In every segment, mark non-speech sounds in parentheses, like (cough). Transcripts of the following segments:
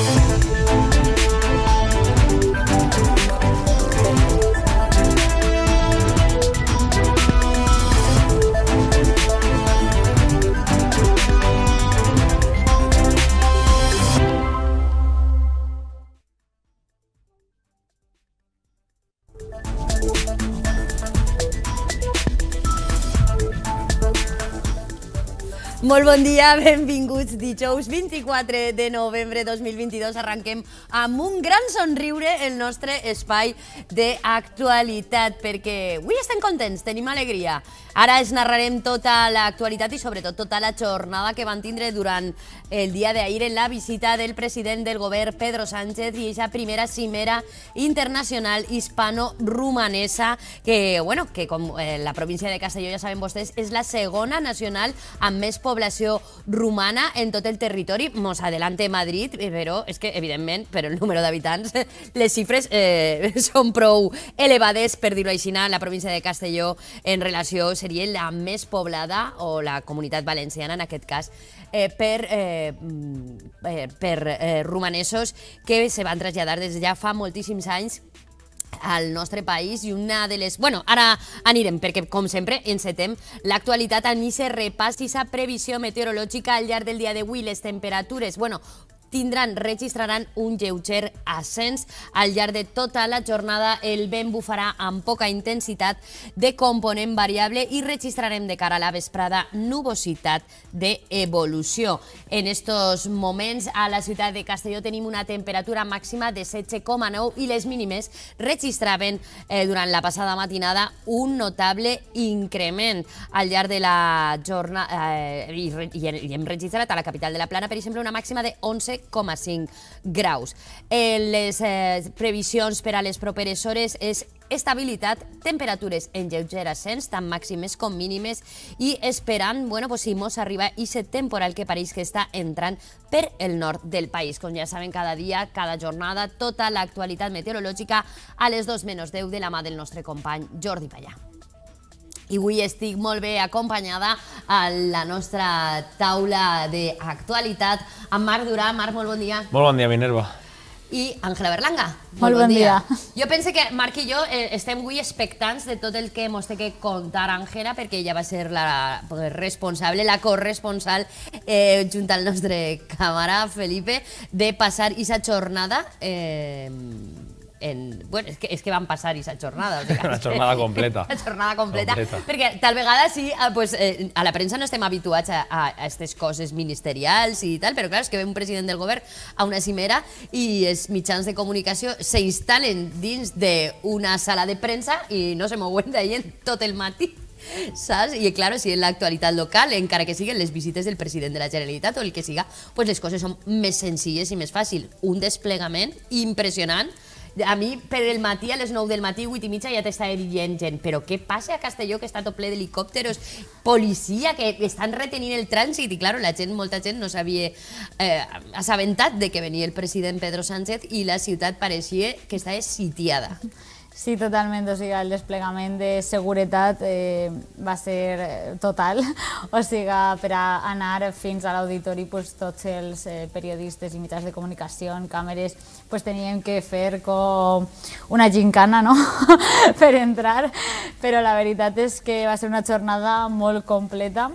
Thank you. Buen día dia, (laughs) benvinguts dijous 24 de de 2022. arranquemos a un gran somriure el nostre de d'actualitat, perquè avui estem contents, tenim alegria. Ara es narrarem tota y sobre todo tota la jornada que van tindre durante el de d'ahir en la visita del presidente del govern Pedro Sánchez y esa primera cimera internacional hispano-rumanesa que, bueno, que eh, la provincia de Castelló ya saben vostès, es la segona nacional a mes poblada població romana en tot el territori. Mos adelante Madrid, eh, però és que, evidentment, per el número d'habitants, (laughs) les xifres eh, (laughs) són prou elevades, per dir-ho així, la província de Castelló en relació seria la més poblada, o la comunitat valenciana en aquest cas, eh, per, eh, per, mm, eh, per eh, romanesos que se van traslladar des de ja fa moltíssims anys al nostre país i una de les... Bueno, ara anirem, perquè com sempre encetem l'actualitat amb aquest repàs i sa previsió meteorològica al llarg del dia d'avui, les temperatures, bueno, tindran, registraran un lleuger ascens. Al llarg de tota la jornada el vent bufarà amb poca intensitat de component variable i registrarem de cara a la vesprada nubositat d'evolució. En estos moments a la ciutat de Castelló tenim una temperatura màxima de 16,9 i les mínimes registraven eh, durant la passada matinada un notable increment al llarg de la jornada eh, i, i hem registrat a la capital de la Plana, per exemple, una màxima de 11 7,5 graus. Eh, les eh, previsions per a les properes hores és estabilitat, temperatures en lleuger ascens, tant màximes com mínimes, i esperant, bueno, pues, si mos arriba i se temporal que pareix que està entrant per el nord del país. Com ja saben, cada dia, cada jornada, tota l'actualitat meteorològica a les 2 menys 10 de la mà del nostre company Jordi Pallà. I avui estic molt bé acompanyada a la nostra taula d'actualitat amb Marc Durà. Marc, molt bon dia. Molt bon dia, Minerva. I Àngela Berlanga. Molt, molt bon, bon dia. dia. Jo penso que Marc i jo eh, estem avui expectants de tot el que ens té que contar Àngela, perquè ella va ser la responsable, la corresponsal, eh, junt al nostre càmera, Felipe, de passar aquesta jornada eh, en... Bueno, és que, és que van passar aquesta jornada. O sigui, una (laughs) jornada completa. Una (laughs) jornada completa, completa. Perquè tal vegada sí, eh, pues, eh, a la premsa no estem habituats a aquestes coses ministerials i tal, però clar, és que ve un president del govern a una cimera i els mitjans de comunicació se dins d'una sala de premsa i no se mouen d'allà tot el matí saps? I, claro, si en l'actualitat local, encara que siguin les visites del president de la Generalitat o el que siga, pues les coses són més senzilles i més fàcil. Un desplegament impressionant a mi, per el matí, a les 9 del matí, 8 i mitja, ja t'estava dient gent, però què passa a Castelló, que està tot ple d'helicòpteros, policia, que estan retenint el trànsit, i clar, la gent, molta gent no s'havia eh, assabentat de que venia el president Pedro Sánchez i la ciutat pareixia que estava sitiada. Sí, totalment, o sigui, el desplegament de seguretat eh, va ser eh, total, (laughs) o sigui, per a anar fins a l'auditori pues, tots els eh, periodistes i mitjans de comunicació, càmeres, pues, teníem que fer com una gincana no? (laughs) per entrar, però la veritat és que va ser una jornada molt completa,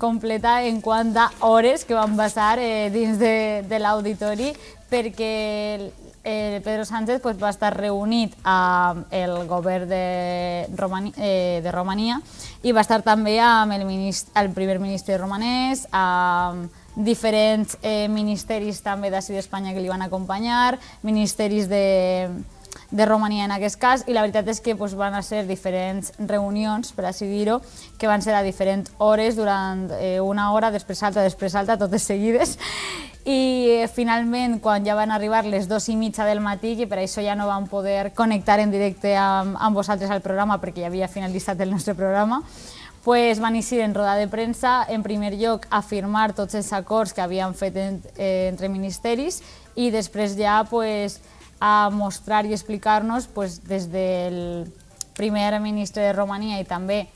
completa en quant a hores que van passar eh, dins de, de l'auditori perquè eh, Pedro Sánchez pues, va estar reunit amb el govern de, Romani, eh, de Romania i va estar també amb el, ministre, el primer ministre romanès, amb diferents eh, ministeris també d'ací d'Espanya que li van acompanyar, ministeris de, de Romania en aquest cas, i la veritat és que pues, van ser diferents reunions, per així dir-ho, que van ser a diferents hores, durant eh, una hora, després alta, després alta, totes seguides, i eh, finalment quan ja van arribar les dos i mitja del matí i per això ja no vam poder connectar en directe amb, amb vosaltres al programa perquè ja havia finalitzat el nostre programa pues van eixir en roda de premsa, en primer lloc afirmar tots els acords que havien fet en, eh, entre ministeris i després ja pues, a mostrar i explicar-nos pues, des del primer ministre de Romania i també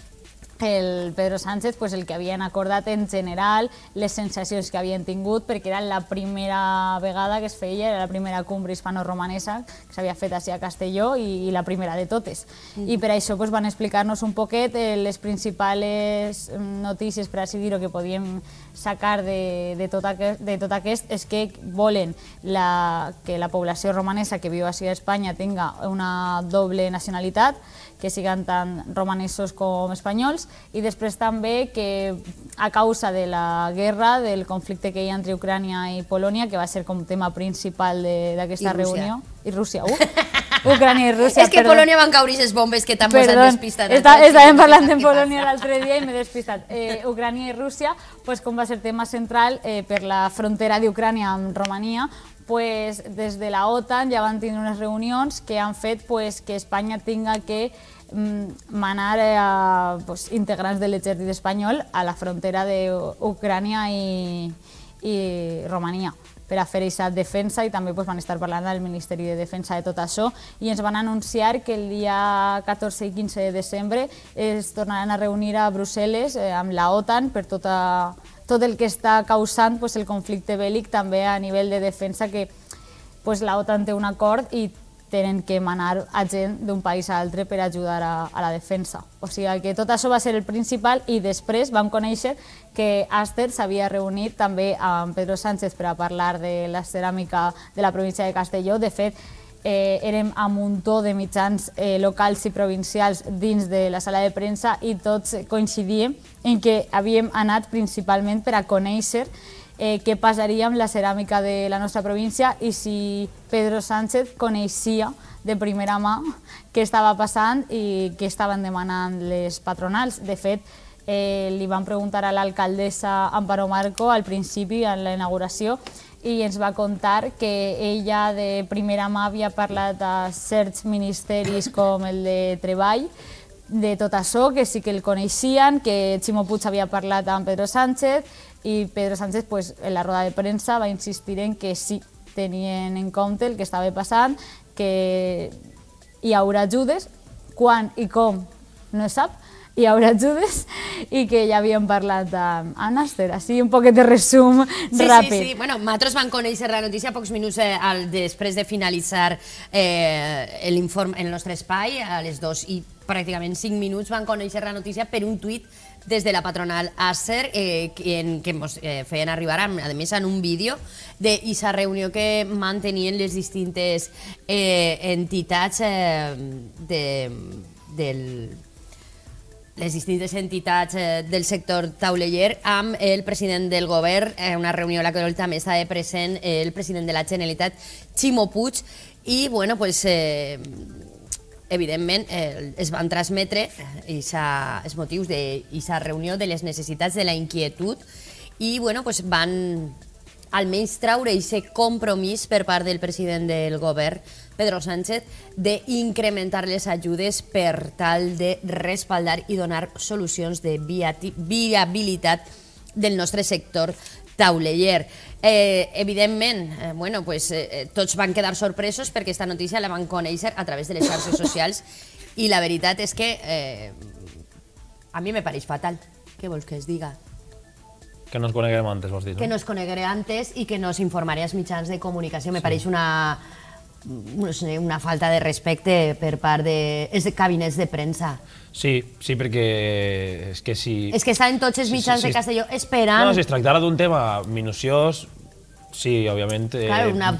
el Pedro Sánchez, pues el que havien acordat en general, les sensacions que havien tingut, perquè era la primera vegada que es feia, era la primera cumbre hispano-romanesa que s'havia fet així a Castelló i, i la primera de totes. Mm. I per això pues, van explicar-nos un poquet eh, les principals mm, notícies, per així dir-ho, que podíem sacar de, de, tot aquest, de tot aquest és que volen la, que la població romanesa que viu així a Espanya tinga una doble nacionalitat, que siguen tant romanesos com espanyols, i després també que a causa de la guerra, del conflicte que hi ha entre Ucrània i Polònia, que va ser com tema principal d'aquesta reunió, i Rússia, uh, Ucrània i (laughs) Rússia. És que perdó. Polònia van caure les bombes que t'han posat despistat. Està, estàvem parlant de Polònia l'altre dia i m'he despistat. Eh, Ucrània i Rússia, pues, com va ser tema central eh, per la frontera d'Ucrània amb Romania, pues, des de la OTAN ja van tenir unes reunions que han fet pues, que Espanya tinga que Mm, manar eh, a pues, integrants de l'exèrcit espanyol a la frontera d'Ucrània i, i Romania per a fer aquesta defensa i també pues, van estar parlant al Ministeri de Defensa de tot això i ens van anunciar que el dia 14 i 15 de desembre es tornaran a reunir a Brussel·les eh, amb la OTAN per tota, tot el que està causant pues, el conflicte bèl·lic també a nivell de defensa que pues, la OTAN té un acord i tenen que manar a gent d'un país a altre per ajudar a, a la defensa. O sigui que tot això va ser el principal i després vam conèixer que Aster s'havia reunit també amb Pedro Sánchez per a parlar de la ceràmica de la província de Castelló. De fet, eh, érem a muntó de mitjans eh, locals i provincials dins de la sala de premsa i tots coincidíem en que havíem anat principalment per a conèixer eh, què passaria amb la ceràmica de la nostra província i si Pedro Sánchez coneixia de primera mà què estava passant i què estaven demanant les patronals. De fet, eh, li van preguntar a l'alcaldessa Amparo Marco al principi, en la inauguració, i ens va contar que ella de primera mà havia parlat a certs ministeris com el de Treball, de tot això, que sí que el coneixien, que Ximo Puig havia parlat amb Pedro Sánchez, i Pedro Sánchez pues, en la roda de premsa va insistir en que sí, tenien en compte el que estava passant, que hi haurà ajudes, quan i com no sap, hi haurà ajudes i que ja havíem parlat amb, Anaster, Així un poquet de resum sí, ràpid. Sí, sí, bueno, nosaltres vam conèixer la notícia pocs minuts eh, al, després de finalitzar eh, l'informe en el nostre espai, a les 2 i pràcticament 5 minuts van conèixer la notícia per un tuit des de la patronal Acer, eh, en, que ens eh, feien arribar, a, més, en un vídeo la reunió que mantenien les distintes eh, entitats eh, de, del les distintes entitats eh, del sector tauleller amb el president del govern, eh, una reunió a la que també estava present eh, el president de la Generalitat, Ximo Puig, i bueno, pues, eh, evidentment, eh, es van transmetre eh, els motius d'aquesta reunió de les necessitats de la inquietud i bueno, pues van almenys traure aquest compromís per part del president del govern, Pedro Sánchez, d'incrementar les ajudes per tal de respaldar i donar solucions de viabilitat del nostre sector tauleller. Eh, evidentment, eh, bueno, pues, eh, eh tots van quedar sorpresos perquè aquesta notícia la van conèixer a través de les xarxes socials (laughs) i la veritat és que eh, a mi me pareix fatal. Què vols que es diga? Que no es coneguem antes, vols dir? No? Que no es conegué antes i que no s'informaré als mitjans de comunicació. Me sí. pareix una no sé, eh, una falta de respecte per part dels de, cabinets de premsa. Sí, sí, perquè és que si... És que estan tots els mitjans sí, sí, sí. de Castelló esperant... No, si es tractara d'un tema minuciós, Sí, òbviament, eh,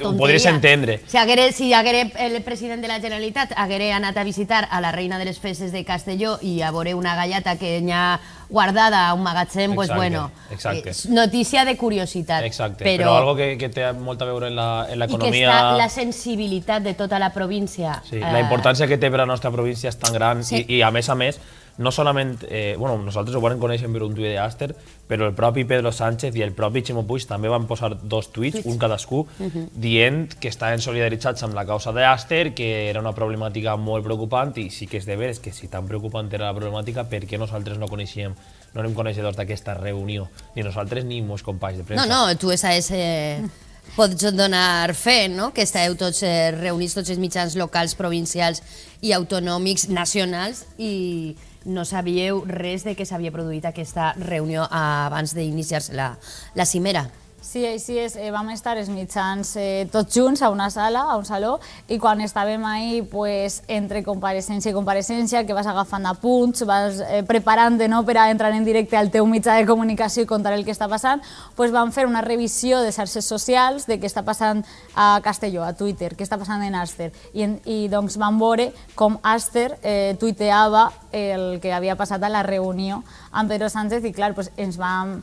ho podries entendre. Si hagueré, el president de la Generalitat hagueré anat a visitar a la reina de les festes de Castelló i a veure una galleta que n'hi ha guardada a un magatzem, doncs pues bueno, eh, notícia de curiositat. Exacte, però, algo que, que té molt a veure en l'economia... I que està la sensibilitat de tota la província. Sí, la eh, importància que té per a la nostra província és tan gran i, i a més a més, no solament, eh, bueno, nosaltres ho vam conèixer per un tuit d'Aster, però el propi Pedro Sánchez i el propi Ximo Puig també van posar dos tuits, un cadascú, uh mhm. -huh. dient que estaven solidaritzats amb la causa d'Aster, que era una problemàtica molt preocupant, i sí que és de veres que si tan preocupant era la problemàtica, per què nosaltres no coneixíem no érem coneixedors d'aquesta reunió, ni nosaltres ni molts companys de premsa. No, no, tu és és... ese... pots donar fe no? que esteu tots eh, reunits, tots els mitjans locals, provincials i autonòmics, nacionals, i, no sabíeu res de què s'havia produït aquesta reunió abans d'iniciar-se la, la cimera? Sí, així és. Eh, vam estar els mitjans eh, tots junts a una sala, a un saló, i quan estàvem ahí, pues, entre compareixència i compareixència, que vas agafant apunts, vas eh, preparant no, per a entrar en directe al teu mitjà de comunicació i contar el que està passant, pues, vam fer una revisió de xarxes socials de què està passant a Castelló, a Twitter, què està passant en Aster. I, i doncs vam veure com Aster eh, tuiteava el que havia passat a la reunió amb Pedro Sánchez i clar, pues, ens vam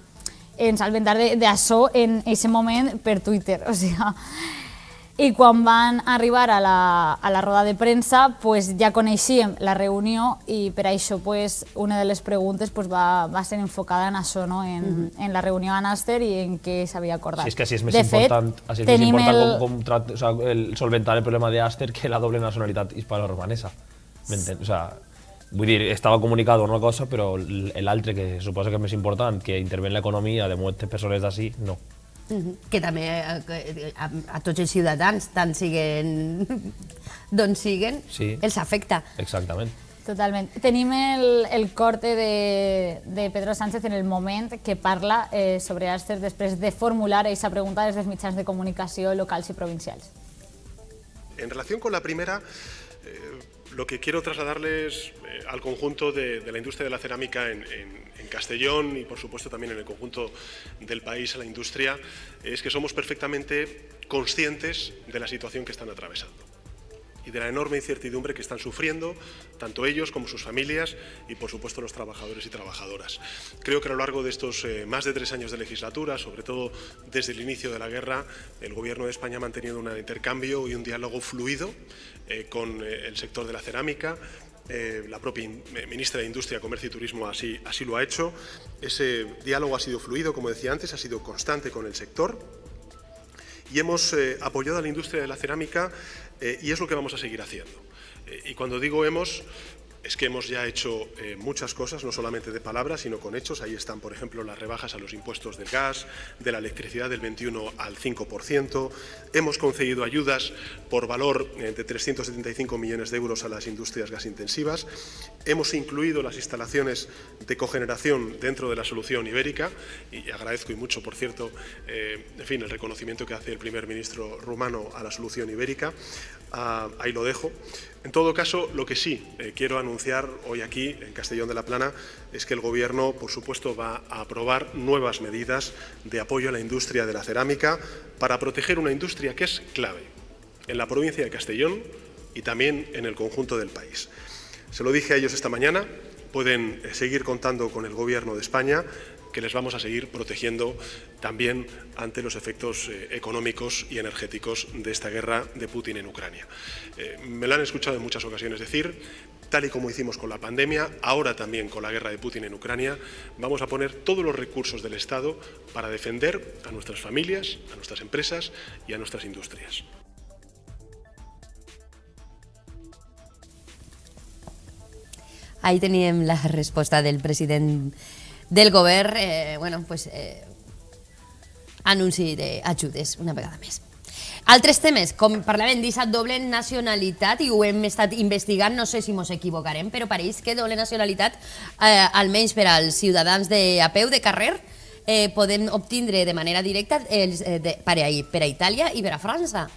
ens de d'això en aquest moment per Twitter. O sigui, i quan van arribar a la, a la roda de premsa pues, ja coneixíem la reunió i per això pues, una de les preguntes pues, va, va ser enfocada en això, no? en, mm -hmm. en la reunió a Nàster i en què s'havia acordat. Sí, és que si és més de important, fet, si és més important el... com, com o sea, el solventar el problema d'Àster que la doble nacionalitat hispano-romanesa. O sea, Vull dir, estava comunicat una cosa, però l'altre, que suposa que és més important, que intervé en l'economia de moltes persones d'ací, no. Mhm. Que també a, eh, eh, a, a tots els ciutadans, tant siguen (laughs) d'on siguen, sí. els afecta. Exactament. Totalment. Tenim el, el corte de, de Pedro Sánchez en el moment que parla eh, sobre Aster després de formular aquesta pregunta des dels mitjans de comunicació locals i provincials. En relació amb la primera, eh, lo que quiero trasladarles eh, al conjunto de, la industria de la cerámica en, Castellón y por supuesto también en el conjunto del país a la industria es que somos perfectamente conscientes de la situación que están atravesando y de la enorme incertidumbre que están sufriendo tanto ellos como sus familias y, por supuesto, los trabajadores y trabajadoras. Creo que a lo largo de estos eh, más de tres años de legislatura, sobre todo desde el inicio de la guerra, el Gobierno de España ha mantenido un intercambio y un diálogo fluido eh, con eh, el sector de la cerámica, la propia ministra de Industria, Comercio y Turismo así, así lo ha hecho. Ese diálogo ha sido fluido, como decía antes, ha sido constante con el sector y hemos apoyado a la industria de la cerámica eh, y es lo que vamos a seguir haciendo. Eh, y cuando digo hemos, es que hemos ya hecho eh, muchas cosas, no solamente de palabras, sino con hechos. Ahí están, por ejemplo, las rebajas a los impuestos del gas, de la electricidad del 21 al 5%. Hemos concedido ayudas por valor eh, de 375 millones de euros a las industrias gas intensivas. Hemos incluido las instalaciones de cogeneración dentro de la solución ibérica. Y agradezco y mucho, por cierto, eh, en fin, el reconocimiento que hace el primer ministro rumano a la solución ibérica. Ah, ahí lo dejo. En todo caso, lo que sí eh, quiero anunciar hoy aquí, en Castellón de la Plana, es que el Gobierno, por supuesto, va a aprobar nuevas medidas de apoyo a la industria de la cerámica para proteger una industria que es clave en la provincia de Castellón y también en el conjunto del país. Se lo dije a ellos esta mañana, pueden eh, seguir contando con el Gobierno de España que les vamos a seguir protegiendo también ante los efectos eh, económicos y energéticos de esta guerra de Putin en Ucrania. Eh, me lo han escuchado en muchas ocasiones decir, tal y como hicimos con la pandemia, ahora también con la guerra de Putin en Ucrania, vamos a poner todos los recursos del Estado para defender a nuestras familias, a nuestras empresas y a nuestras industrias. Ahí teníamos la respuesta del presidente del govern, eh, bueno, pues, eh, anunci d'ajudes una vegada més. Altres temes, com parlaven d'Issa doble nacionalitat, i ho hem estat investigant, no sé si ens equivocarem, però pareix que doble nacionalitat, eh, almenys per als ciutadans de, a peu de carrer, eh, podem obtindre de manera directa els, eh, de, per, a, per a Itàlia i per a França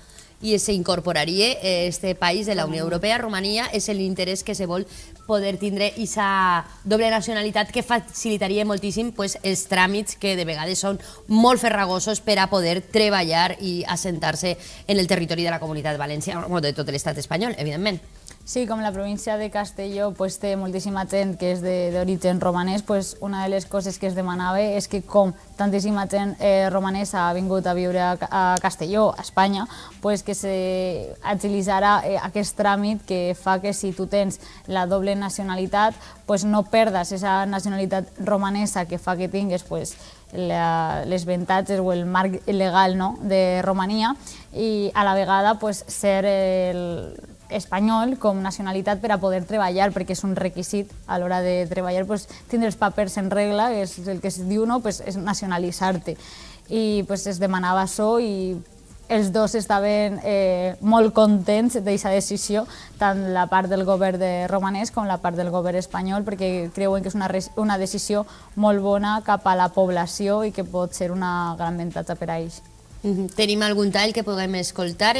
i s'incorporaria incorporaria eh, este país de la Unió Europea. Romania és l'interès que se vol poder tindre aquesta doble nacionalitat que facilitaria moltíssim pues, els tràmits que de vegades són molt ferragosos per a poder treballar i assentar-se en el territori de la comunitat valenciana o de tot l'estat espanyol, evidentment. Sí, com la província de Castelló pues, té moltíssima gent que és d'origen romanès, pues, una de les coses que es demanava és que com tantíssima gent eh, romanesa ha vingut a viure a, a Castelló, a Espanya, pues, que s'agilitzarà eh, aquest tràmit que fa que si tu tens la doble nacionalitat pues, no perdes aquesta nacionalitat romanesa que fa que tingues pues, la, les ventatges o el marc legal no, de Romania i a la vegada pues, ser el espanyol com nacionalitat per a poder treballar, perquè és un requisit a l'hora de treballar, pues, tindre els papers en regla, que és el que es diu, no? pues, és nacionalitzar-te. I pues, es demanava això i els dos estaven eh, molt contents d'aquesta decisió, tant la part del govern de romanès com la part del govern espanyol, perquè creuen que és una, una decisió molt bona cap a la població i que pot ser una gran ventatge per a ells. Tenim algun tall que puguem escoltar?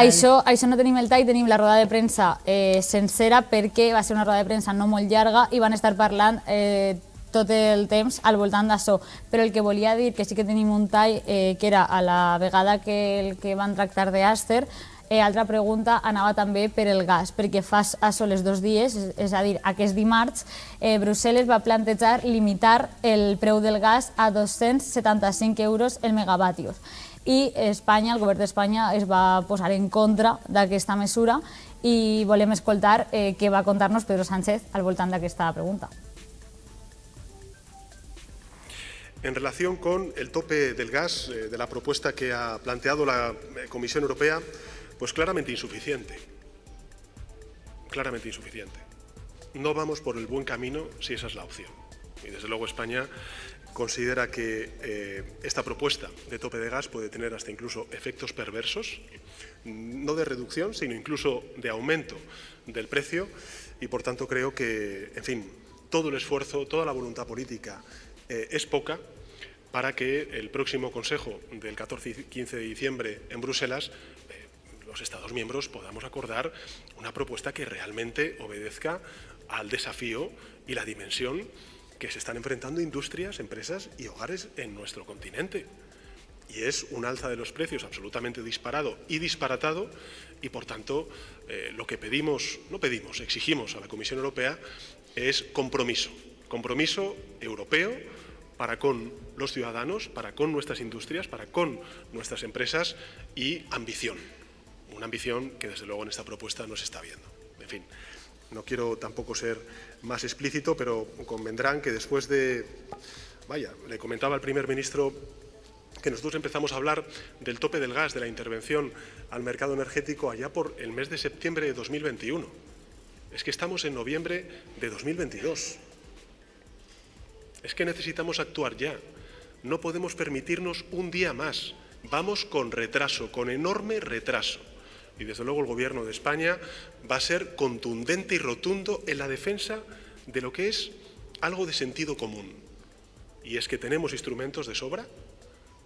Això, això no tenim el tall, tenim la roda de premsa eh, sencera perquè va ser una roda de premsa no molt llarga i van estar parlant eh, tot el temps al voltant d'això. Però el que volia dir, que sí que tenim un tall, eh, que era a la vegada que, el que van tractar d'Àster, eh, altra pregunta anava també per el gas, perquè fa això els dos dies, és a dir, aquest dimarts, eh, Brussel·les va plantejar limitar el preu del gas a 275 euros el megavatios. y España, el de España, es va a posar en contra de esta mesura y volvemos a eh, qué va a contarnos Pedro Sánchez al voltant esta pregunta. En relación con el tope del gas, eh, de la propuesta que ha planteado la eh, Comisión Europea, pues claramente insuficiente. Claramente insuficiente. No vamos por el buen camino si esa es la opción. Y desde luego España considera que eh, esta propuesta de tope de gas puede tener hasta incluso efectos perversos, no de reducción, sino incluso de aumento del precio y por tanto creo que, en fin, todo el esfuerzo, toda la voluntad política eh, es poca para que el próximo Consejo del 14 y 15 de diciembre en Bruselas eh, los Estados miembros podamos acordar una propuesta que realmente obedezca al desafío y la dimensión que se están enfrentando industrias, empresas y hogares en nuestro continente. Y es un alza de los precios absolutamente disparado y disparatado y, por tanto, eh, lo que pedimos, no pedimos, exigimos a la Comisión Europea es compromiso, compromiso europeo para con los ciudadanos, para con nuestras industrias, para con nuestras empresas y ambición. Una ambición que desde luego en esta propuesta no se está viendo. En fin, no quiero tampoco ser más explícito, pero convendrán que después de... Vaya, le comentaba al primer ministro que nosotros empezamos a hablar del tope del gas, de la intervención al mercado energético allá por el mes de septiembre de 2021. Es que estamos en noviembre de 2022. Es que necesitamos actuar ya. No podemos permitirnos un día más. Vamos con retraso, con enorme retraso y desde luego el Gobierno de España va a ser contundente y rotundo en la defensa de lo que es algo de sentido común. Y es que tenemos instrumentos de sobra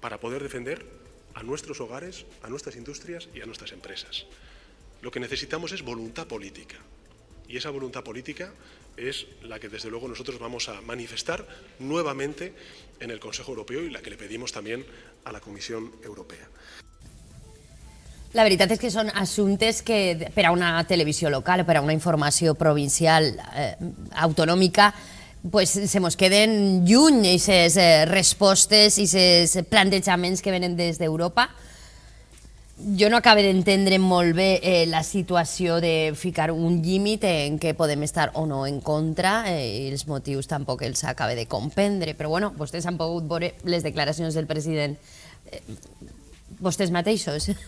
para poder defender a nuestros hogares, a nuestras industrias y a nuestras empresas. Lo que necesitamos es voluntad política. Y esa voluntad política es la que desde luego nosotros vamos a manifestar nuevamente en el Consejo Europeo y la que le pedimos también a la Comisión Europea. La veritat és que són assumptes que per a una televisió local, per a una informació provincial eh, autonòmica, pues, se mos queden lluny aquestes eh, respostes i aquests plantejaments que venen des d'Europa. Jo no acabo d'entendre molt bé eh, la situació de ficar un límit en què podem estar o no en contra eh, i els motius tampoc els acabe de comprendre, però bueno, vostès han pogut veure les declaracions del president eh, vostès mateixos. (laughs)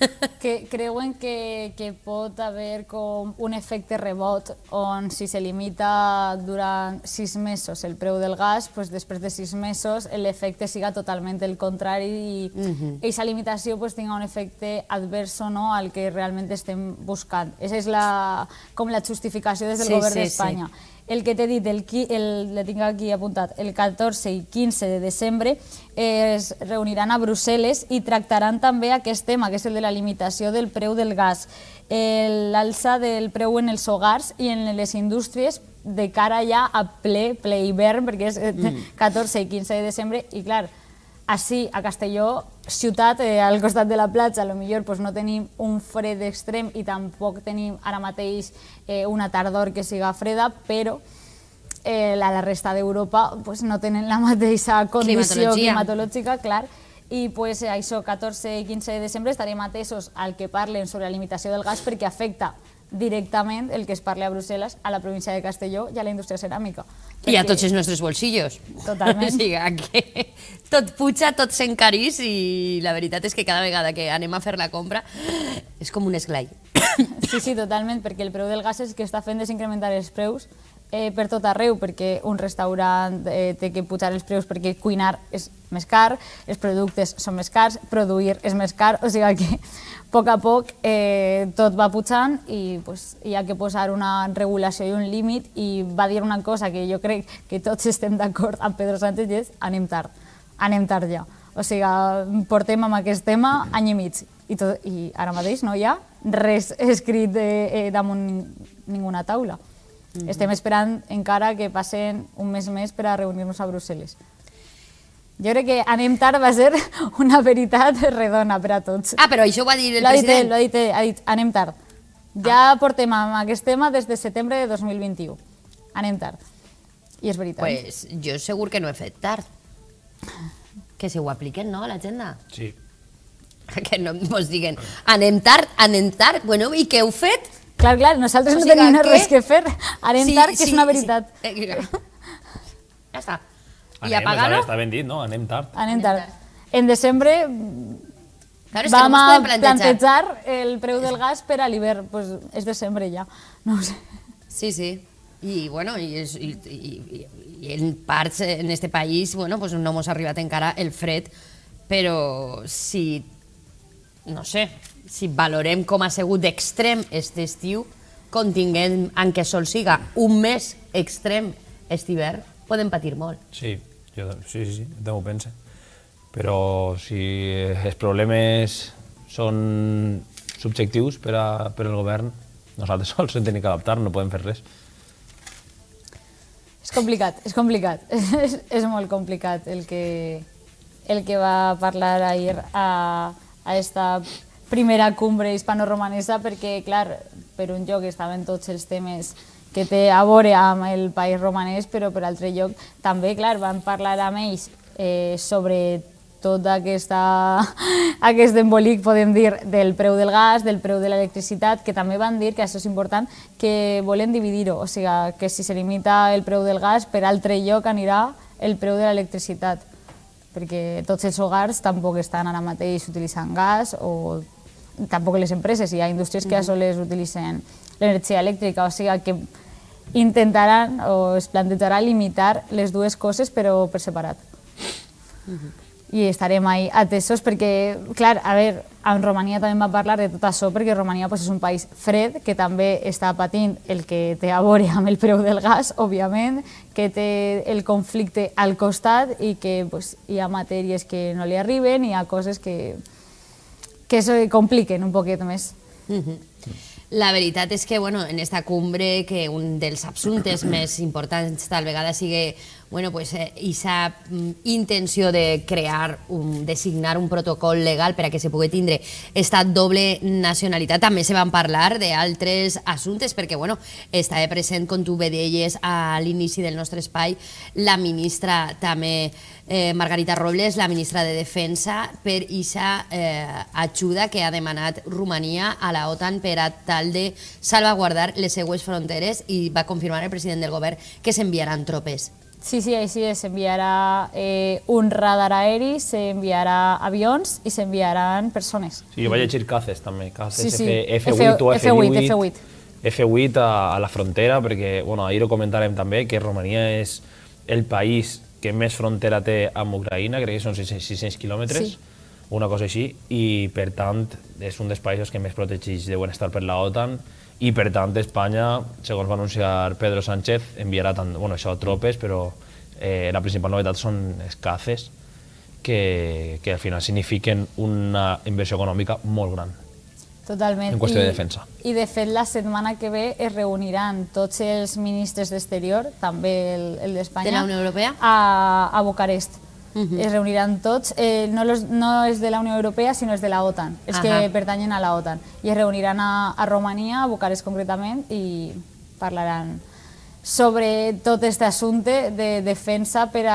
Que creuen que, que pot haver com un efecte rebot on si se limita durant sis mesos el preu del gas, pues després de sis mesos l'efecte siga totalment el contrari i aquesta uh -huh. limitació pues, tinga un efecte advers no al que realment estem buscant. Esa és la, com la justificació des del sí, govern sí, d'Espanya. Sí el que t'he dit, el, el, le tinc aquí apuntat, el 14 i 15 de desembre eh, es reuniran a Brussel·les i tractaran també aquest tema, que és el de la limitació del preu del gas, eh, l'alça del preu en els hogars i en les indústries de cara ja a ple, ple hivern, perquè és 14 eh, mm. i 15 de desembre, i clar, així, a Castelló, ciutat eh, al costat de la platja, a lo millor pues, no tenim un fred extrem i tampoc tenim ara mateix eh, una tardor que siga freda, però eh, la, la resta d'Europa pues, no tenen la mateixa condició climatològica, clar, i pues, això, 14 i 15 de desembre estarem atesos al que parlen sobre la limitació del gas perquè afecta directament el que es parla a Brussel·les, a la província de Castelló i a la indústria ceràmica. Perquè... I a tots els nostres bolsillos. Totalment. (laughs) O sigui, que tot puja, tot s'encarís i la veritat és que cada vegada que anem a fer la compra és com un esglai. (coughs) Sí, sí, totalment, perquè el preu del gas és que està fent desincrementar els preus eh, per tot arreu, perquè un restaurant eh, té que pujar els preus perquè cuinar és més car, els productes són més cars, produir és més car, o sigui que poc a poc eh, tot va pujant i pues, hi ha que posar una regulació i un límit i va dir una cosa que jo crec que tots estem d'acord amb Pedro Sánchez i és anem tard, anem tard ja. O sigui, portem amb aquest tema any i mig i, tot, i ara mateix no hi ha res escrit eh, eh, damunt ninguna taula. Mm -hmm. Estem esperant encara que passen un mes més per a reunir-nos a Brussel·les. Jo crec que anem tard va ser (laughs) una veritat redona per a tots. Ah, però això ho va dir el president? L'ha dit, ha dit, anem tard. Ja ah. portem amb aquest tema des de setembre de 2021. Anem tard. I és veritat. Pues jo segur que no he fet tard. Que si ho apliquen, no, a l'agenda? Sí. (laughs) Que no ens diguen, anem tard, anem tard, bueno, i què heu fet? Clar, clar, nosaltres o sigui, no tenim que... res que fer. Anem sí, tard, que sí, és una veritat. Sí. Eh, ja està. Anem, I pagar ho Està ben dit, no? Anem tard. Anem tard. En desembre Claro, vam no a plantejar. plantejar el preu del gas per a l'hivern. Pues és desembre ja, no sé. Sí, sí. I, bueno, i, és, i, i, i en parts, en este país, bueno, pues no ha arribat encara el fred, però si, no sé, si valorem com ha sigut d'extrem aquest estiu, continguem, en què sol siga un mes extrem aquest hivern, podem patir molt. Sí, jo, sí, sí, de m'ho pensa. Però si els problemes són subjectius per, a, per al govern, nosaltres (laughs) sols hem de adaptar, no podem fer res. És complicat, és complicat. (laughs) és, és molt complicat el que, el que va parlar ahir a, a esta primera cumbre hispano-romanesa perquè, clar, per un lloc estaven tots els temes que té a veure amb el país romanès, però per altre lloc també, clar, van parlar amb ells eh, sobre tot aquesta, (laughs) aquest embolic, podem dir, del preu del gas, del preu de l'electricitat, que també van dir que això és important, que volen dividir-ho, o sigui, que si se limita el preu del gas, per altre lloc anirà el preu de l'electricitat, perquè tots els hogars tampoc estan ara mateix utilitzant gas o tampoc les empreses, hi ha indústries que a mm-hmm. soles utilitzen l'energia elèctrica, o sigui que intentaran o es plantejarà limitar les dues coses però per separat. Mhm. i estarem ahí atesos perquè, clar, a veure, en Romania també va parlar de tot això perquè Romania pues, és un país fred que també està patint el que té a veure amb el preu del gas, òbviament, que té el conflicte al costat i que pues, hi ha matèries que no li arriben, hi ha coses que, que se compliquen un poquet més. Mm -hmm. La veritat és que bueno, en esta cumbre, que un dels assumptes més importants tal vegada sigui bueno, pues, eh, esa mm, intenció de crear, un, de signar un protocol legal per a que se pugui tindre esta doble nacionalitat. També se van parlar d'altres assumptes, perquè bueno, de present, com tu bé deies, a l'inici del nostre espai, la ministra també eh, Margarita Robles, la ministra de Defensa, per aquesta eh, ajuda que ha demanat Romania a la OTAN per a tal de salvaguardar les seues fronteres i va confirmar el president del govern que s'enviaran tropes Sí, sí, així és. S'enviarà eh, un radar aeri, s'enviarà avions i s'enviaran persones. Sí, jo vaig llegir caces també, caces sí, sí. F, F8 o f 8 F8, F8. F8 a, a la frontera, perquè bueno, ahir ho comentarem també, que Romania és el país que més frontera té amb Ucraïna, crec que són 600, 600 quilòmetres, sí. una cosa així, i per tant és un dels països que més protegeix deuen estar per la OTAN, i per tant Espanya, segons va anunciar Pedro Sánchez, enviarà tant, bueno, això tropes, però eh, la principal novetat són escafes, que, que al final signifiquen una inversió econòmica molt gran. Totalment. En qüestió I, de defensa. I de fet la setmana que ve es reuniran tots els ministres d'exterior, també el, el d'Espanya, de la Unió Europea, a, a Bucarest -huh. es reunirán tots, eh, no, los, no és de la Unió Europea sinó és de la OTAN, es uh -huh. que pertanyen a la OTAN i es reuniran a, a Romania, a Bucarest concretament i parlaran sobre tot aquest assumpte de defensa per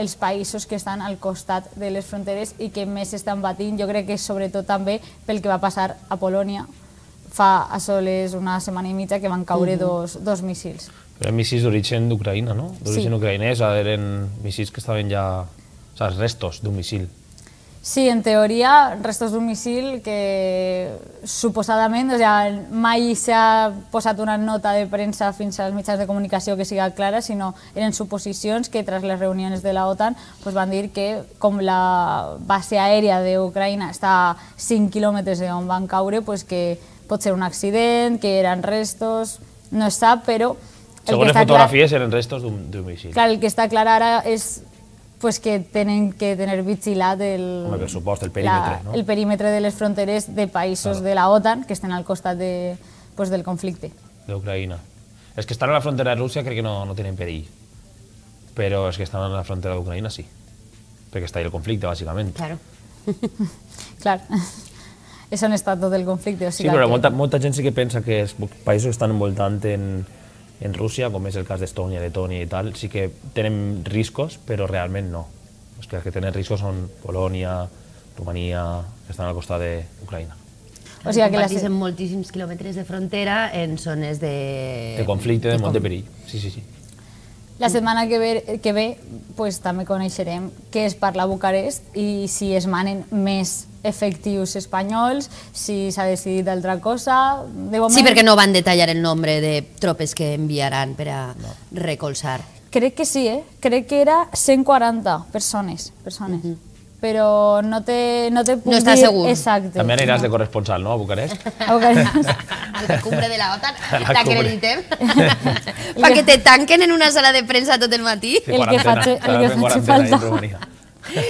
els països que estan al costat de les fronteres i que més estan batint, jo crec que sobretot també pel que va passar a Polònia fa a soles una setmana i mitja que van caure -huh. dos, dos missils. Eren missils d'origen d'Ucraïna, no? D'origen sí. ucraïnès, eren missils que estaven ja sea, restos d'un missil. misil. Sí, en teoria, restos d'un missil que suposadament, o sigui, mai s'ha posat una nota de premsa fins als mitjans de comunicació que siga clara, sinó eren suposicions que tras les reunions de la OTAN pues, van dir que com la base aèria d'Ucraïna està a 5 quilòmetres d'on van caure, pues, que pot ser un accident, que eren restos, no es sap, però... El Segons les fotografies clar, eren restos d'un missil. Clar, el que està clar ara és pues que tienen que tener vigilat el, el, supost, el, la, no? el perímetre de les fronteres de països claro. de la OTAN que estén al costat de, pues, del conflicte. Ucrania. Es que están a la frontera de Rússia creo que no, no tienen perill, Pero es que están a la frontera de Ucrania sí, Porque está ahí el conflicte, básicamente. Claro. (laughs) claro. Es un estado del conflicto. conflicte. O sigui sí, pero que... mucha, mucha gent sí que pensa que están països estan envoltant en, en Rússia, com és el cas d'Estònia, Letònia i tal, sí que tenen riscos, però realment no. Els que, que tenen riscos són Polònia, Romania, que estan al costat d'Ucraïna. O sigui que les... són moltíssims quilòmetres de frontera en zones de... De conflicte, de, de molt de perill. Sí, sí, sí. La setmana que ve, que ve pues, també coneixerem què es parla la Bucarest i si es manen més efectius espanyols, si s'ha decidit altra cosa... De moment... Sí, perquè no van detallar el nombre de tropes que enviaran per a no. recolzar. Crec que sí, eh? Crec que era 140 persones. persones. Mm -hmm però no te, no te puc no està dir segur. exacte. També aniràs no. de corresponsal, no?, a Bucarest? A Bucarest. (laughs) a la cumbre de la OTAN, La t'acreditem. (laughs) Perquè te tanquen en una sala de premsa tot el matí. Sí, el que el que faig falta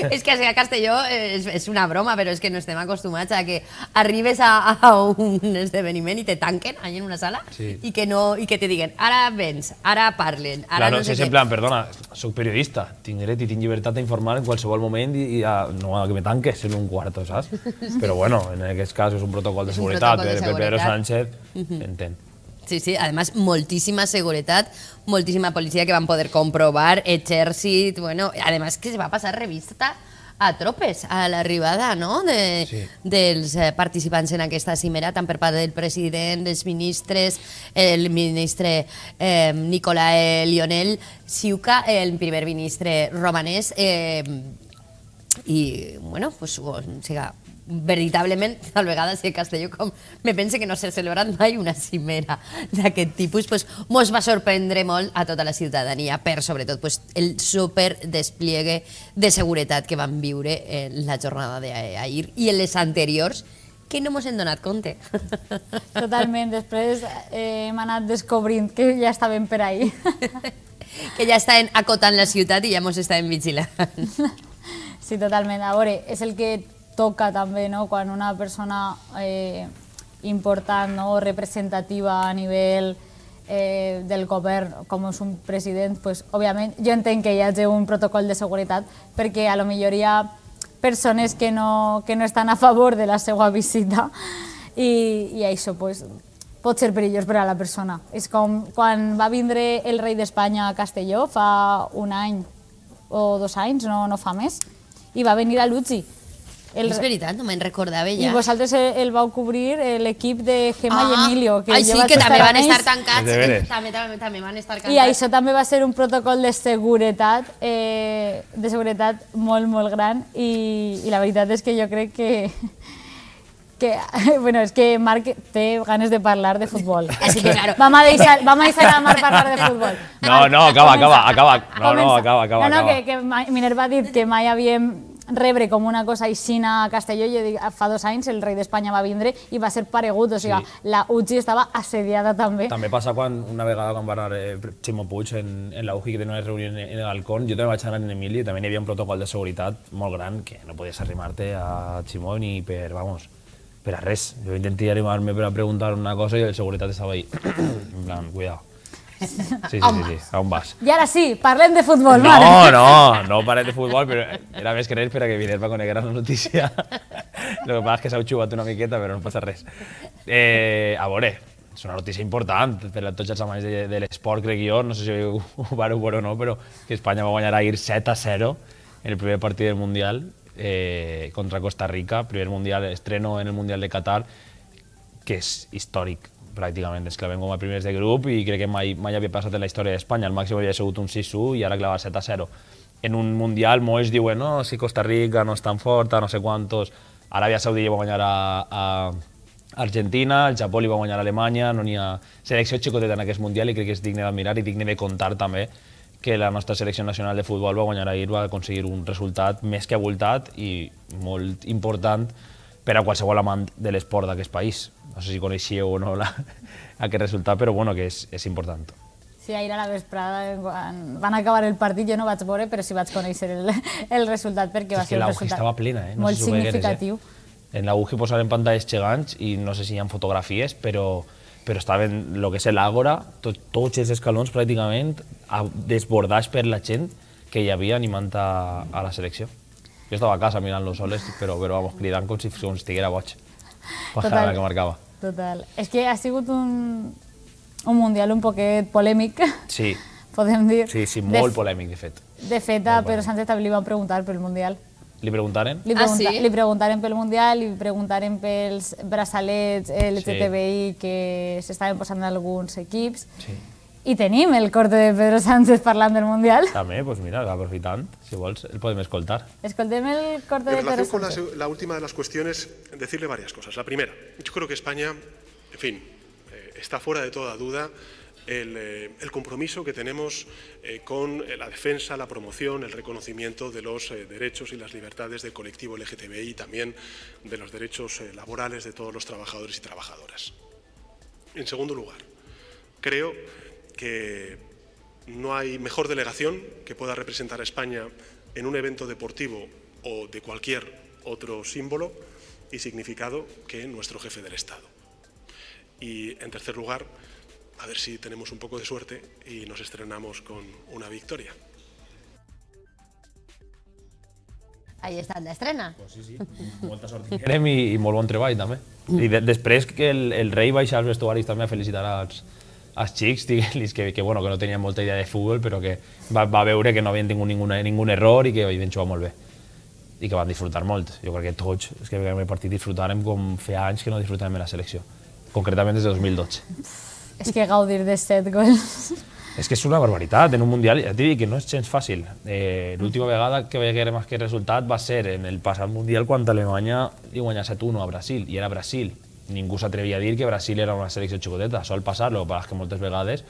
és (laughs) que a Castelló és, eh, és una broma, però és que no estem acostumats a que arribes a, a un esdeveniment i te tanquen allà en una sala sí. i, que no, i que te diguen ara vens, ara parlen, ara claro, no sé si en plan, perdona, soc periodista, tinc dret i tinc llibertat d'informar en qualsevol moment i, i a, ah, no a que me tanques en un quarto, saps? (laughs) Però bueno, en aquest cas és un protocol de seguretat, protocol eh, de seguretat. per Pedro Sánchez, uh -huh. entenc. Sí, sí, además moltíssima seguretat, moltíssima policia que van poder comprovar, exèrcit, bueno, además que se va passar revista a tropes a l'arribada no? de, sí. dels eh, participants en aquesta cimera, tant per part del president, dels ministres, el ministre eh, Nicolae Lionel Siuca, el primer ministre romanès, eh, i, bueno, pues, o siga, veritablement, tal (laughs) vegada, si a Castelló com me pense que no s'ha celebrat mai una cimera d'aquest tipus, pues, mos va sorprendre molt a tota la ciutadania per, sobretot, pues, el super despliegue de seguretat que van viure en la jornada d'ahir i en les anteriors, que no mos hem donat compte. (laughs) Totalment, després eh, hem anat descobrint que ja estaven per ahir. (laughs) que ja estaven acotant la ciutat i ja mos estaven vigilant. Sí, totalment. A veure, és el que toca també no? quan una persona eh, important no? o representativa a nivell eh, del govern, com és un president, pues, òbviament jo entenc que hi hagi un protocol de seguretat perquè a lo millor hi ha persones que no, que no estan a favor de la seva visita i, i això pues, pot ser perillós per a la persona. És com quan va vindre el rei d'Espanya a Castelló fa un any o dos anys, no, no fa més, i va venir a Lutzi el... És veritat, no me'n recordava ja. I vosaltres eh, el vau cobrir l'equip de Gemma ah, i Emilio. Que ai, sí, que també van estar tancats. També, també, també van estar tancats. I això també va ser un protocol de seguretat, eh, de seguretat molt, molt gran i, i la veritat és que jo crec que que, (laughs) bueno, és que Marc té ganes de parlar de futbol. Així (laughs) que, claro. Vam a deixar, vam a, deixar a Marc parlar de futbol. No, no, acaba, acaba, acaba. No, no, acaba, acaba. No, no, que, que Minerva ha dit que mai havíem rebre com una cosa aixina a Castelló, jo dic, ah, fa dos anys el rei d'Espanya va vindre i va ser paregut, o sigui, sí. la UGI estava assediada també. També passa quan una vegada quan va anar eh, Ximo Puig en, en la UGI que tenia una reunió en, el Alcón, jo també vaig anar en Emili i també hi havia un protocol de seguretat molt gran que no podies arrimar-te a Ximo ni per, vamos, per a res. Jo intenté arrimar-me per a preguntar una cosa i el seguretat estava ahí. (clears throat) en plan, cuidado. Sí, sí, sí, sí, a on vas? I ara sí, parlem de futbol, no, mare. No, no, no parlem de futbol, però era més que res per a que vingués va la notícia. El que passa és que s'ha xugat una miqueta, però no passa res. Eh, a veure, és una notícia important per a tots els amants de, de l'esport, crec jo, no sé si ho, vareu veure o no, però que Espanya va guanyar ahir 7 a 0 en el primer partit del Mundial eh, contra Costa Rica, primer Mundial, estreno en el Mundial de Qatar, que és històric pràcticament ens clavem com a primers de grup i crec que mai, mai havia passat en la història d'Espanya. El màxim havia sigut un 6-1 i ara clavar 7-0. En un Mundial molts diuen no, si Costa Rica no és tan forta, no sé quantos... Aràbia Saudí va guanyar a, a Argentina, el Japó li va guanyar a Alemanya, no n'hi ha selecció xicoteta en aquest Mundial i crec que és digne d'admirar i digne de contar també que la nostra selecció nacional de futbol va guanyar ahir, va aconseguir un resultat més que avoltat i molt important per a qualsevol amant de l'esport d'aquest país. No sé si coneixeu o no la, (laughs) aquest resultat, però bueno, que és, és important. Sí, ahir a la vesprada, quan van acabar el partit, jo no vaig veure, però sí vaig conèixer el, (laughs) el resultat, perquè sí, va ser un resultat estava plena, eh? no molt sé si eh? significatiu. eh? En l'Augi en pantalles gegants i no sé si hi ha fotografies, però, però estaven el que és l'àgora, tot, tots els escalons pràcticament desbordats per la gent que hi havia animant a, a la selecció. Jo estava a casa mirant los soles, però, però vamos, cridant com si, com si estiguera boig. Total. que marcava. Total. És que ha sigut un, un Mundial un poquet polèmic. Sí. (laughs) Podem dir. Sí, sí, molt de, polèmic, de fet. De fet, pero a Pedro Sánchez també li van preguntar pel Mundial. Li preguntaren? Li, pregunta, ah, sí? li preguntaren pel Mundial, li preguntaren pels braçalets LGTBI sí. que s'estaven posant en alguns equips. Sí. Y tenim el corte de Pedro Sánchez parlant del Mundial. También, pues mira, aprofitant, si vols, el podem escoltar. Escoltem el corte de Pedro Sánchez. En relación con la, última de las cuestiones, decirle varias cosas. La primera, yo creo que España, en fin, eh, está fuera de toda duda El, eh, compromiso que tenemos eh, con la defensa, la promoción, el reconocimiento de los derechos y las libertades del colectivo LGTBI y también de los derechos laborales de todos los trabajadores y trabajadoras. En segundo lugar, creo que no hay mejor delegación que pueda representar a España en un evento deportivo o de cualquier otro símbolo y significado que nuestro jefe del Estado. Y en tercer lugar, a ver si tenemos un poco de suerte y nos estrenamos con una victoria. Ahí està la estrena. Pues sí, sí, molta sort. I, I molt bon treball, després que el, rey rei baixa también también a felicitar els xics diguent-los que, que, bueno, que no tenien molta idea de futbol, però que va, va veure que no havien tingut ningun, ningun error i que havien jugat molt bé i que van disfrutar molt. Jo crec que tots, és que el partit disfrutàrem com feia anys que no disfrutàvem la selecció, concretament des de 2012. És que gaudir de set gols... És que és una barbaritat, en un Mundial, ja t'he dit que no és gens fàcil. Eh, L'última vegada que veiem aquest resultat va ser en el passat Mundial quan Alemanya li guanyà 7-1 a Brasil, i era Brasil, ningú s'atrevia a dir que Brasil era una selecció xicoteta. Sol passar-lo, però és que moltes vegades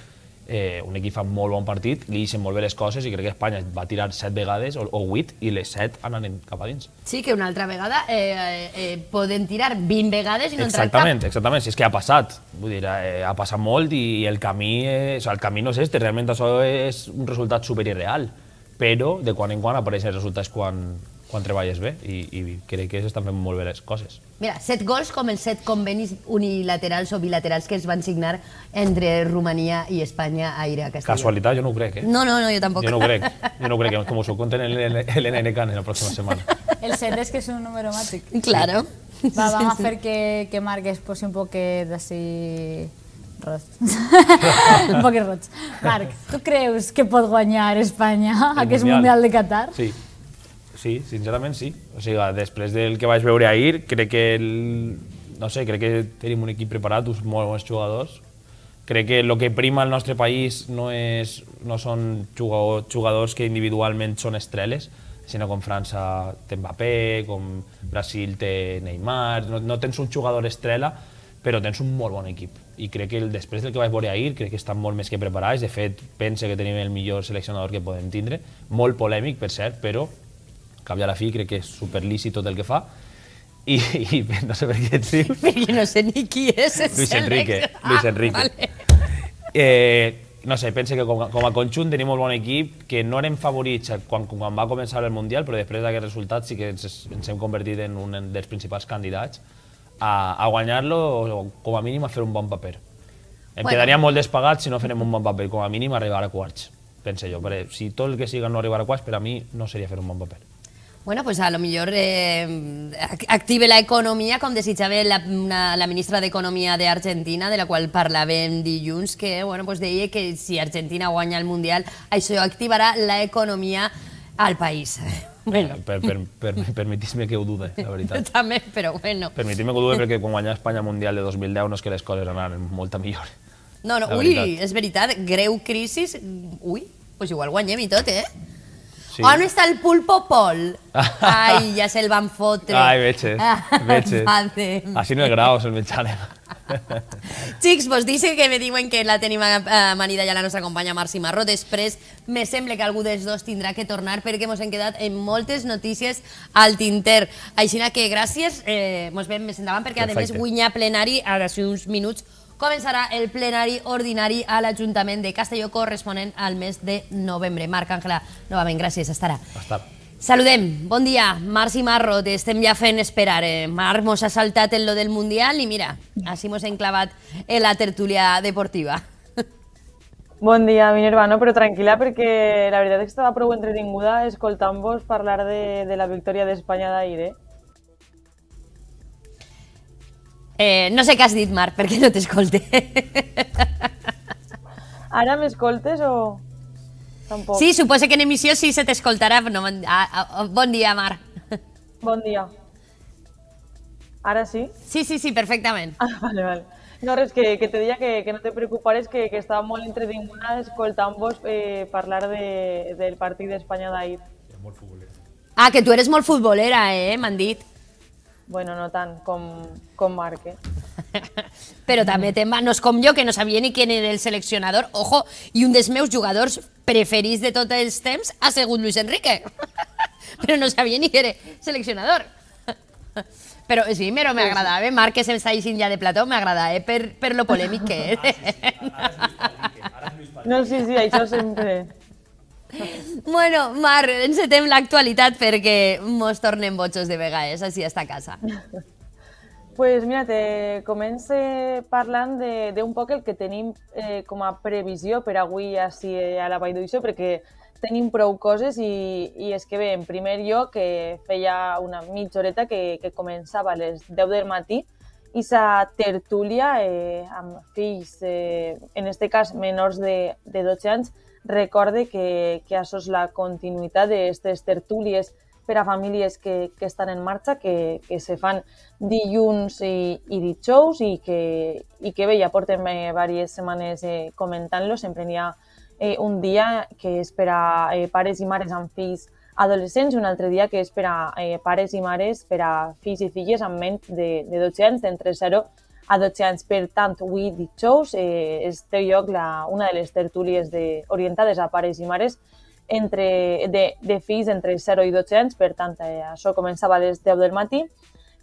eh, un equip fa molt bon partit, li deixen molt bé les coses i crec que Espanya va tirar set vegades o, o vuit i les set anaven cap a dins. Sí, que una altra vegada eh, eh, eh poden tirar 20 vegades i no entrar Exactament, exactament, si és que ha passat. Vull dir, eh, ha passat molt i el camí, eh, o sigui, el camí no és este, realment això és un resultat super irreal, però de quan en quan apareixen resultats quan, quan treballes bé i, i crec que s'estan fent molt bé les coses. Mira, set gols com els set convenis unilaterals o bilaterals que es van signar entre Romania i Espanya a Ira Castelló. Casualitat, jo no ho crec, eh? No, no, no, jo tampoc. Jo no ho crec, jo no ho crec, com us ho conten el, NNK en la pròxima setmana. El set és que és un número màtic. Claro. Va, vam a fer que, que Marques posi un poc d'ací... Roig. (laughs) un de roig. Marc, tu creus que pot guanyar Espanya aquest mundial de Qatar? Sí sí, sincerament sí. O sigui, després del que vaig veure ahir, crec que el, no sé, crec que tenim un equip preparat, uns molt bons jugadors. Crec que el que prima al nostre país no, és, no són jugadors que individualment són estreles, sinó com França té Mbappé, com Brasil té Neymar, no, no tens un jugador estrela, però tens un molt bon equip. I crec que el, després del que vaig veure ahir, crec que estan molt més que preparats. De fet, pense que tenim el millor seleccionador que podem tindre. Molt polèmic, per cert, però cap i a la fi crec que és superlícit tot el que fa, i, i no sé per què et dius. (laughs) Perquè no sé ni qui és. Luis Enrique. Ah, Luis Enrique. Vale. Eh, no sé, pense que com, com a conjunt tenim molt bon equip, que no érem favorits quan, quan va començar el Mundial, però després d'aquest resultat sí que ens, ens hem convertit en un dels principals candidats a, a guanyar-lo o com a mínim a fer un bon paper. Em bueno. quedaria molt despagat si no fem un bon paper, com a mínim arribar a quarts, pense jo. Però si tot el que siga no arribar a quarts, per a mi no seria fer un bon paper. Bueno, pues a lo mejor eh, active la economía, como desitjava la, una, la ministra de Economía de Argentina, de la cual qual parlàvem Dijuns, que bueno, pues deia que si Argentina guaña el Mundial, eso activará la economía al país. (laughs) Bueno. Per, per, per, permetis que ho dude, la veritat. (laughs) També, però bueno. permetis que ho dude perquè quan guanyà Espanya Mundial de 2010 no és que les coses anaven molt millor. No, no, ui, veritat. és veritat, greu crisi, ui, doncs pues igual guanyem i tot, eh? Sí. On està el pulpo Pol? (laughs) Ai, ja se'l van fotre. Ai, veges, veges. (laughs) Així no el grau, el menjarem. (laughs) Xics, vos dice que me diuen que la tenim amanida ja la nostra companya Marci Marró. Després, me sembla que algú dels dos tindrà que tornar perquè mos hem quedat en moltes notícies al tinter. Així que gràcies, eh, mos vam més endavant perquè Perfecte. a més guanyar plenari ara uns minuts començarà el plenari ordinari a l'Ajuntament de Castelló corresponent al mes de novembre. Marc Àngela, novament, gràcies, estarà. Està. Saludem, bon dia, Marc i Marro, t'estem ja fent esperar. Eh? Marc mos ha saltat en lo del Mundial i mira, així mos hem clavat en la tertúlia deportiva. Bon dia, Minerva, no, però tranquil·la perquè la veritat és que estava prou entretinguda escoltant-vos parlar de, de la victòria d'Espanya d'ahir, eh? Eh, no sé què has dit, Marc, perquè no t'escolte. Ara m'escoltes o...? Tampoc. Sí, suposo que en emissió sí se t'escoltarà. No, a, ah, ah, oh, bon dia, Marc. Bon dia. Ara sí? Sí, sí, sí, perfectament. Ah, vale, vale. No, res, que, que te deia que, que no te preocupares, que, que estava molt entretinguda escoltant-vos eh, parlar de, del partit d'Espanya d'ahir. molt futbolera. Ah, que tu eres molt futbolera, eh, m'han dit. Bueno, no tant com, com Marque. (laughs) Però també té manos com jo, que no sabia ni qui era el seleccionador. Ojo, i un dels meus jugadors preferits de tots els temps ha sigut Luis Enrique. (laughs) Però no sabia ni qui era seleccionador. (laughs) Però sí, però m'agradava. Sí, eh, sí. Marc, que s'està se ja de plató, m'agradava eh? per, per lo polèmic que és. No, sí, sí, això sempre. (laughs) Bueno, Mar, encetem l'actualitat perquè mos tornem bojos de vegades, així està a casa. pues mira, te comence parlant d'un poc el que tenim eh, com a previsió per avui així eh, a la Vall d'Uixó, perquè tenim prou coses i, i és que bé, en primer lloc, que eh, feia una mitja horeta que, que començava a les 10 del matí, i sa tertúlia eh, amb fills, eh, en este cas menors de, de 12 anys, recorde que, que això és la continuïtat d'aquestes tertúlies per a famílies que, que estan en marxa, que, que se fan dilluns i, i dijous i que, i que bé, ja portem eh, diverses setmanes eh, comentant-lo, sempre n'hi ha eh, un dia que és per a eh, pares i mares amb fills adolescents i un altre dia que és per a eh, pares i mares, per a fills i filles amb menys de, de 12 anys, d'entre 0 a 12 anys. Per tant, avui dijous eh, es té lloc la, una de les tertúlies de, orientades a pares i mares entre, de, de fills entre 0 i 12 anys, per tant, eh, això començava a les 10 del matí,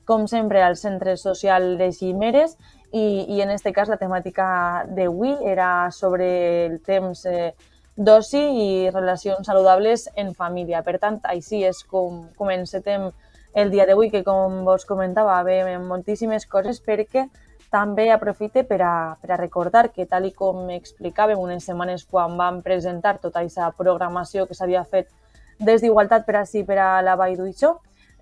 com sempre al Centre Social de Gimeres. i, i en aquest cas la temàtica d'avui era sobre el temps eh, d'oci i relacions saludables en família. Per tant, així és com comencem el dia d'avui, que com vos comentava, veiem moltíssimes coses perquè també aprofite per a, per a recordar que, tal i com explicàvem unes setmanes quan vam presentar tota aquesta programació que s'havia fet des d'Igualtat per a sí per a la Vall d'Uixó,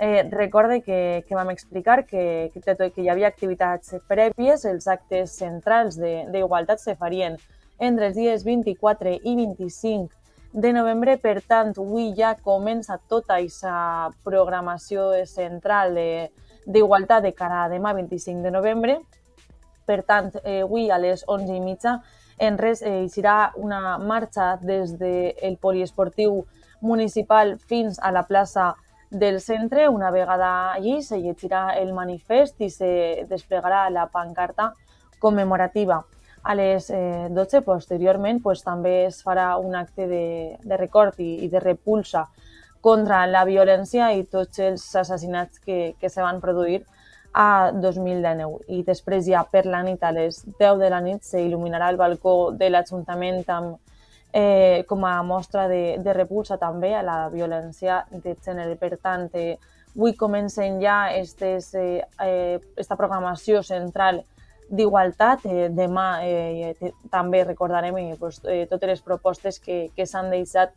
eh, recorde que, que vam explicar que, que, que hi havia activitats prèvies, els actes centrals d'igualtat se farien entre els dies 24 i 25 de novembre, per tant, avui ja comença tota aquesta programació central d'igualtat de, de cara a demà 25 de novembre, per tant, eh, avui a les 11 i mitja en res eh, serà una marxa des del de poliesportiu municipal fins a la plaça del centre. Una vegada allí se llegirà el manifest i se desplegarà la pancarta commemorativa. A les eh, 12, posteriorment, pues, també es farà un acte de, de record i, i de repulsa contra la violència i tots els assassinats que, que se van produir a 2019. I després ja per la nit, a les 10 de la nit, s'il·luminarà el balcó de l'Ajuntament amb eh, com a mostra de, de repulsa també a la violència de gènere. Per tant, eh, avui comencen ja estes, eh, eh, esta programació central d'igualtat. Eh, demà eh, també recordarem eh, pues, eh, totes les propostes que, que s'han deixat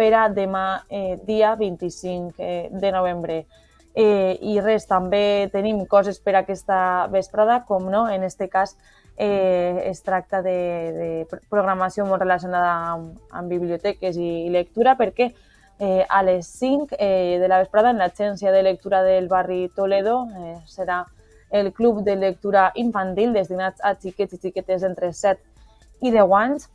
per a demà eh, dia 25 eh, de novembre. Eh, I res, també tenim coses per aquesta vesprada, com no, en este cas eh, es tracta de, de programació molt relacionada amb, amb biblioteques i, i lectura, perquè eh, a les 5 eh, de la vesprada en l'agència de lectura del barri Toledo eh, serà el Club de Lectura Infantil destinat a xiquets i xiquetes entre 7 i 10 anys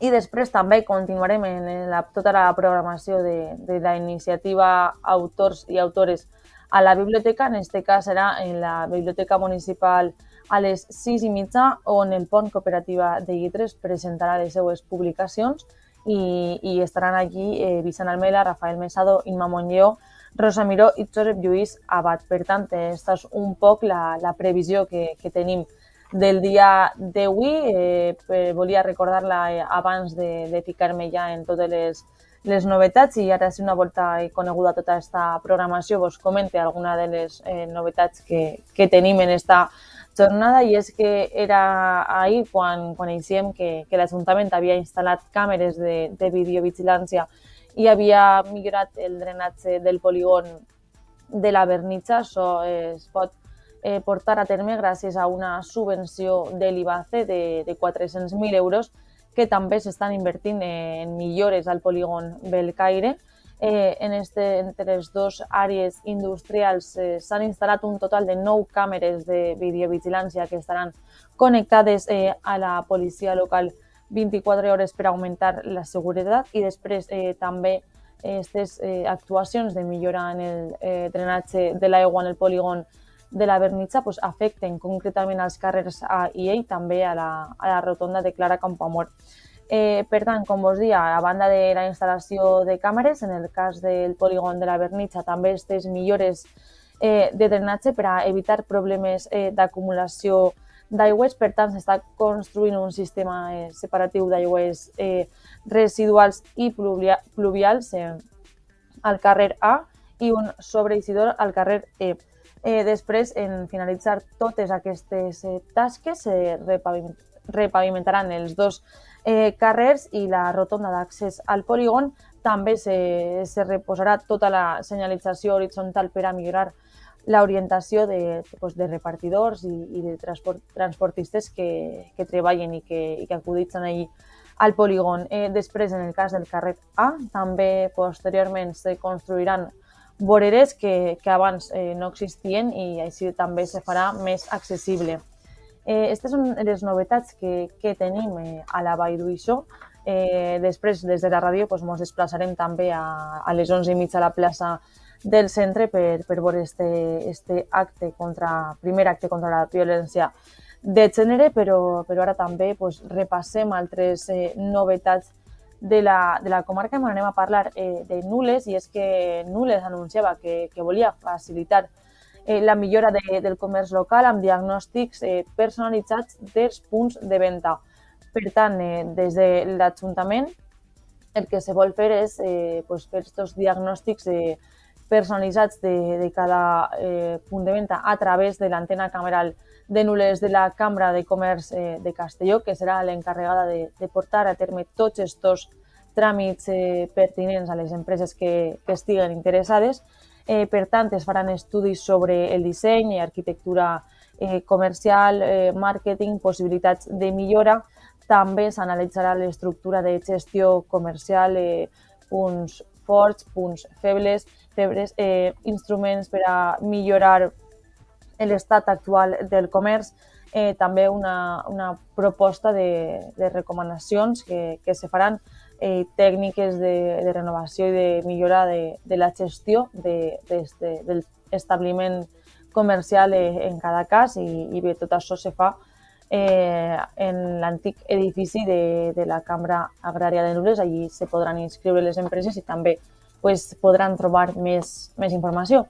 i després també continuarem en la, tota la programació de, de la iniciativa Autors i Autores a la biblioteca, en este cas serà en la Biblioteca Municipal a les 6 i mitja, on el Pont Cooperativa de Guitres presentarà les seues publicacions i, i estaran aquí eh, Vicent Almela, Rafael Mesado, Inma Monlleó, Rosa Miró i Josep Lluís Abad. Per tant, eh, aquesta és un poc la, la previsió que, que tenim del dia d'avui. Eh, eh, volia recordar-la eh, abans de, de ficar-me ja en totes les, les novetats i ara si una volta he coneguda tota aquesta programació vos comente alguna de les eh, novetats que, que tenim en esta jornada i és que era ahir quan coneixíem que, que l'Ajuntament havia instal·lat càmeres de, de videovigilància i havia millorat el drenatge del polígon de la Bernitxa. Això eh, es pot eh, portar a terme gràcies a una subvenció de l'IBACE de, de 400.000 euros que també s'estan invertint en millores al polígon Belcaire. Eh, en este, entre les dues àrees industrials eh, s'han instal·lat un total de nou càmeres de videovigilància que estaran connectades eh, a la policia local 24 hores per augmentar la seguretat i després eh, també aquestes eh, eh, actuacions de millora en el eh, drenatge de l'aigua en el polígon de la vernitza pues, afecten concretament als carrers A i E i també a la, a la rotonda de Clara Campoamor. Eh, per tant, com vos dia, a banda de la instal·lació de càmeres, en el cas del polígon de la Vernitxa, també estes millores eh, de drenatge per a evitar problemes eh, d'acumulació d'aigües. Per tant, s'està construint un sistema eh, separatiu d'aigües eh, residuals i pluvia, pluvials eh, al carrer A i un sobre al carrer E. Eh, després, en finalitzar totes aquestes eh, tasques, se eh, repavimentaran els dos eh, carrers i la rotonda d'accés al polígon. També se, se reposarà tota la senyalització horitzontal per a millorar l'orientació de, pues, de repartidors i, i de transport, transportistes que, que treballen i que, i que acuditzen allà al polígon. Eh, després, en el cas del carrer A, també posteriorment se construiran voreres que, que abans eh, no existien i així també se farà més accessible. Eh, aquestes són les novetats que, que tenim eh, a la Vall d'Uixó. Eh, després, des de la ràdio, doncs, desplaçarem també a, a les 11 i mitja a la plaça del centre per, per veure este, este acte contra, primer acte contra la violència de gènere, però, però ara també doncs, repassem altres eh, novetats de la, de la comarca, on anem a parlar eh, de Nules, i és que Nules anunciava que, que volia facilitar eh, la millora de, del comerç local amb diagnòstics eh, personalitzats dels punts de venda. Per tant, eh, des de l'Ajuntament el que se vol fer és eh, pues, fer aquests diagnòstics eh, personalitzats de, de cada eh, punt de venda a través de l'antena cameral de Nules de la Cambra de Comerç eh, de Castelló, que serà l'encarregada de, de portar a terme tots aquests tràmits eh, pertinents a les empreses que, que estiguen interessades. Eh, per tant, es faran estudis sobre el disseny i arquitectura eh, comercial, eh, màrqueting, possibilitats de millora. També s'analitzarà l'estructura de gestió comercial, eh, punts forts, punts febles, febres, eh, instruments per a millorar l'estat actual del comerç, eh, també una, una proposta de, de recomanacions que, que se faran eh, tècniques de, de renovació i de millora de, de la gestió de, de, de, del establiment comercial eh, en cada cas i, i bé, tot això se fa eh, en l'antic edifici de, de la Cambra Agrària de Nules. Allí se podran inscriure les empreses i també pues, podran trobar més, més informació.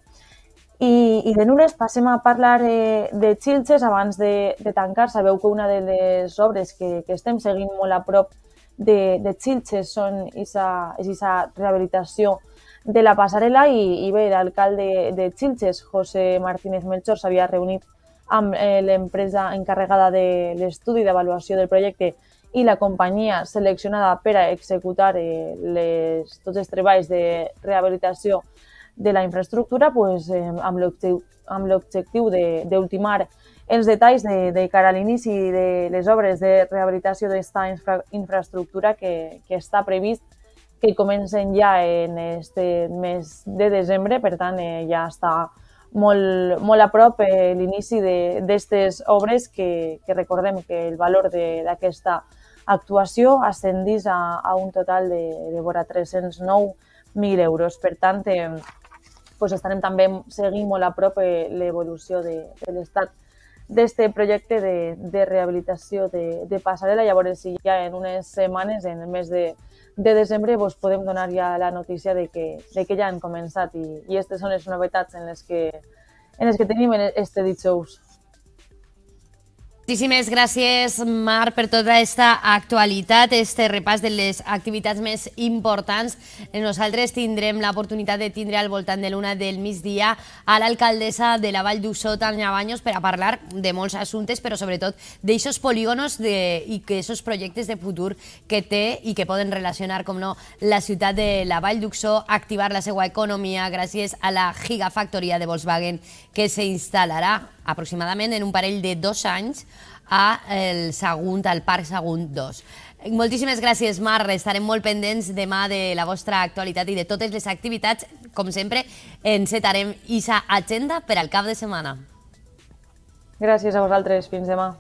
I, i de Nules passem a parlar de, de Xilxes abans de, de tancar. Sabeu que una de les obres que, que estem seguint molt a prop de, de Xilxes són isa, és aquesta rehabilitació de la passarel·la i, i bé, l'alcalde de Xilxes, José Martínez Melchor, s'havia reunit amb eh, l'empresa encarregada de l'estudi d'avaluació del projecte i la companyia seleccionada per a executar eh, les, tots els treballs de rehabilitació de la infraestructura pues, eh, amb l'objectiu d'ultimar els detalls de, de cara a l'inici de les obres de rehabilitació d'aquesta infra, infraestructura que, que està previst que comencen ja en este mes de desembre, per tant eh, ja està molt, molt a prop eh, l'inici d'aquestes obres que, que recordem que el valor d'aquesta actuació ascendís a, a un total de, de vora 309.000 euros. Per tant, eh, pues estarem també seguint molt a prop eh, l'evolució de, de l'estat d'aquest projecte de, de rehabilitació de, de passarel·la. Llavors, si ja en unes setmanes, en el mes de, de desembre, vos podem donar ja la notícia de que, de que ja han començat i, i aquestes són les novetats en les que, en les que tenim este dijous. Moltíssimes gràcies, Marc, per tota aquesta actualitat, este repàs de les activitats més importants. Nosaltres tindrem l'oportunitat de tindre al voltant de l'una del migdia a l'alcaldessa de la Vall d'Ussó, Tania Baños, per a parlar de molts assumptes, però sobretot d'aixos polígonos de, i que projectes de futur que té i que poden relacionar, com no, la ciutat de la Vall d'Ussó, activar la seva economia gràcies a la gigafactoria de Volkswagen que s'instal·larà aproximadament en un parell de dos anys a el Sagunt, al Parc Segund 2. Moltíssimes gràcies, Mar. Estarem molt pendents demà de la vostra actualitat i de totes les activitats. Com sempre, encetarem Isa Agenda per al cap de setmana. Gràcies a vosaltres. Fins demà.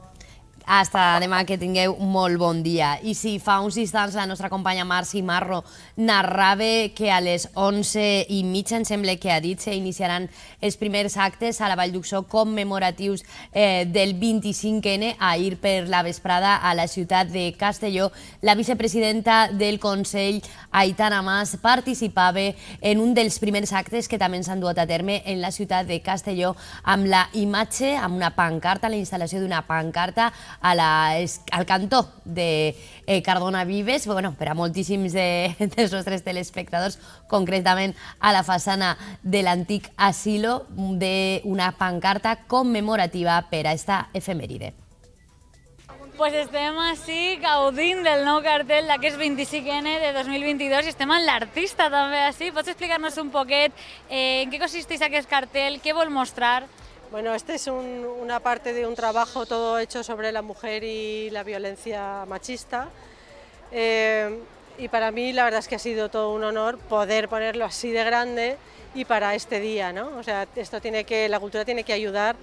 Hasta demà, que tingueu molt bon dia. I si fa uns instants la nostra companya Marci Marro narrava que a les 11 i mitja, em sembla que ha dit, s'iniciaran els primers actes a la Vall d'Uxó commemoratius eh, del 25N. a ir per la vesprada a la ciutat de Castelló, la vicepresidenta del Consell, Aitana Mas, participava en un dels primers actes que també s'han duat a terme en la ciutat de Castelló amb la imatge, amb una pancarta, la instal·lació d'una pancarta a la, al cantó de eh, Cardona Vives, bueno, per a moltíssims de, (laughs) dels nostres telespectadors, concretament a la façana de l'antic asilo d'una pancarta commemorativa per a esta efemèride. Pues estem així gaudint del nou cartell d'aquest 25N de 2022 i estem amb l'artista també així. Pots explicar-nos un poquet eh, en què consisteix aquest cartell, què vol mostrar? Bueno, este es una parte de un trabajo todo hecho sobre la mujer y la violencia machista. Eh, y para mí la verdad es que ha sido todo un honor poder ponerlo así de grande y para este día, ¿no? O sea, esto tiene que, la cultura tiene que ayudar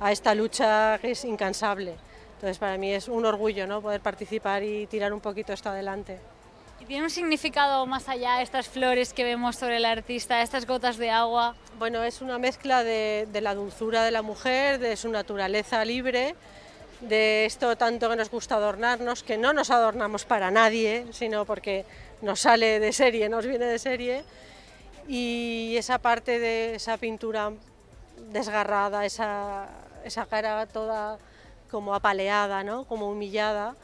a esta lucha que es incansable. Entonces para mí es un orgullo, ¿no? Poder participar y tirar un poquito esto adelante tiene un significado más allá estas flores que vemos sobre el artista, estas gotas de agua? Bueno, es una mezcla de, la dulzura de la mujer, de su naturaleza libre, de esto tanto que nos gusta adornarnos, que no nos adornamos para nadie, sino porque nos sale de serie, nos viene de serie, y esa parte de esa pintura desgarrada, esa, esa cara toda como apaleada, ¿no? como humillada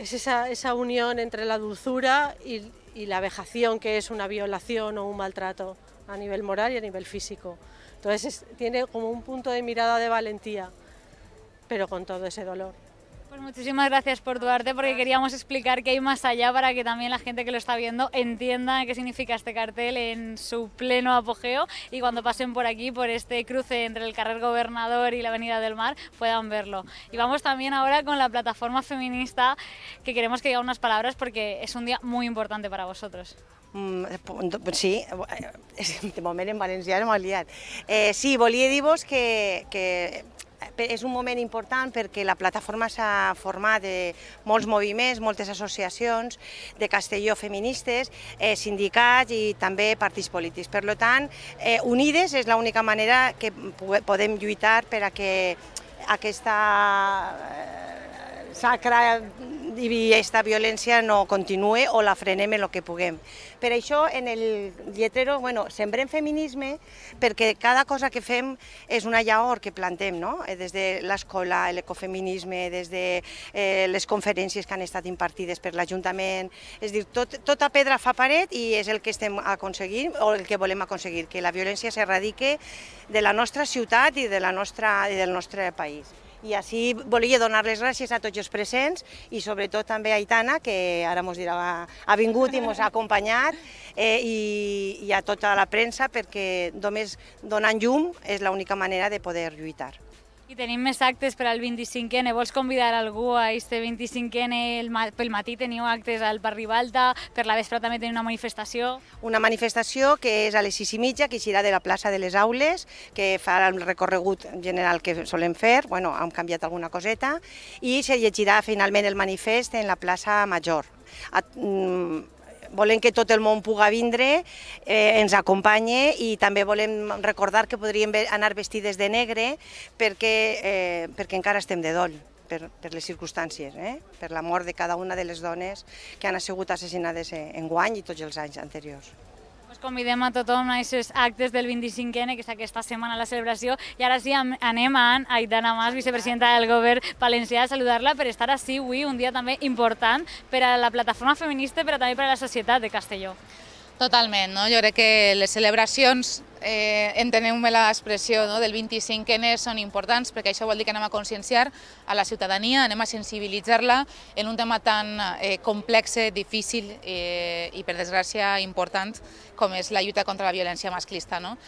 es esa, esa unión entre la dulzura y, la vejación que es una violación o un maltrato a nivel moral y a nivel físico. Entonces tiene como un punto de mirada de valentía, pero con todo ese dolor. Pues muchísimas gracias por tu arte porque queríamos explicar que hay más allá para que también la gente que lo está viendo entienda qué significa este cartel en su pleno apogeo y cuando pasen por aquí, por este cruce entre el carrer Gobernador y la Avenida del Mar, puedan verlo. Y vamos también ahora con la plataforma feminista que queremos que diga unas palabras porque es un día muy importante para vosotros. Mm, eh, pues sí, eh, (laughs) de momento en Valenciano no m'ha eh, sí, volia vos que és un moment important perquè la plataforma s'ha format de molts moviments, moltes associacions de Castelló feministes, eh, sindicats i també partits polítics. Per tant, eh, unides és l'única manera que podem lluitar per a que aquesta eh, sacra i aquesta violència no continue o la frenem en el que puguem. Per això en el lletrero bueno, sembrem feminisme perquè cada cosa que fem és una llaor que plantem, no? Eh, des de l'escola, l'ecofeminisme, des de eh, les conferències que han estat impartides per l'Ajuntament, és dir, tot, tota pedra fa paret i és el que estem aconseguint o el que volem aconseguir, que la violència s'erradique de la nostra ciutat i, de la nostra, i del nostre país. I així volia donar les gràcies a tots els presents i sobretot també a Aitana, que ara mos dirà, ha vingut i mos ha acompanyat, eh, i, i a tota la premsa, perquè només donant llum és l'única manera de poder lluitar. I tenim més actes per al 25N. Vols convidar algú a este 25N? El ma pel matí teniu actes al Barri Balta, per la vespre també teniu una manifestació. Una manifestació que és a les 6 i mitja, que serà de la plaça de les Aules, que farà el recorregut general que solem fer, bueno, hem canviat alguna coseta, i se llegirà finalment el manifest en la plaça Major. A, mm, volem que tot el món puga vindre, eh, ens acompanye i també volem recordar que podríem anar vestides de negre perquè, eh, perquè encara estem de dol per, per les circumstàncies, eh? per la mort de cada una de les dones que han sigut assassinades en guany i tots els anys anteriors convidem a tothom a aquests actes del 25N, que és aquesta setmana la celebració, i ara sí, anem a Aitana Mas, vicepresidenta del govern valencià, a saludar-la per estar així avui, un dia també important per a la plataforma feminista, però també per a la societat de Castelló. Totalment, no? jo crec que les celebracions, eh, entenem-me l'expressió no? del 25N, són importants perquè això vol dir que anem a conscienciar a la ciutadania, anem a sensibilitzar-la en un tema tan eh, complex, difícil eh, i, per desgràcia, important com és la lluita contra la violència masclista. No?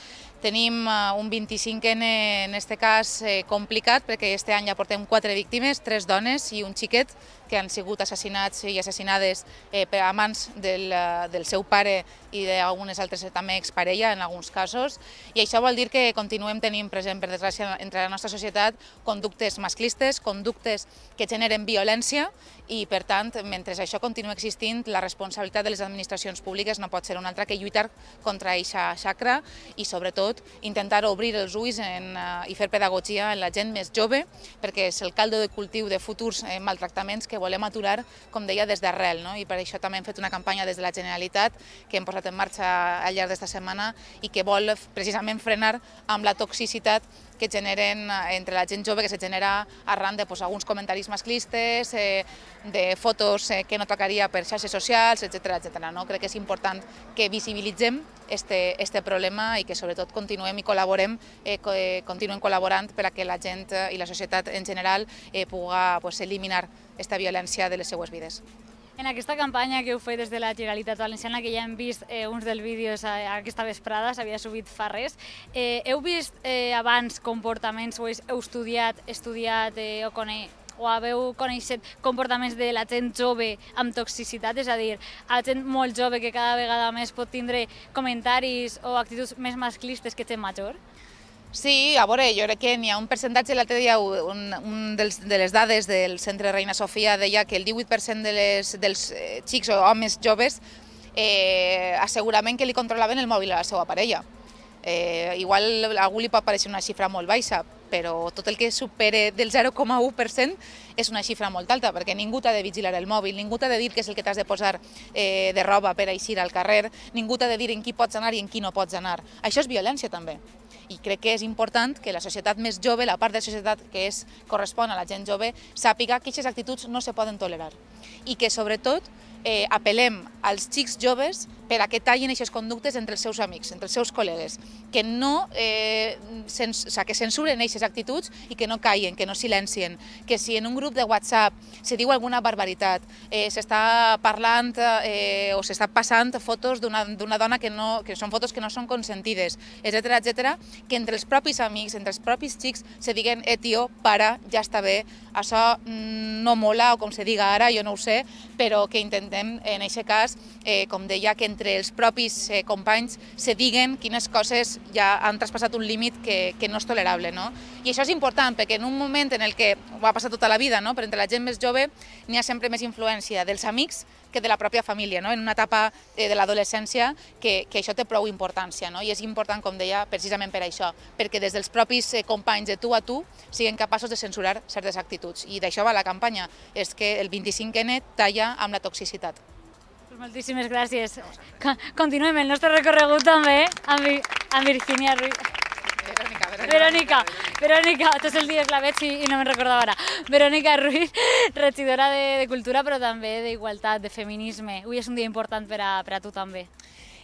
Tenim eh, un 25N, en aquest cas, eh, complicat, perquè este any ja portem quatre víctimes, tres dones i un xiquet, que han sigut assassinats i assassinades eh, a mans del, eh, del seu pare i d'algunes altres eh, també exparella, en alguns casos, i això vol dir que continuem tenint present, per desgràcia, entre la nostra societat conductes masclistes, conductes que generen violència i, per tant, mentre això continua existint, la responsabilitat de les administracions públiques no pot ser una altra que lluitar contra aquesta xacra i, sobretot, intentar obrir els ulls en, eh, i fer pedagogia en la gent més jove, perquè és el caldo de cultiu de futurs maltractaments que volem aturar, com deia, des d'arrel, no? i per això també hem fet una campanya des de la Generalitat que hem posat en marxa al llarg d'esta setmana i que vol precisament frenar amb la toxicitat que generen eh, entre la gent jove, que se genera arran de pues, alguns comentaris masclistes, eh, de fotos eh, que no tocaria per xarxes socials, etc etc. No? Crec que és important que visibilitzem este, este problema i que sobretot continuem i col·laborem, eh, eh continuem col·laborant per a que la gent eh, i la societat en general eh, puga pues, eliminar aquesta violència de les seues vides. En aquesta campanya que heu fet des de la Generalitat Valenciana, que ja hem vist eh, uns dels vídeos eh, aquesta vesprada, s'havia subit fa res, eh, heu vist eh, abans comportaments, o heu estudiat, estudiat eh, o, cone o haveu coneixet comportaments de la gent jove amb toxicitat, és a dir, a la gent molt jove que cada vegada més pot tindre comentaris o actituds més masclistes que gent major? Sí, a veure, jo crec que n'hi ha un percentatge, l'altre dia un, un dels, de les dades del Centre Reina Sofia deia que el 18% de les, dels eh, xics o homes joves eh, segurament que li controlaven el mòbil a la seva parella. Eh, igual a algú li pot aparèixer una xifra molt baixa, però tot el que supere del 0,1% és una xifra molt alta, perquè ningú t'ha de vigilar el mòbil, ningú t'ha de dir què és el que t'has de posar eh, de roba per eixir al carrer, ningú t'ha de dir en qui pots anar i en qui no pots anar. Això és violència també i crec que és important que la societat més jove, la part de la societat que és, correspon a la gent jove, sàpiga que aquestes actituds no se poden tolerar i que sobretot eh, apel·lem als xics joves per a que tallin aquestes conductes entre els seus amics, entre els seus col·legues, que no eh, cens, o sigui, que censuren aquestes actituds i que no caien, que no silencien, que si en un grup de WhatsApp se diu alguna barbaritat, eh, s'està parlant eh, o s'està passant fotos d'una dona que, no, que són fotos que no són consentides, etc etc, que entre els propis amics, entre els propis xics, se diguen, eh, tio, para, ja està bé, això mm, no mola, o com se diga ara, jo no ho sé, però que intentem, en aquest cas, eh, com deia, que entre entre els propis eh, companys se diguen quines coses ja han traspassat un límit que, que no és tolerable. No? I això és important perquè en un moment en el que ho ha passat tota la vida, no? però entre la gent més jove n'hi ha sempre més influència dels amics que de la pròpia família, no? en una etapa eh, de l'adolescència que, que això té prou importància no? i és important, com deia, precisament per això, perquè des dels propis eh, companys de tu a tu siguin capaços de censurar certes actituds i d'això va la campanya, és que el 25N talla amb la toxicitat. Moltíssimes gràcies. Continuem el nostre recorregut també eh? amb, amb Virginia Ruiz. Verónica, Verónica, Verónica, tot és el dia la i, i no me'n recordava ara. Verónica Ruiz, regidora de, de Cultura, però també d'Igualtat, de Feminisme. Avui és un dia important per a, per a tu també.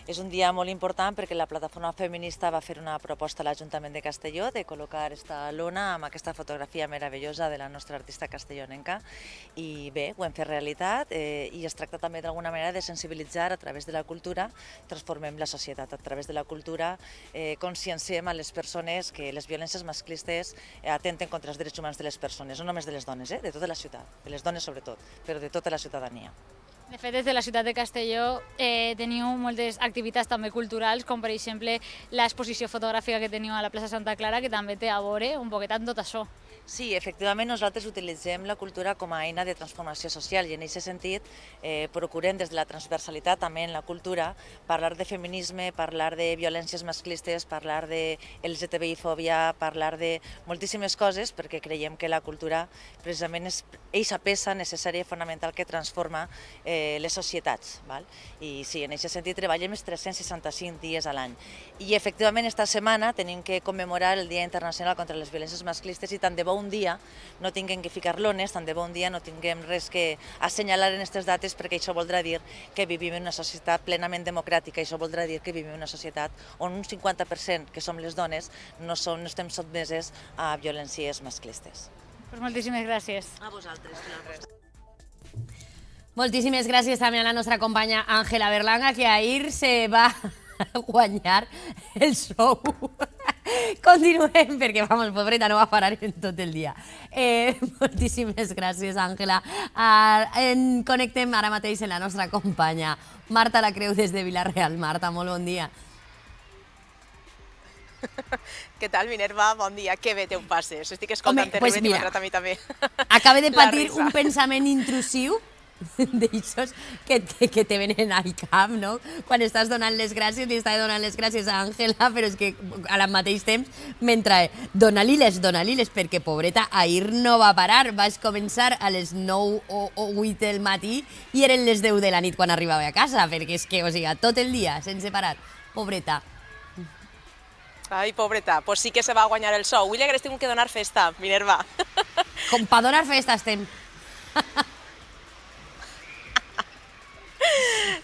És un dia molt important perquè la plataforma feminista va fer una proposta a l'Ajuntament de Castelló de col·locar esta lona amb aquesta fotografia meravellosa de la nostra artista castellonenca i bé, ho hem fet realitat eh, i es tracta també d'alguna manera de sensibilitzar a través de la cultura, transformem la societat a través de la cultura, eh, conscienciem a les persones que les violències masclistes eh, atenten contra els drets humans de les persones, no només de les dones, eh, de tota la ciutat, de les dones sobretot, però de tota la ciutadania. De fet, des de la ciutat de Castelló eh, teniu moltes activitats també culturals, com per exemple l'exposició fotogràfica que teniu a la plaça Santa Clara, que també té a veure un poquet amb tot això. Sí, efectivament nosaltres utilitzem la cultura com a eina de transformació social i en aquest sentit eh, procurem des de la transversalitat també en la cultura parlar de feminisme, parlar de violències masclistes, parlar de LGTBI-fòbia, parlar de moltíssimes coses perquè creiem que la cultura precisament és eixa peça necessària i fonamental que transforma eh, les societats. Val? I sí, en aquest sentit treballem els 365 dies a l'any. I efectivament esta setmana tenim que commemorar el Dia Internacional contra les Violències Masclistes i tant de bo bon dia no tinguem que ficar lones, tant de bon dia no tinguem res que assenyalar en aquestes dates perquè això voldrà dir que vivim en una societat plenament democràtica, això voldrà dir que vivim en una societat on un 50% que som les dones no, som, no estem sotmeses a violències masclistes. Pues moltíssimes gràcies. A vosaltres. Pilar. Moltíssimes gràcies a a nostra companya Àngela Berlanga, que ahir se va (laughs) guanyar el sou. (laughs) Continuem, perquè, vamos, pobreta, no va parar en tot el dia. Eh, (laughs) moltíssimes gràcies, Àngela. Ah, en connectem ara mateix amb la nostra companya, Marta La Creu, des de Vilareal. Marta, molt bon dia. Què tal, Minerva? Bon dia. Que bé te ho passes. Estic escoltant-te, pues Rubén, i m'ha a mi també. Acaba de patir un pensament intrusiu (laughs) d'aixòs que, que, que te venen al cap, no? Quan estàs donant les gràcies, li estàs donant les gràcies a Àngela, però és que al mateix temps, mentre dona-li les, dona-li les, perquè pobreta, ahir no va parar, vas començar a les 9 o, o 8 del matí i eren les 10 de la nit quan arribava a casa, perquè és que, o sigui, tot el dia, sense parar, pobreta. Ai, pobreta, pues sí que se va a guanyar el sou. Avui li hagués tingut que donar festa, Minerva. Com pa donar festa estem. (laughs)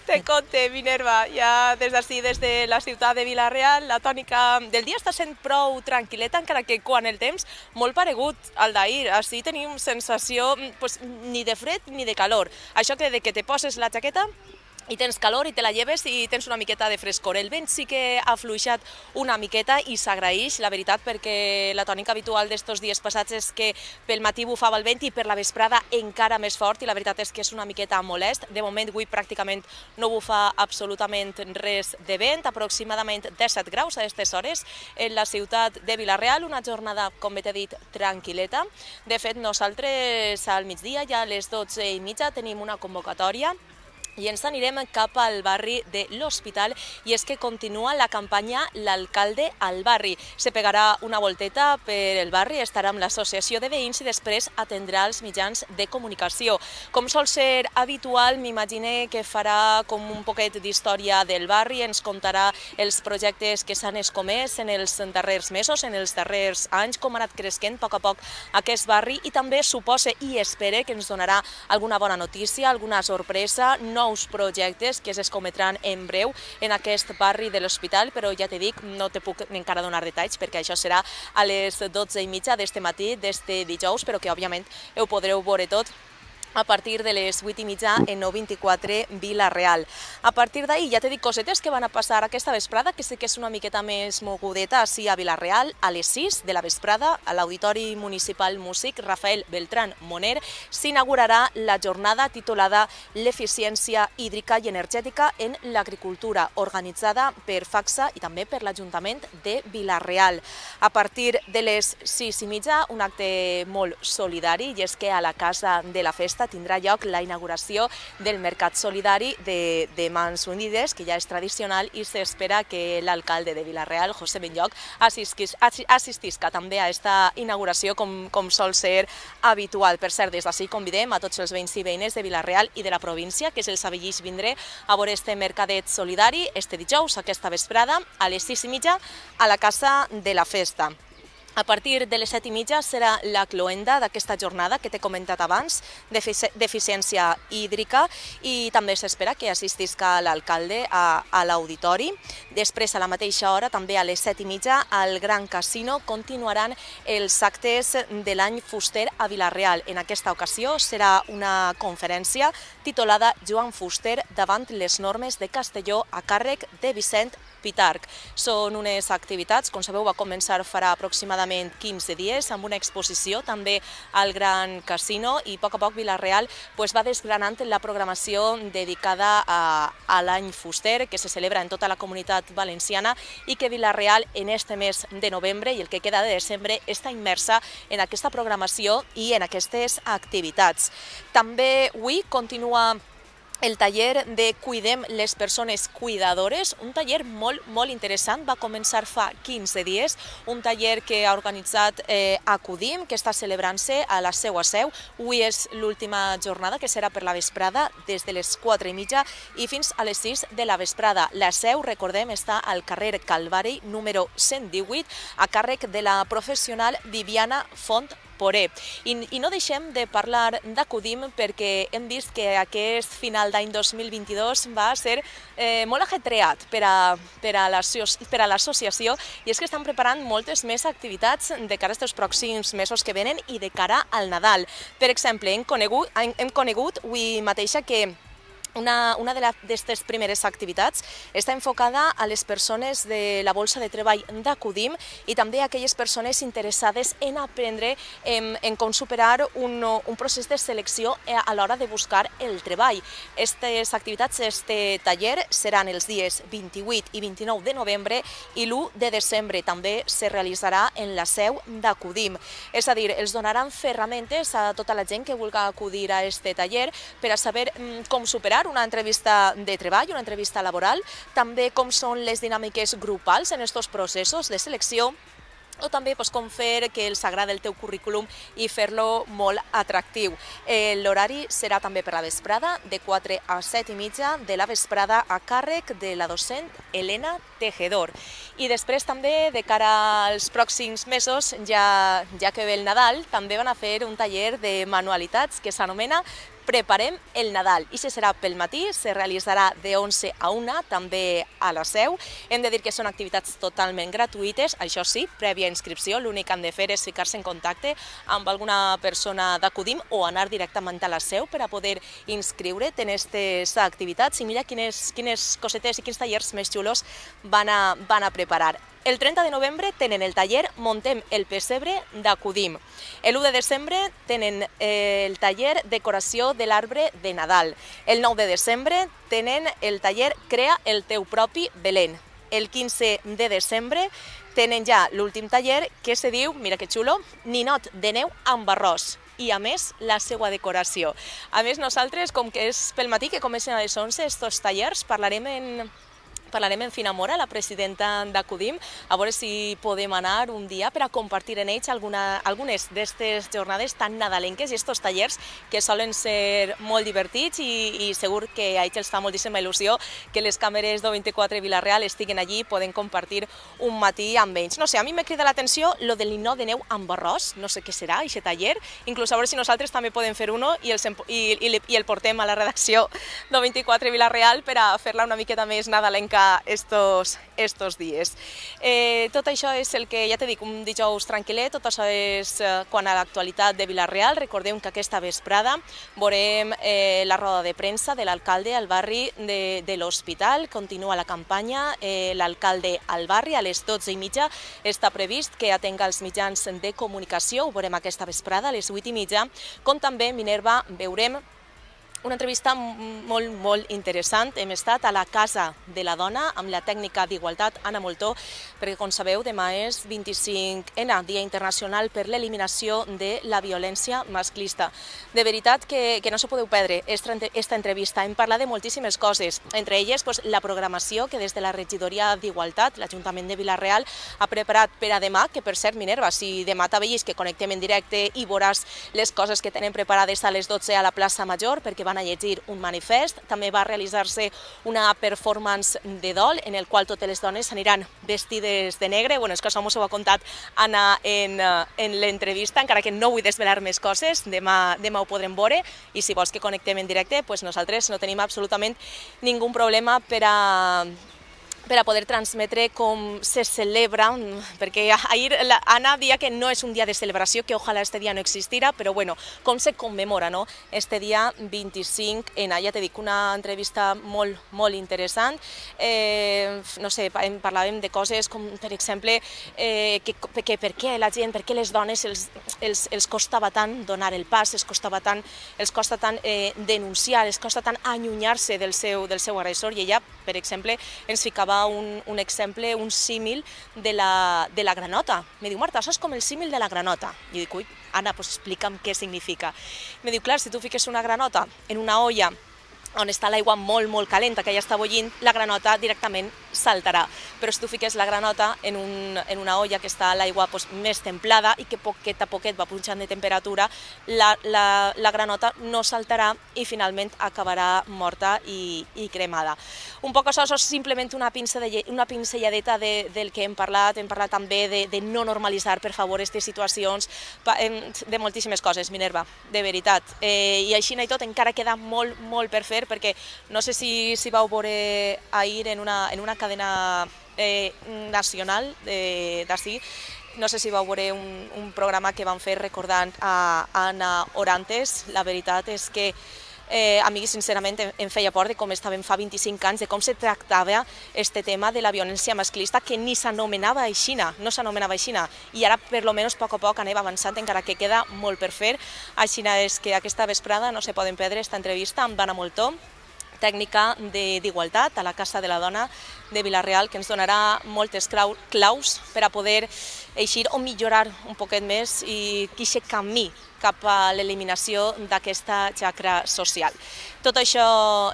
Te conte, Minerva, ja des d'ací, des de la ciutat de Vilareal, la tònica del dia està sent prou tranquil·leta, encara que quan el temps molt paregut al d'ahir. ací tenim sensació pues, ni de fred ni de calor. Això que de que te poses la jaqueta i tens calor i te la lleves i tens una miqueta de frescor. El vent sí que ha fluixat una miqueta i s'agraeix, la veritat, perquè la tònica habitual d'estos dies passats és que pel matí bufava el vent i per la vesprada encara més fort i la veritat és que és una miqueta molest. De moment avui pràcticament no bufa absolutament res de vent, aproximadament 17 graus a aquestes hores en la ciutat de Vilareal, una jornada, com bé t'he dit, tranquil·leta. De fet, nosaltres al migdia, ja a les 12 i mitja, tenim una convocatòria i ens anirem cap al barri de l'Hospital i és que continua la campanya L'alcalde al barri. Se pegarà una volteta per el barri, estarà amb l'associació de veïns i després atendrà els mitjans de comunicació. Com sol ser habitual, m'imagine que farà com un poquet d'història del barri, ens contarà els projectes que s'han escomès en els darrers mesos, en els darrers anys, com ha anat cresquent a poc a poc aquest barri i també suposa i espere que ens donarà alguna bona notícia, alguna sorpresa, no nous projectes que s'escometran en breu en aquest barri de l'Hospital, però ja te dic, no te puc encara donar detalls perquè això serà a les 12 i mitja d'este matí, d'este dijous, però que òbviament ho podreu veure tot a partir de les 8 i mitja en 924 Vila Real. A partir d'ahir ja t'he dit cosetes que van a passar aquesta vesprada, que sé que és una miqueta més mogudeta així a Vila Real, a les 6 de la vesprada, a l'Auditori Municipal Músic Rafael Beltrán Moner, s'inaugurarà la jornada titulada L'eficiència hídrica i energètica en l'agricultura, organitzada per FAXA i també per l'Ajuntament de Vila Real. A partir de les 6 i mitja, un acte molt solidari, i és que a la Casa de la Festa dissabte tindrà lloc la inauguració del Mercat Solidari de, de Mans Unides, que ja és tradicional i s'espera que l'alcalde de Vilareal, José Benlloc, assistis, assistisca també a aquesta inauguració com, com sol ser habitual. Per cert, des d'ací convidem a tots els veïns i veïnes de Vilareal i de la província, que és el Sabellix vindré a veure este Mercadet Solidari este dijous, aquesta vesprada, a les 6 i mitja, a la Casa de la Festa. A partir de les set i mitja serà la cloenda d'aquesta jornada que t'he comentat abans, d'eficiència hídrica, i també s'espera que assistisca l'alcalde a, a l'auditori. Després, a la mateixa hora, també a les set i mitja, al Gran Casino continuaran els actes de l'any Fuster a Vilareal. En aquesta ocasió serà una conferència titulada Joan Fuster davant les normes de Castelló a càrrec de Vicent Pitarc. Són unes activitats, com sabeu, va començar farà aproximadament 15 dies amb una exposició també al Gran Casino i a poc a poc Vilareal pues, va desgranant la programació dedicada a, a l'any fuster que se celebra en tota la comunitat valenciana i que Vilareal en este mes de novembre i el que queda de desembre està immersa en aquesta programació i en aquestes activitats. També avui continua el taller de Cuidem les persones cuidadores, un taller molt, molt interessant. Va començar fa 15 dies, un taller que ha organitzat eh, Acudim, que està celebrant-se a la seva seu. Avui és l'última jornada, que serà per la vesprada, des de les 4 i mitja i fins a les 6 de la vesprada. La seu, recordem, està al carrer Calvari, número 118, a càrrec de la professional Viviana Font Poré. I, I no deixem de parlar d'Acudim perquè hem vist que aquest final d'any 2022 va ser eh, molt ajetreat per a, per a l'associació i és que estan preparant moltes més activitats de cara als pròxims mesos que venen i de cara al Nadal. Per exemple, hem conegut, hem, hem conegut avui mateixa que una, una d'aquestes primeres activitats està enfocada a les persones de la Bolsa de Treball d'Acudim i també a aquelles persones interessades en aprendre en, en com superar un, un procés de selecció a l'hora de buscar el treball. Aquestes activitats, este taller, seran els dies 28 i 29 de novembre i l'1 de desembre. També se realitzarà en la seu d'Acudim. És a dir, els donaran ferramentes a tota la gent que vulgui acudir a este taller per a saber com mm, superar particular, una entrevista de treball, una entrevista laboral, també com són les dinàmiques grupals en aquests processos de selecció o també doncs, com fer que els agrada el teu currículum i fer-lo molt atractiu. Eh, l'horari serà també per la vesprada, de 4 a 7 i mitja de la vesprada a càrrec de la docent Elena Tejedor. I després també, de cara als pròxims mesos, ja, ja que ve el Nadal, també van a fer un taller de manualitats que s'anomena Preparem el Nadal. I se serà pel matí, se realitzarà de 11 a 1, també a la seu. Hem de dir que són activitats totalment gratuïtes, això sí, prèvia inscripció. L'únic que han de fer és ficar-se en contacte amb alguna persona d'Acudim o anar directament a la seu per a poder inscriure't en aquestes activitats i mira quines, quines cosetes i quins tallers més xulos van a, van a preparar. El 30 de novembre tenen el taller Montem el pessebre d'Acudim. El 1 de desembre tenen eh, el taller Decoració de l'arbre de Nadal. El 9 de desembre tenen el taller Crea el teu propi Belén. El 15 de desembre tenen ja l'últim taller que se diu, mira que xulo, Ninot de neu amb arròs i a més la seva decoració. A més nosaltres, com que és pel matí que comencen a les 11 estos tallers, parlarem en Parlarem amb Fina Mora, la presidenta d'Acudim, a veure si podem anar un dia per a compartir en ells alguna, algunes d'aquestes jornades tan nadalenques i aquests tallers que solen ser molt divertits i, i segur que a ells els fa moltíssima il·lusió que les càmeres de 24 Vilareal estiguen allí i poden compartir un matí amb ells. No sé, a mi m'ha cridat l'atenció lo del linó de neu amb arròs, no sé què serà, aquest taller, inclús a veure si nosaltres també podem fer uno i, els, i, i, i el portem a la redacció de 24 Vilareal per a fer-la una miqueta més nadalenca estos, estos dies. Eh, tot això és el que, ja t'he dit, un dijous tranquil·let, tot això és eh, quan a l'actualitat de Vilareal. Recordem que aquesta vesprada veurem eh, la roda de premsa de l'alcalde al barri de, de l'Hospital. Continua la campanya, eh, l'alcalde al barri a les 12 i mitja està previst que atenga els mitjans de comunicació, ho veurem aquesta vesprada a les 8 i mitja, com també Minerva veurem una entrevista molt, molt interessant. Hem estat a la Casa de la Dona amb la tècnica d'igualtat Anna Moltó, perquè, com sabeu, demà és 25N, Dia Internacional per l'Eliminació de la Violència Masclista. De veritat que, que no s'ho podeu perdre, aquesta entrevista. Hem parlat de moltíssimes coses, entre elles doncs, la programació que des de la Regidoria d'Igualtat, l'Ajuntament de Vilareal, ha preparat per a demà, que per cert, Minerva, si demà t'avellis que connectem en directe i veuràs les coses que tenen preparades a les 12 a la plaça Major, perquè van van a llegir un manifest. També va realitzar-se una performance de dol en el qual totes les dones aniran vestides de negre. Bueno, és que això m'ho ha contat Anna en, eh, en l'entrevista, encara que no vull desvelar més coses, demà, demà ho podrem veure i si vols que connectem en directe, pues nosaltres no tenim absolutament ningun problema per a, per a poder transmetre com se celebra, mm, perquè ahir la Anna dia que no és un dia de celebració, que ojalà este dia no existira, però bueno, com se commemora no? este dia 25 en ja te dic, una entrevista molt, molt interessant. Eh, no sé, parlàvem de coses com, per exemple, eh, que, que per què la gent, per què les dones els, els, els costava tant donar el pas, els costava tant, els costa tant eh, denunciar, els costa tant allunyar-se del seu, del seu agressor, i ella, per exemple, ens ficava posava un, un exemple, un símil de la, de la granota. Me diu, Marta, això és com el símil de la granota. I dic, ui, Anna, doncs explica'm què significa. Me diu, clar, si tu fiques una granota en una olla on està l'aigua molt, molt calenta, que ja està bullint, la granota directament saltarà. Però si tu fiques la granota en, un, en una olla que està l'aigua doncs, més templada i que poquet a poquet va punxant de temperatura, la, la, la granota no saltarà i finalment acabarà morta i, i cremada. Un poc això és simplement una, pinça de, una pinzelladeta de, del que hem parlat, hem parlat també de, de no normalitzar, per favor, aquestes situacions, de moltíssimes coses, Minerva, de veritat. Eh, I així i tot encara queda molt, molt per fer, Fer, perquè no sé si, si vau veure ahir en una, en una cadena eh, nacional de d'ací, no sé si vau veure un, un programa que van fer recordant a Anna Orantes, la veritat és que eh, a mi sincerament em feia por de com estàvem fa 25 anys, de com se tractava este tema de la violència masclista que ni s'anomenava així, no s'anomenava així, i ara per lo menys a poc a poc anem avançant encara que queda molt per fer, així és que aquesta vesprada no se poden perdre esta entrevista amb Anna Moltó, tècnica d'igualtat a la Casa de la Dona de Vilareal, que ens donarà moltes claus per a poder eixir o millorar un poquet més i aquest camí cap a l'eliminació d'aquesta xacra social. Tot això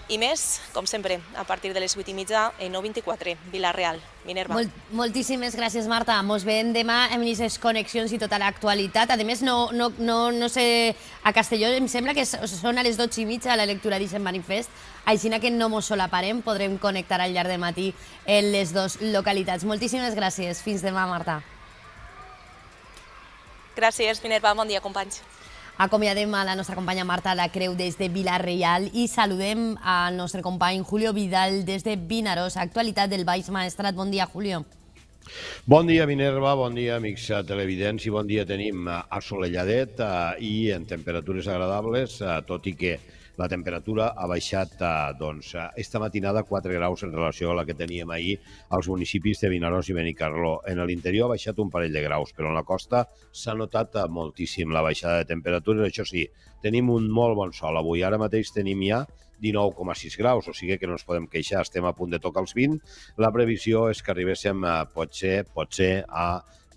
i més, com sempre, a partir de les 8 i mitja, en 924, Vilareal, Minerva. Molt, moltíssimes gràcies, Marta. Mos veiem demà amb les connexions i tota l'actualitat. A més, no, no, no, no sé, a Castelló em sembla que són a les 12 i mitja a la lectura d'Ixen Manifest, així que no mos solaparem, podrem connectar al llarg de matí en les dues localitats. Moltíssimes gràcies. Fins demà, Marta. Gràcies, Minerva. Bon dia, companys. Acomiadem a la nostra companya Marta La Creu des de Vila-real i saludem al nostre company Julio Vidal des de Vinaròs, actualitat del Baix Maestrat. Bon dia, Julio. Bon dia, Minerva, bon dia, amics televidents, i bon dia tenim assolelladet eh, i en temperatures agradables, eh, tot i que la temperatura ha baixat eh, doncs, eh, esta matinada 4 graus en relació a la que teníem ahir als municipis de Vinaròs i Benicarló. En l'interior ha baixat un parell de graus, però en la costa s'ha notat eh, moltíssim la baixada de temperatures. Això sí, tenim un molt bon sol avui. Ara mateix tenim ja 19,6 graus, o sigui que no ens podem queixar, estem a punt de tocar els 20. La previsió és que arribéssim, a, potser, potser a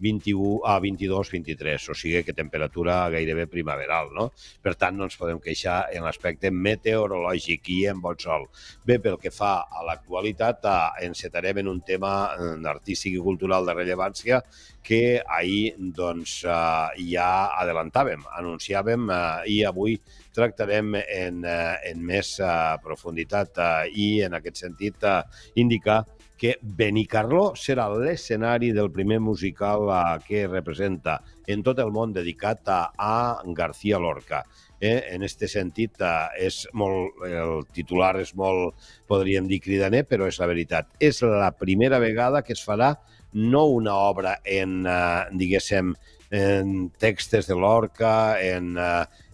21 a 22, 23, o sigui que temperatura gairebé primaveral, no? Per tant, no ens podem queixar en l'aspecte meteorològic i en bon sol. Bé, pel que fa a l'actualitat, ens ah, encetarem en un tema eh, artístic i cultural de rellevància que ahir doncs, ah, ja adelantàvem, anunciàvem ah, i avui tractarem en, eh, en més profunditat i en aquest sentit indicar que Benicarló serà l'escenari del primer musical eh, que representa en tot el món dedicat a, a García Lorca. Eh? En aquest sentit, eh, és molt, el titular és molt, podríem dir, cridaner, però és la veritat. És la primera vegada que es farà no una obra en, eh, diguéssim, en textes de Lorca, en eh,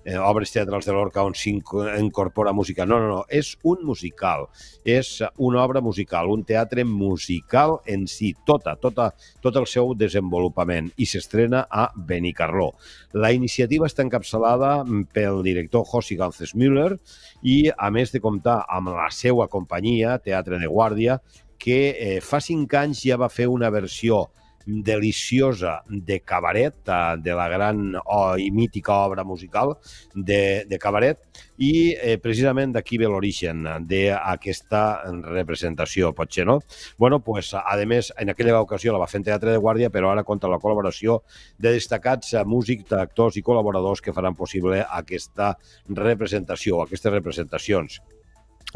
eh, obres teatrals de Lorca on s'incorpora música. No, no, no, és un musical, és una obra musical, un teatre musical en si, tota, tota, tot el seu desenvolupament i s'estrena a Benicarló. La iniciativa està encapçalada pel director José Gances Müller i, a més de comptar amb la seva companyia, Teatre de Guàrdia, que eh, fa cinc anys ja va fer una versió deliciosa de cabaret, eh, de la gran oh, i mítica obra musical de, de cabaret, i eh, precisament d'aquí ve l'origen d'aquesta representació, potser, no? bueno, pues, a més, en aquella ocasió la va fer en Teatre de Guàrdia, però ara compta la col·laboració de destacats músics, actors i col·laboradors que faran possible aquesta representació, aquestes representacions.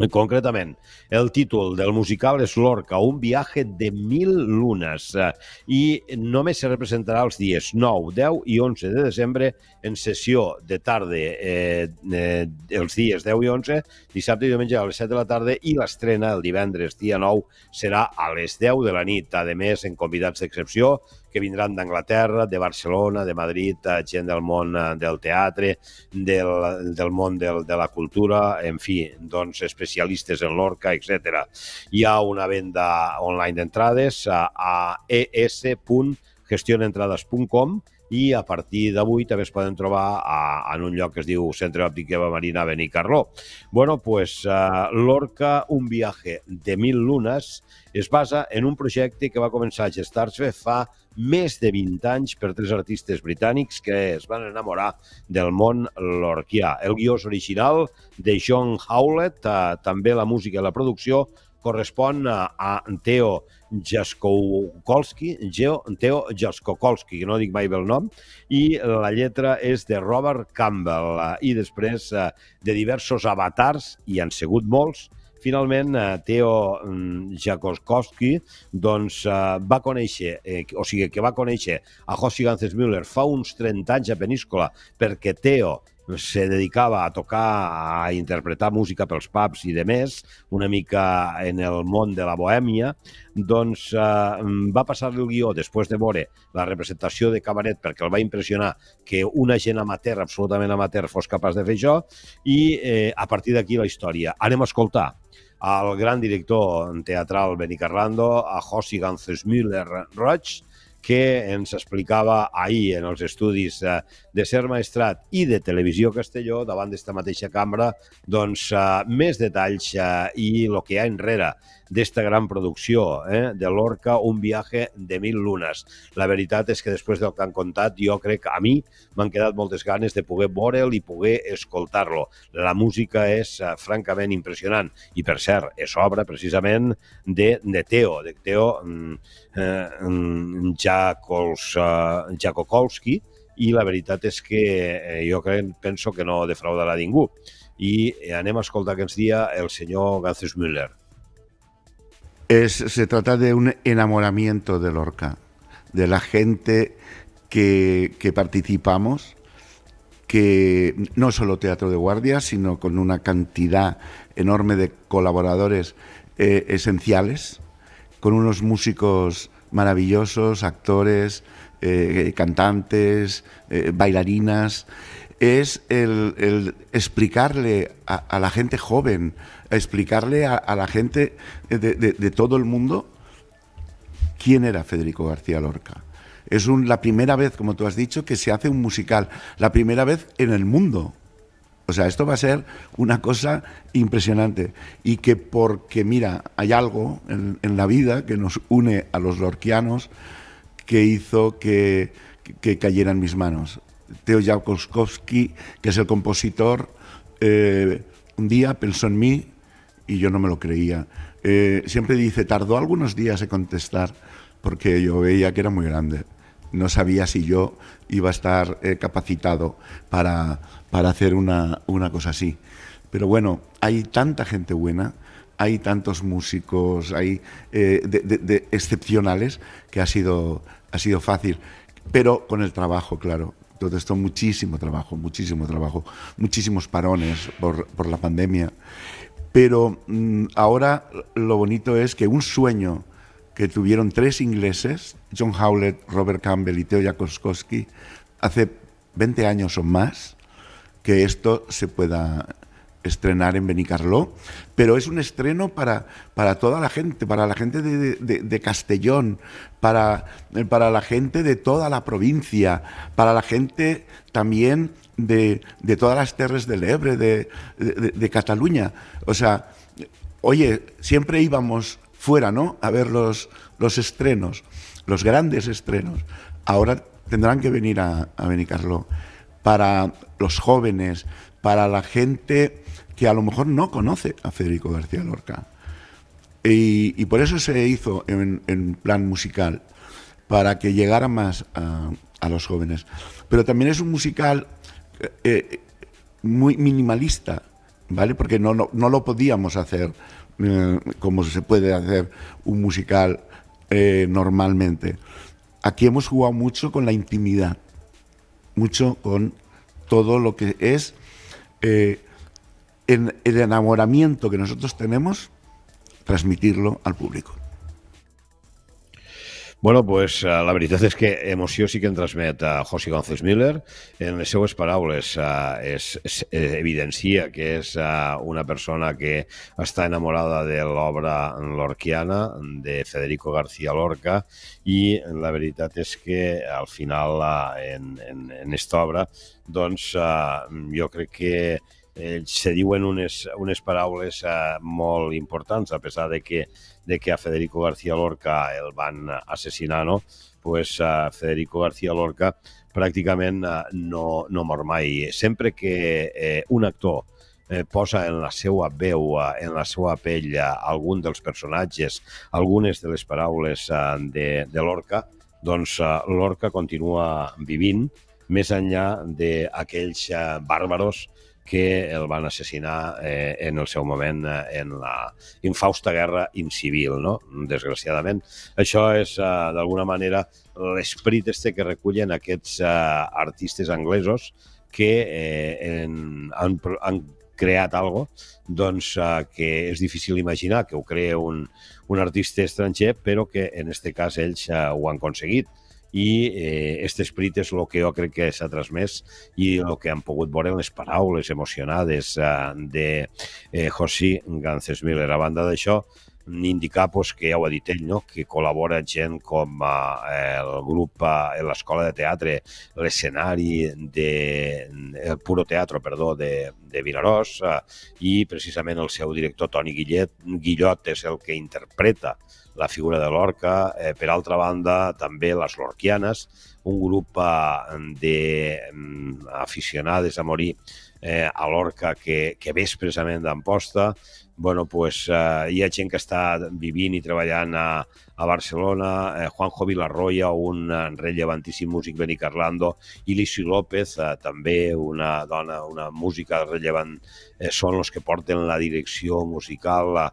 Concretament, el títol del musical és Lorca, un viatge de mil lunes eh, i només se representarà els dies 9, 10 i 11 de desembre en sessió de tarda eh, eh, els dies 10 i 11, dissabte i diumenge a les 7 de la tarda i l'estrena el divendres dia 9 serà a les 10 de la nit. A més, en convidats d'excepció que vindran d'Anglaterra, de Barcelona, de Madrid, eh, gent del món eh, del teatre, del, del món del, de la cultura, en fi, doncs especialistes en l'orca, etc. Hi ha una venda online d'entrades a es.gestionentrades.com i a partir d'avui també es poden trobar a, en un lloc que es diu Centre Òptic de Marina Benicarló. Bueno, pues uh, Lorca, un viatge de mil lunes, es basa en un projecte que va començar a gestar-se fa més de 20 anys per tres artistes britànics que es van enamorar del món lorquià. El guió és original de John Howlett, uh, també la música i la producció correspon a, eh, a Teo Jaskokolski, Geo, Teo Jaskokolski, que no dic mai bé el nom, i la lletra és de Robert Campbell. Eh, I després eh, de diversos avatars, i han sigut molts, finalment Teo mm, Jakoskowski doncs, va conèixer, eh, o sigui, que va conèixer a Jossi Gances Müller fa uns 30 anys a Peníscola, perquè Teo se dedicava a tocar, a interpretar música pels pubs i de més, una mica en el món de la bohèmia, doncs eh, mm, va passar el guió després de veure la representació de Cabaret perquè el va impressionar que una gent amateur, absolutament amateur, fos capaç de fer això i eh, a partir d'aquí la història. Anem a escoltar al gran director teatral Benicarlando, a Josi Ganzes Müller Roig, que ens explicava ahir en els estudis de Ser Maestrat i de Televisió Castelló, davant d'esta mateixa cambra, doncs eh, més detalls eh, i el que hi ha enrere d'esta gran producció eh, de Lorca, Un viatge de mil lunes. La veritat és que després del que han contat, jo crec, que a mi, m'han quedat moltes ganes de poder veure'l i poder escoltar-lo. La música és eh, francament impressionant i, per cert, és obra precisament de, de Teo, de Teo mm, eh, mm, Jakols, eh, Jakokowski, i la veritat és que eh, jo crec, penso que no defraudarà ningú. I anem a escoltar aquests dia el senyor Gances Müller. Es, se trata de un enamoramiento de Lorca, de la gente que, que participamos, que no solo Teatro de Guardia, sino con una cantidad enorme de colaboradores eh, esenciales, con unos músicos maravillosos, actores, eh, cantantes, eh, bailarinas es el, explicarle a, la gente joven, explicarle a, la gente de, todo el mundo quién era Federico García Lorca. Es la primera vez, como tú has dicho, que se hace un musical, la primera vez en el mundo. O sea, esto va a ser una cosa impresionante. Y que porque, mira, hay algo en, la vida que nos une a los lorquianos que hizo que, que cayera en mis manos. Teo Jakoskowski, que es el compositor, eh, un día pensó en mí y yo no me lo creía. Eh, siempre dice, tardó algunos días en contestar porque yo veía que era muy grande. No sabía si yo iba a estar eh, capacitado para, para hacer una, una cosa así. Pero bueno, hay tanta gente buena hay tantos músicos hay, de excepcionales que ha sido, ha sido fácil, pero con el trabajo, claro protestó muchísimo trabajo, muchísimo trabajo, muchísimos parones por, la pandemia. Pero mm, ahora lo bonito es que un sueño que tuvieron tres ingleses, John Howlett, Robert Campbell y Theo Jakoskowski, hace 20 años o más, que esto se pueda estrenar en Benicarló, pero es un estreno para, para toda la gente, para la gente de, Castellón, para, para, la gente de toda la provincia, para la gente también de, todas las terres del Ebre, de, Cataluña. O sea, oye, siempre íbamos fuera, ¿no? A ver los, los estrenos, los grandes estrenos. Ahora tendrán que venir a, a Benicarló. Para los jóvenes, para la gente que a lo mejor no conoce a Federico García Lorca. Y, por eso se hizo en, plan musical, para que llegara más a, los jóvenes. Pero también es un musical eh, eh, muy minimalista, ¿vale? Porque no, lo podíamos hacer eh, como se puede hacer un musical normalmente. Aquí hemos jugado mucho con la intimidad, mucho con todo lo que es el enamoramiento que nosotros tenemos, transmitirlo al público. Bueno, pues ah, la verdad es que emoció sí que em transmite a José González Miller. En les seues paraules ah, es, eh, evidencia que es ah, una persona que está enamorada de la obra lorquiana de Federico García Lorca y la verdad es que al final en, esta obra yo creo que eh, se diuen unes, unes paraules eh, molt importants, a pesar de que, de que a Federico García Lorca el van assassinar, no? pues, eh, Federico García Lorca pràcticament eh, no, no mor mai. Sempre que eh, un actor eh, posa en la seva veu, eh, en la seva pell, eh, algun dels personatges, algunes de les paraules eh, de, de l'Orca, doncs l'Orca continua vivint més enllà d'aquells bàrbaros que el van assassinar eh, en el seu moment eh, en la infausta guerra incivil, no? desgraciadament. Això és, eh, d'alguna manera, l'esperit este que recullen aquests eh, artistes anglesos que eh, en, han, han creat algo doncs, eh, que és difícil imaginar que ho crea un, un artista estranger, però que en este cas ells eh, ho han aconseguit i eh, este esperit és el que jo crec que s'ha transmès i el que han pogut veure les paraules emocionades eh, de eh, José Gancesmiller. A banda d'això, indicar pues, que ja ho ha dit ell, no? que col·labora gent com eh, el grup eh, l'Escola de Teatre, l'escenari de el Puro teatre, perdó, de, de Vinaròs eh, i precisament el seu director Toni Guillet, Guillot és el que interpreta la figura de l'orca, eh, per altra banda també les lorquianes, un grup eh, d'aficionades mm, a morir eh, a l'orca que, que ve expressament d'Amposta, bueno, pues, eh, hi ha gent que està vivint i treballant a, a Barcelona, eh, Juanjo Villarroya, un eh, rellevantíssim músic benicarlando, i Lisi López, eh, també una dona, una música rellevant, eh, són els que porten la direcció musical, la,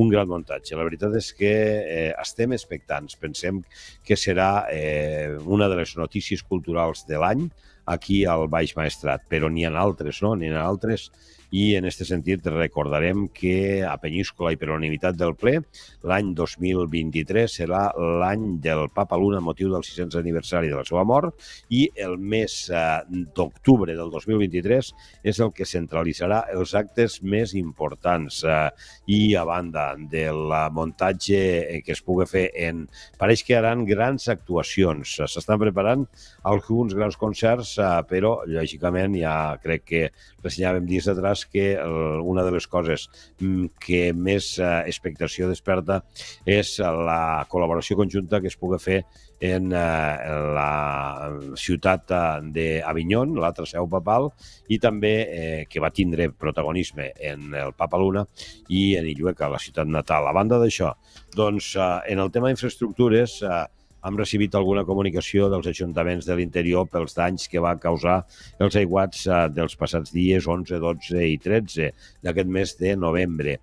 un gran muntatge. La veritat és que eh, estem expectants, pensem que serà eh, una de les notícies culturals de l'any aquí al Baix Maestrat, però n'hi ha altres, no? N'hi ha altres i en aquest sentit recordarem que a Penyíscola i per unanimitat del ple l'any 2023 serà l'any del Papa Luna motiu del 600 aniversari de la seva mort i el mes eh, d'octubre del 2023 és el que centralitzarà els actes més importants eh, i a banda del muntatge que es pugui fer en... Pareix que haran grans actuacions. S'estan preparant alguns grans concerts, eh, però lògicament ja crec que ressenyàvem dies atràs pas que el, una de les coses mm, que més eh, expectació desperta és la col·laboració conjunta que es pugui fer en, eh, la ciutat eh, d'Avignon, l'altra seu papal, i també eh, que va tindre protagonisme en el Papa Luna i en Illueca, la ciutat natal. A banda d'això, doncs, eh, en el tema d'infraestructures, eh, hem recibit alguna comunicació dels ajuntaments de l'interior pels danys que va causar els aiguats eh, dels passats dies 11, 12 i 13 d'aquest mes de novembre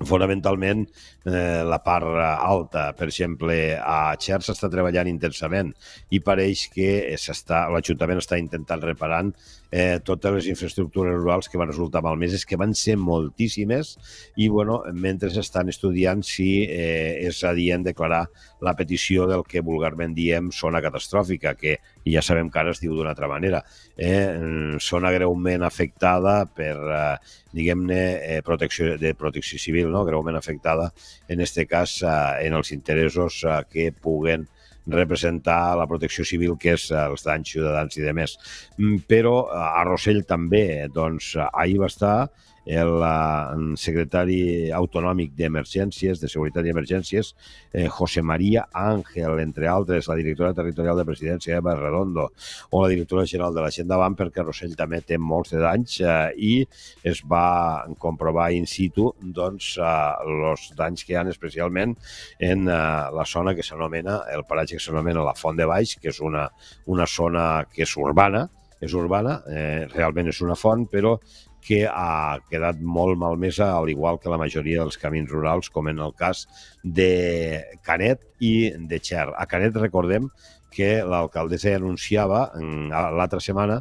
fonamentalment eh, la part eh, alta, per exemple, a Xer s'està treballant intensament i pareix que l'Ajuntament està intentant reparant eh, totes les infraestructures rurals que van resultar malmeses, que van ser moltíssimes, i bueno, mentre estan estudiant si eh, és adient declarar la petició del que vulgarment diem zona catastròfica, que ja sabem que ara es diu d'una altra manera eh, zona greument afectada per, eh, diguem-ne, eh, protecció, de protecció civil, no? greument afectada, en aquest cas, eh, en els interessos eh, que puguen representar la protecció civil, que és eh, els danys ciutadans i demés. Mm, però eh, a Rossell també, eh, doncs, ahir va estar el, el secretari autonòmic d'Emergències, de Seguretat i Emergències, eh, José María Ángel, entre altres, la directora territorial de Presidència, Eva Redondo, o la directora general de l'Agenda Van, perquè Rossell també té molts de danys eh, i es va comprovar in situ doncs, els eh, danys que hi han especialment en eh, la zona que s'anomena, el paratge que s'anomena la Font de Baix, que és una, una zona que és urbana, és urbana, eh, realment és una font, però que ha quedat molt malmesa, al igual que la majoria dels camins rurals, com en el cas de Canet i de Xer. A Canet recordem que l'alcaldessa anunciava l'altra setmana,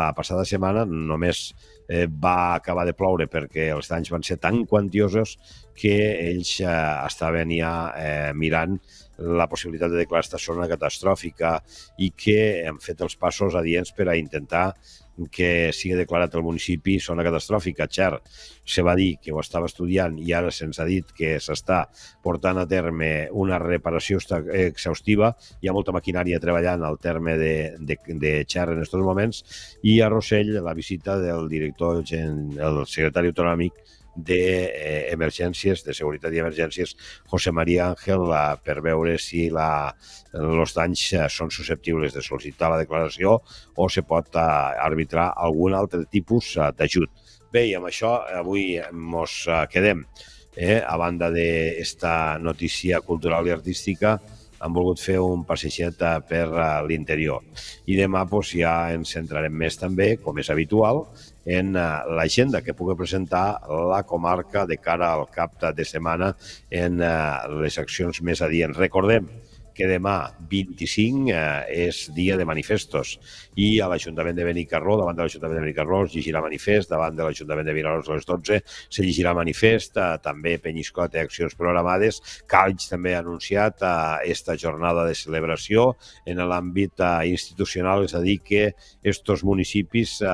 la passada setmana, només eh, va acabar de ploure perquè els danys van ser tan quantiosos que ells eh, estaven ja eh, mirant la possibilitat de declarar aquesta zona catastròfica i que han fet els passos adients per a intentar que sigui declarat al municipi zona catastròfica. Xar se va dir que ho estava estudiant i ara se'ns ha dit que s'està portant a terme una reparació exhaustiva. Hi ha molta maquinària treballant al terme de, de, de Xar en aquests moments i a Rossell la visita del director, el secretari autonòmic d'emergències, de, eh, de seguretat i emergències, José María Ángel, eh, per veure si la, els danys eh, són susceptibles de sol·licitar la declaració o se pot arbitrar algun altre tipus d'ajut. Bé, i amb això avui ens quedem. Eh? A banda d'esta notícia cultural i artística, han volgut fer un passeixet per l'interior. I demà doncs, ja ens centrarem més també, com és habitual, en eh, l'agenda que pugui presentar la comarca de cara al cap de setmana en eh, les accions més adients. Recordem que demà 25 eh, és dia de manifestos i a l'Ajuntament de Benicarró, davant de l'Ajuntament de Benicarró es llegirà manifest, davant de l'Ajuntament de Vinaròs a les 12 se llegirà manifest, eh, també Penyiscot té accions programades, Calls també ha anunciat eh, aquesta jornada de celebració en l'àmbit eh, institucional, és a dir que estos municipis, eh,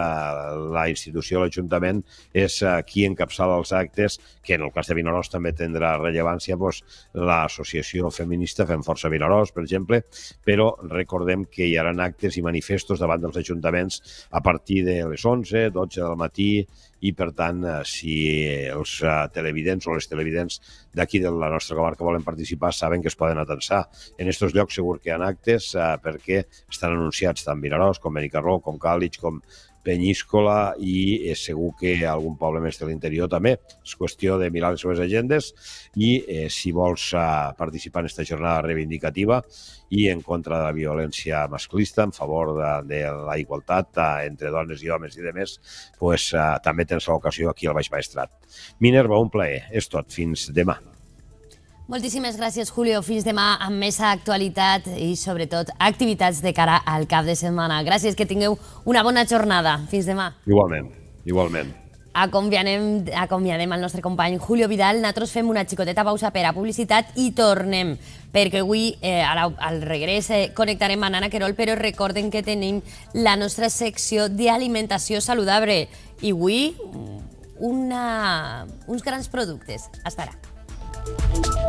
la institució, l'Ajuntament, és eh, qui encapçala els actes, que en el cas de Vinaròs també tindrà rellevància doncs, l'associació feminista Fem Força Vinaròs Vinaròs, per exemple, però recordem que hi haran actes i manifestos davant dels ajuntaments a partir de les 11, 12 del matí i, per tant, eh, si els eh, televidents o les televidents d'aquí de la nostra comarca volen participar, saben que es poden atensar. En aquests llocs segur que hi ha actes eh, perquè estan anunciats tant Vinaròs com Benicarró, com Càlig, com Penyíscola i és eh, segur que algun poble més de l'interior també. És qüestió de mirar les seves agendes i eh, si vols eh, participar en aquesta jornada reivindicativa i en contra de la violència masclista, en favor de, de la igualtat eh, entre dones i homes i de demés, pues, eh, també tens l'ocasió aquí al Baix Maestrat. Minerva, un plaer. És tot. Fins demà. Moltíssimes gràcies, Julio. Fins demà amb més actualitat i, sobretot, activitats de cara al cap de setmana. Gràcies, que tingueu una bona jornada. Fins demà. Igualment, igualment. Acomiadem, acomiadem el nostre company Julio Vidal. Nosaltres fem una xicoteta pausa per a publicitat i tornem, perquè avui eh, al, al regrés eh, connectarem amb Anna Querol, però recorden que tenim la nostra secció d'alimentació saludable i avui una, uns grans productes. Estarà. Thank you.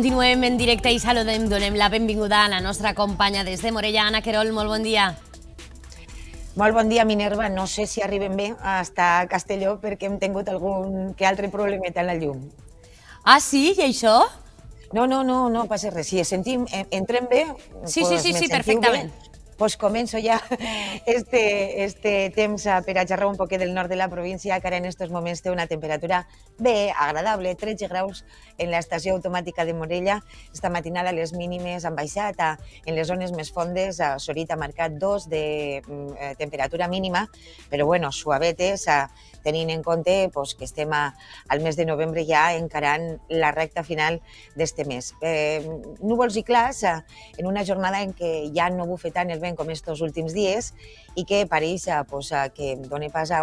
Continuem en directe i saludem, donem la benvinguda a la nostra companya des de Morella, Anna Querol, molt bon dia. Molt bon dia, Minerva. No sé si arribem bé a Castelló perquè hem tingut algun que altre problemet en la llum. Ah, sí? I això? No, no, no, no passa res. Si sentim, eh, entrem bé... Sí, sí, sí, sí perfectament. Bé pues començo ja (laughs) este, este temps per a xerrar un poquet del nord de la província, que ara en aquests moments té una temperatura bé, agradable, 13 graus en l'estació automàtica de Morella. Esta matinada les mínimes han baixat a, en les zones més fondes, a Sorita ha marcat 2 de mm, eh, temperatura mínima, però bueno, suavetes, a, tenint en compte pues, que estem a, al mes de novembre ja encarant la recta final d'este mes. Eh, núvols i clars, eh, en una jornada en què ja no bufetant el vent com estos últims dies, i que pareix a, eh, pues, a eh, que doni pas a,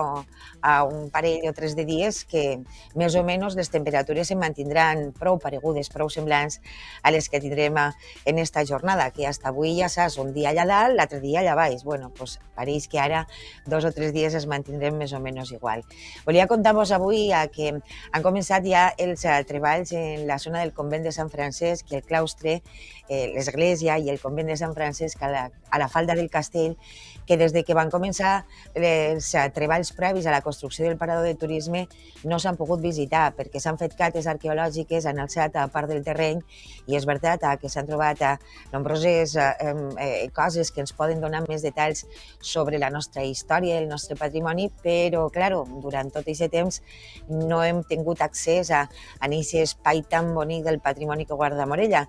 a un parell o tres de dies que més o menys les temperatures se mantindran prou paregudes, prou semblants a les que tindrem eh, en esta jornada, que hasta avui ja saps, un dia allà dalt, l'altre dia allà baix. Bueno, pues, pareix que ara dos o tres dies es mantindrem més o menys igual. Volia contar-vos avui a que han començat ja els treballs en la zona del convent de Sant Francesc i el claustre, eh, l'església i el convent de Sant Francesc a la, a la falda del castell que des de que van començar els eh, treballs previs a la construcció del parador de turisme no s'han pogut visitar perquè s'han fet cates arqueològiques, han alçat a part del terreny i és veritat eh, que s'han trobat eh, nombroses coses que ens poden donar més detalls sobre la nostra història, i el nostre patrimoni, però, clar, durant tot aquest temps no hem tingut accés a, a aquest espai tan bonic del patrimoni que guarda Morella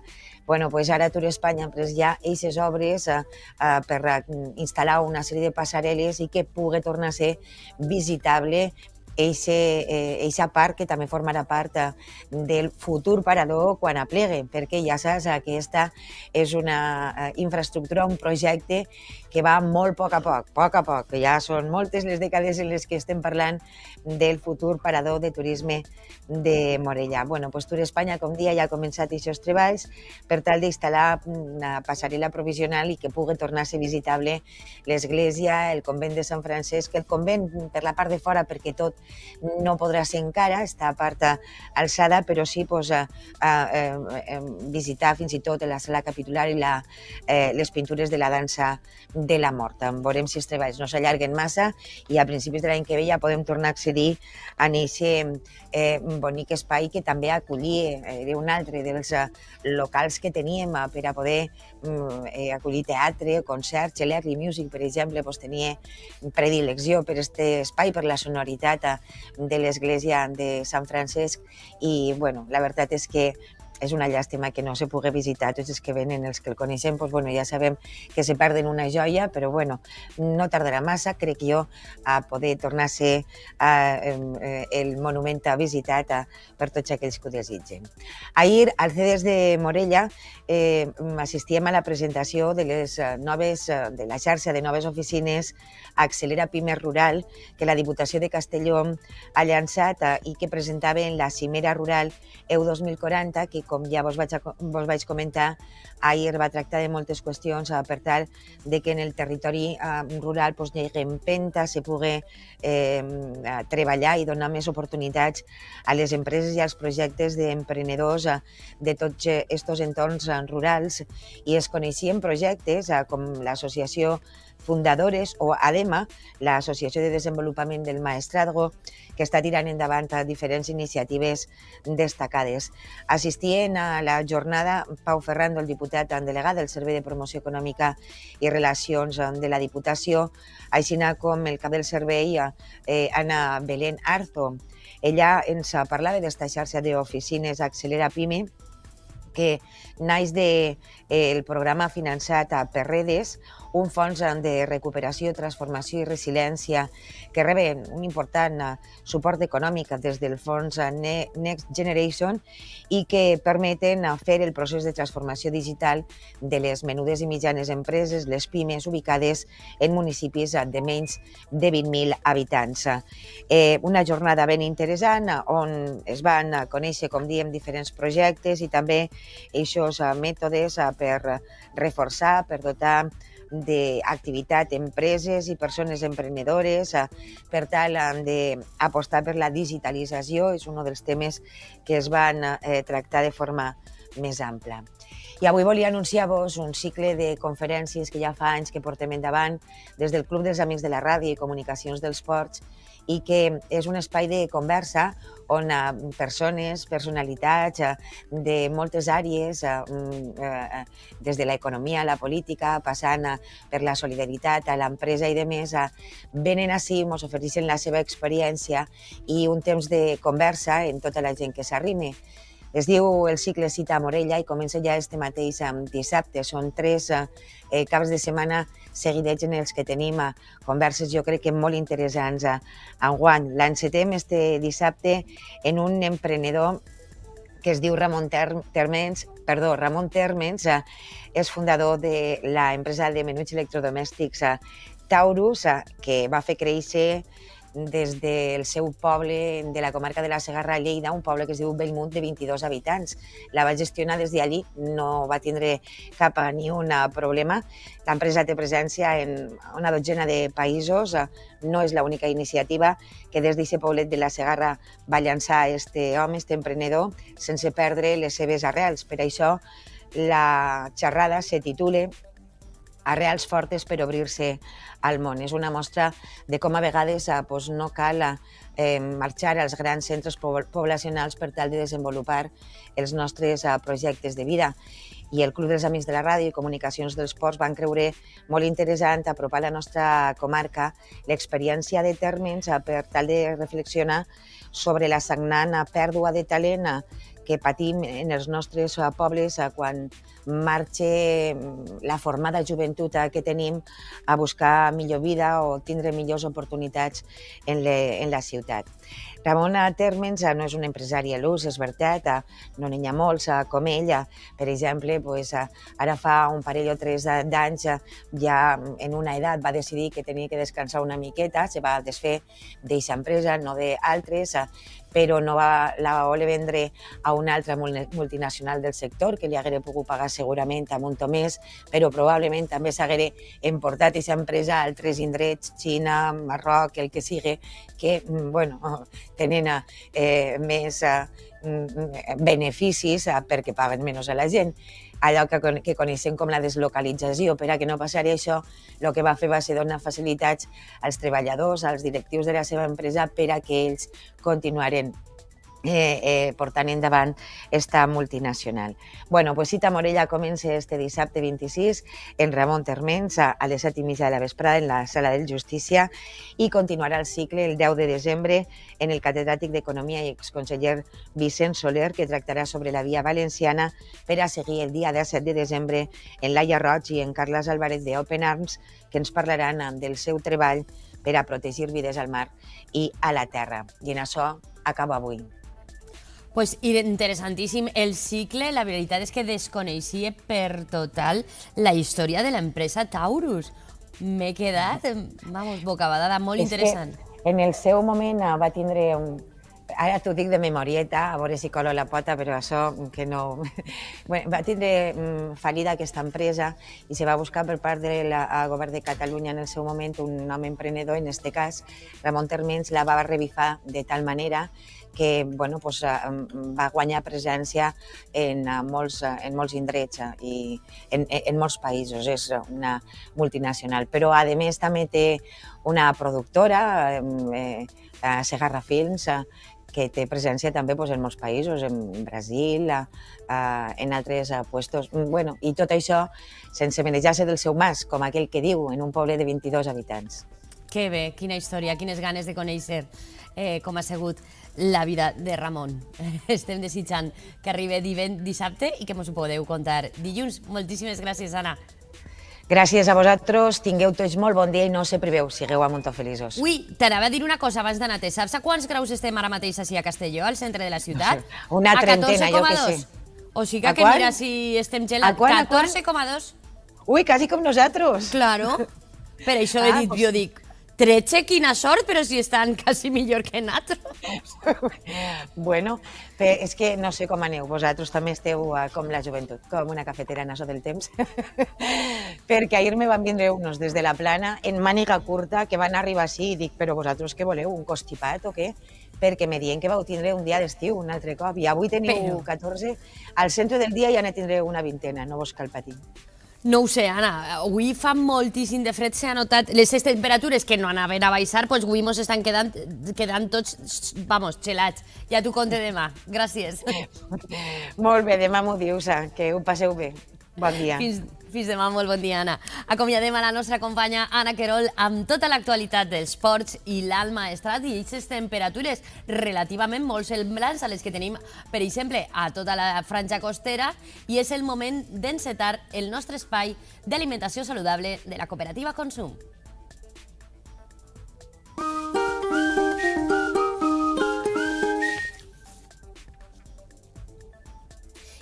bueno, pues ara Tour Espanya han pres ja aquestes obres a, eh, eh, per mm, instal·lar una sèrie de passarel·les i que pugui tornar a ser visitable eixe, eh, eixa part que també formarà part del futur parador quan aplegue, perquè ja saps aquesta és una eh, infraestructura, un projecte que va molt a poc a poc, poc a poc. Ja són moltes les dècades en les que estem parlant del futur parador de turisme de Morella. Bueno, pues Tour Espanya, com dia, ja ha començat aquests treballs per tal d'instal·lar una mm, passarel·la provisional i que pugui tornar a ser visitable l'església, el convent de Sant Francesc, el convent per la part de fora, perquè tot no podrà ser encara, està a part eh, alçada, però sí pues, a, a, a visitar fins i tot la sala capitular i la, eh, les pintures de la dansa de la mort. veurem si els treballs no s'allarguen massa i a principis de l'any que ve ja podem tornar a accedir a aquest eh, bonic espai que també acollia, era eh, un altre dels eh, locals que teníem per a poder Mm, eh, acollir teatre, concerts, l'Early Music, per exemple, doncs tenia predilecció per aquest espai, per la sonoritat eh, de l'església de Sant Francesc i, bueno, la veritat és que és una llàstima que no se pugui visitar tots els que venen, els que el coneixem, doncs, bueno, ja sabem que se perden una joia, però bueno, no tardarà massa, crec jo, a poder tornar a ser a, eh, el monument a visitat a, per tots aquells que ho desitgen. Ahir, al CEDES de Morella, eh, assistíem a la presentació de, les eh, noves, eh, de la xarxa de noves oficines Accelera Pimer Rural, que la Diputació de Castelló ha llançat eh, i que presentava en la Cimera Rural EU 2040, que com ja vos vaig, vos vaig comentar, ahir va tractar de moltes qüestions a per tal de que en el territori eh, rural pues, hi hagi empenta, se pugui eh, treballar i donar més oportunitats a les empreses i als projectes d'emprenedors eh, de tots aquests eh, entorns rurals. I es coneixien projectes com l'associació fundadores o ADEMA, la Associació de Desenvolupament del Maestratgo, que està tirant endavant diferents iniciatives destacades. Assistien a la jornada Pau Ferrando, el diputat en delegat del Servei de Promoció Econòmica i Relacions de la Diputació, així com el cap del servei, eh, Anna Belén Arzo. Ella ens parlava d'esta xarxa d'oficines Accelera Pyme, que naix del de, eh, programa finançat per Redes, un fons de recuperació, transformació i resiliència que rebe un important eh, suport econòmic des del fons eh, Next Generation i que permeten eh, fer el procés de transformació digital de les menudes i mitjanes empreses, les pimes, ubicades en municipis de menys de 20.000 habitants. Eh, una jornada ben interessant on es van conèixer, com diem, diferents projectes i també això diversos eh, mètodes eh, per reforçar, per dotar d'activitat empreses i persones emprenedores eh, per tal d'apostar per la digitalització. És un dels temes que es van tractar de forma més ampla. I avui volia anunciar-vos un cicle de conferències que ja fa anys que portem endavant des del Club dels Amics de la Ràdio i Comunicacions dels Ports i que és un espai de conversa on eh, persones, personalitats eh, de moltes àrees, eh, mm, des de l'economia a la política, passant per la solidaritat a l'empresa i de més, venen ací, ens ofereixen la seva experiència i un temps de conversa en tota la gent que s'arrime. Es diu el cicle Cita a Morella i comença ja este mateix eh, dissabte. Són tres eh, eh, caps de setmana seguidets en els que tenim eh, converses, jo crec que molt interessants eh, Juan. L'encetem este dissabte en un emprenedor que es diu Ramon Ter Termens, perdó, Ramon Termens eh, és fundador de la empresa de menuts electrodomèstics eh, Taurus, eh, que va fer créixer des del seu poble de la comarca de la Segarra a Lleida, un poble que es diu Bellmunt de 22 habitants. La va gestionar des d'allí, no va tindre cap eh, ni un eh, problema. L'empresa té presència en una dotzena de països, eh, no és l'única iniciativa que des d'aquest poblet de la Segarra va llançar este home, este emprenedor, sense perdre les seves arrels. Per això la xerrada se titula arrels fortes per obrir-se al món. És una mostra de com a vegades doncs, no cal eh, marxar als grans centres poblacionals per tal de desenvolupar els nostres eh, projectes de vida i el Club dels Amics de la Ràdio i Comunicacions dels Ports van creure molt interessant apropar a la nostra comarca l'experiència de Termens eh, per tal de reflexionar sobre la sagnant pèrdua de talent eh, que patim en els nostres eh, pobles quan marxa mm, la formada joventut que tenim a buscar millor vida o tindre millors oportunitats en, le, en la ciutat. Ramona Termensa eh, no és una empresària a l'ús, és veritat, eh, no n'hi ha molts eh, com ella. Per exemple, pues, ara fa un parell o tres d'anys, ja en una edat va decidir que tenia que descansar una miqueta, se va desfer d'eixa empresa, no d'altres, però no va, la va voler vendre a una altra multinacional del sector que li haguera pogut pagar segurament a un to més, però probablement també s'haguera emportat aquesta empresa a altres indrets, Xina, Marroc, el que sigui, que mm, bueno, tenen eh, més eh, mm, mm, beneficis eh, perquè paguen menys a la gent allò que, que coneixem com la deslocalització. Per a que no passaria això, el que va fer va ser donar facilitats als treballadors, als directius de la seva empresa, per a que ells continuaren eh, eh, portant endavant esta multinacional. Bueno, pues cita Morella comença este dissabte 26 en Ramon Termens a, a les 7 i mitja de la vesprada en la Sala del Justícia i continuarà el cicle el 10 de desembre en el catedràtic d'Economia i exconseller Vicent Soler que tractarà sobre la via valenciana per a seguir el dia 17 de desembre en Laia Roig i en Carles Álvarez de Open Arms que ens parlaran del seu treball per a protegir vides al mar i a la terra. I en això acaba avui. Pues interessantíssim. El cicle, la veritat és que desconeixia per total la història de l'empresa Taurus. M'he quedat, vamos, bocabadada, molt és interessant. En el seu moment va tindre un, ara t'ho dic de memorieta, a veure si colo la pota, però això que no... (laughs) Bueno, va tindre mm, fallida aquesta empresa i se va buscar per part del govern de Catalunya en el seu moment un home emprenedor, en este cas Ramon Termens, la va revifar de tal manera que bueno, pues, eh, va guanyar presència en eh, molts, eh, en molts indrets i en, en molts països. És una multinacional. Però, a més, també té una productora, eh, Segarra Films, que té presència també doncs, en molts països, en Brasil, a, a, en altres a, puestos. Mm, bueno, I tot això sense manejar-se del seu mas, com aquell que diu, en un poble de 22 habitants. Que bé, quina història, quines ganes de conèixer eh, com ha sigut la vida de Ramon. (laughs) Estem desitjant que arribi divent dissabte i que ens ho podeu contar dilluns. Moltíssimes gràcies, Anna. Gràcies a vosaltres, tingueu tots molt bon dia i no se priveu, sigueu a Feliços. Ui, t'anava a dir una cosa abans d'anar -te. Saps a quants graus estem ara mateix així a Castelló, al centre de la ciutat? No (laughs) sé, una trentena, jo que sé. O sigui que, mira si estem gelats, 14,2. Ui, quasi com nosaltres. Claro. Per això ah, he dit, pues... jo dic, 13, quina sort, però si estan quasi millor que nosaltres. (laughs) bueno, és que no sé com aneu, vosaltres també esteu eh, com la joventut, com una cafetera en això del temps, (laughs) perquè ahir me van vindre uns des de la plana en màniga curta que van arribar així i dic, però vosaltres què voleu, un costipat o què? perquè me dient que vau tindre un dia d'estiu un altre cop i avui teniu però... 14, al centre del dia ja ne tindré una vintena, no vos cal patir. No ho sé, Anna, avui fa moltíssim de fred, s'ha notat les temperatures que no anaven a baixar, doncs avui ens estan quedant, quedant tots, vamos, gelats. Ja t'ho conte demà. Gràcies. (laughs) Molt bé, demà m'ho dius, eh, que ho passeu bé. Bon dia. Fins, fins demà, molt bon dia, Anna. Acomiadem a la nostra companya Anna Querol amb tota l'actualitat dels ports i l'alma estrat i aquestes temperatures relativament molt semblants a les que tenim, per exemple, a tota la franja costera i és el moment d'encetar el nostre espai d'alimentació saludable de la cooperativa Consum.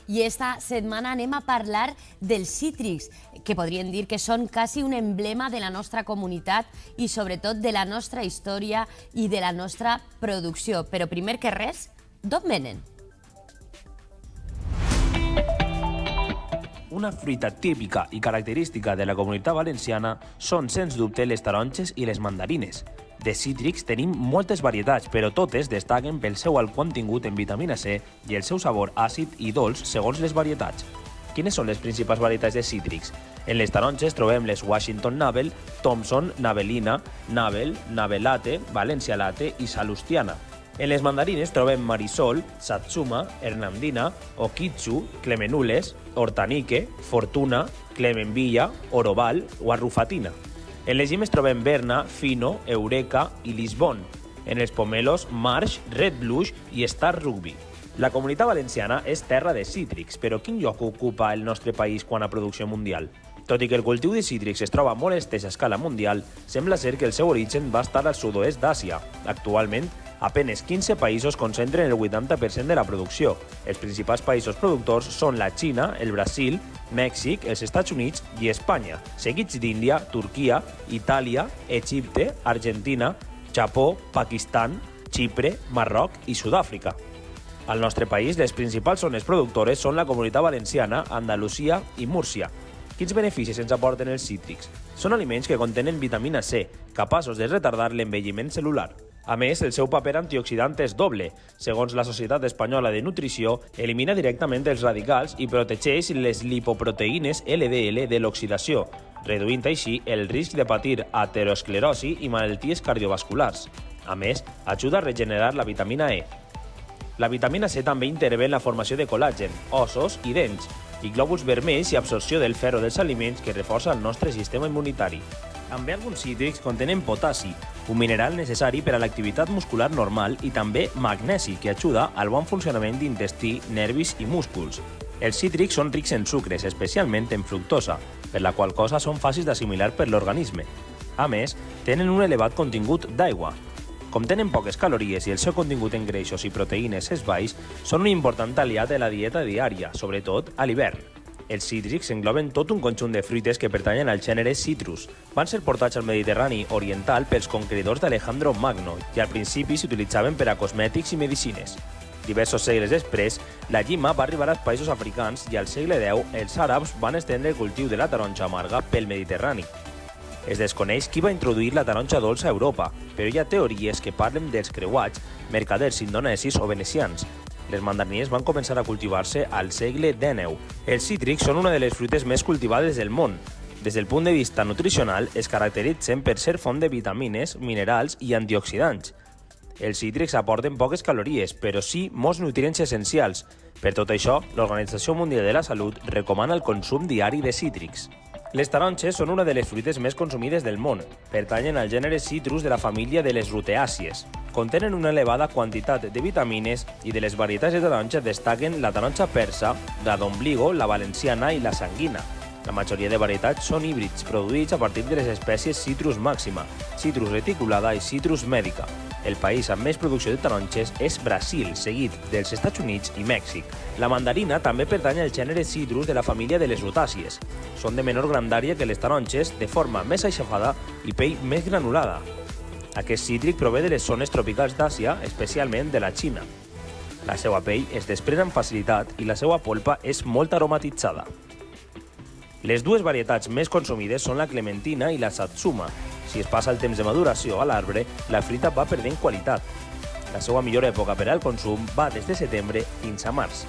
i esta setmana anem a parlar dels cítrics, que podríem dir que són quasi un emblema de la nostra comunitat i sobretot de la nostra història i de la nostra producció. Però primer que res, d'on venen? Una fruita típica i característica de la comunitat valenciana són, sens dubte, les taronges i les mandarines, de cítrics tenim moltes varietats, però totes destaquen pel seu alt contingut en vitamina C i el seu sabor àcid i dolç segons les varietats. Quines són les principals varietats de cítrics? En les taronges trobem les Washington Navel, Thompson, Navelina, Navel, Navelate, Valencia Late i Salustiana. En les mandarines trobem Marisol, Satsuma, Hernandina, Okitsu, Clemenules, Hortanique, Fortuna, Clemenvilla, Oroval o Arrufatina. En les gimes trobem Berna, Fino, Eureka i Lisbon. En els pomelos, Marsh, Red Blush i Star Rugby. La comunitat valenciana és terra de cítrics, però quin lloc ocupa el nostre país quan a producció mundial? Tot i que el cultiu de cítrics es troba molt estès a escala mundial, sembla ser que el seu origen va estar al sud-oest d'Àsia. Actualment, apenes 15 països concentren el 80% de la producció. Els principals països productors són la Xina, el Brasil, Mèxic, els Estats Units i Espanya, seguits d'Índia, Turquia, Itàlia, Egipte, Argentina, Japó, Pakistan, Xipre, Marroc i Sud-àfrica. Al nostre país, les principals zones productores són la Comunitat Valenciana, Andalusia i Múrcia. Quins beneficis ens aporten els cítrics? Són aliments que contenen vitamina C, capaços de retardar l'envelliment celular. A més, el seu paper antioxidant és doble. Segons la Societat Espanyola de Nutrició, elimina directament els radicals i protegeix les lipoproteïnes LDL de l'oxidació, reduint així el risc de patir aterosclerosi i malalties cardiovasculars. A més, ajuda a regenerar la vitamina E. La vitamina C també intervé en la formació de col·làgen, ossos i dents, i glòbuls vermells i absorció del ferro dels aliments que reforça el nostre sistema immunitari. També alguns cítrics contenen potassi, un mineral necessari per a l'activitat muscular normal i també magnesi, que ajuda al bon funcionament d'intestí, nervis i músculs. Els cítrics són rics en sucres, especialment en fructosa, per la qual cosa són fàcils d'assimilar per l'organisme. A més, tenen un elevat contingut d'aigua. Com tenen poques calories i el seu contingut en greixos i proteïnes és baix, són un important aliat de la dieta diària, sobretot a l'hivern. Els cítrics engloben tot un conjunt de fruites que pertanyen al gènere citrus. Van ser portats al Mediterrani oriental pels conqueridors d'Alejandro Magno i al principi s'utilitzaven per a cosmètics i medicines. Diversos segles després, la llima va arribar als països africans i al segle X els àrabs van estendre el cultiu de la taronja amarga pel Mediterrani. Es desconeix qui va introduir la taronja dolça a Europa, però hi ha teories que parlen dels creuats, mercaders indonesis o venecians, les mandarines van començar a cultivar-se al segle XIX. Els cítrics són una de les fruites més cultivades del món. Des del punt de vista nutricional, es caracteritzen per ser font de vitamines, minerals i antioxidants. Els cítrics aporten poques calories, però sí molts nutrients essencials. Per tot això, l'Organització Mundial de la Salut recomana el consum diari de cítrics. Les taronges són una de les fruites més consumides del món. Pertanyen al gènere citrus de la família de les ruteàcies. Contenen una elevada quantitat de vitamines i de les varietats de taronja destaquen la taronja persa, la d'ombligo, la valenciana i la sanguina. La majoria de varietats són híbrids, produïts a partir de les espècies citrus màxima, citrus reticulada i citrus mèdica. El país amb més producció de taronges és Brasil, seguit dels Estats Units i Mèxic. La mandarina també pertany al gènere citrus de la família de les rotàcies. Són de menor grandària que les taronges, de forma més aixafada i pell més granulada. Aquest cítric prové de les zones tropicals d'Àsia, especialment de la Xina. La seva pell es desprèn amb facilitat i la seva polpa és molt aromatitzada. Les dues varietats més consumides són la clementina i la satsuma. Si es passa el temps de maduració a l'arbre, la fruita va perdent qualitat. La seva millor època per al consum va des de setembre fins a març.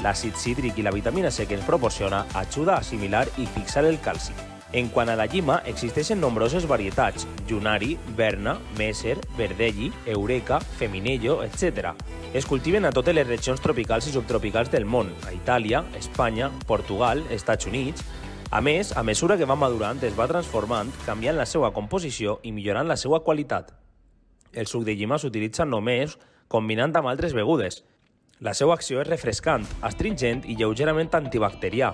L'àcid cítric i la vitamina C que ens proporciona ajuda a assimilar i fixar el calci. En quant a la llima, existeixen nombroses varietats, Junari, Berna, Messer, Verdelli, Eureka, Feminello, etc. Es cultiven a totes les regions tropicals i subtropicals del món, a Itàlia, Espanya, Portugal, Estats Units, a més, a mesura que va madurant es va transformant, canviant la seva composició i millorant la seva qualitat. El suc de llima s'utilitza només combinant amb altres begudes. La seva acció és refrescant, astringent i lleugerament antibacterià.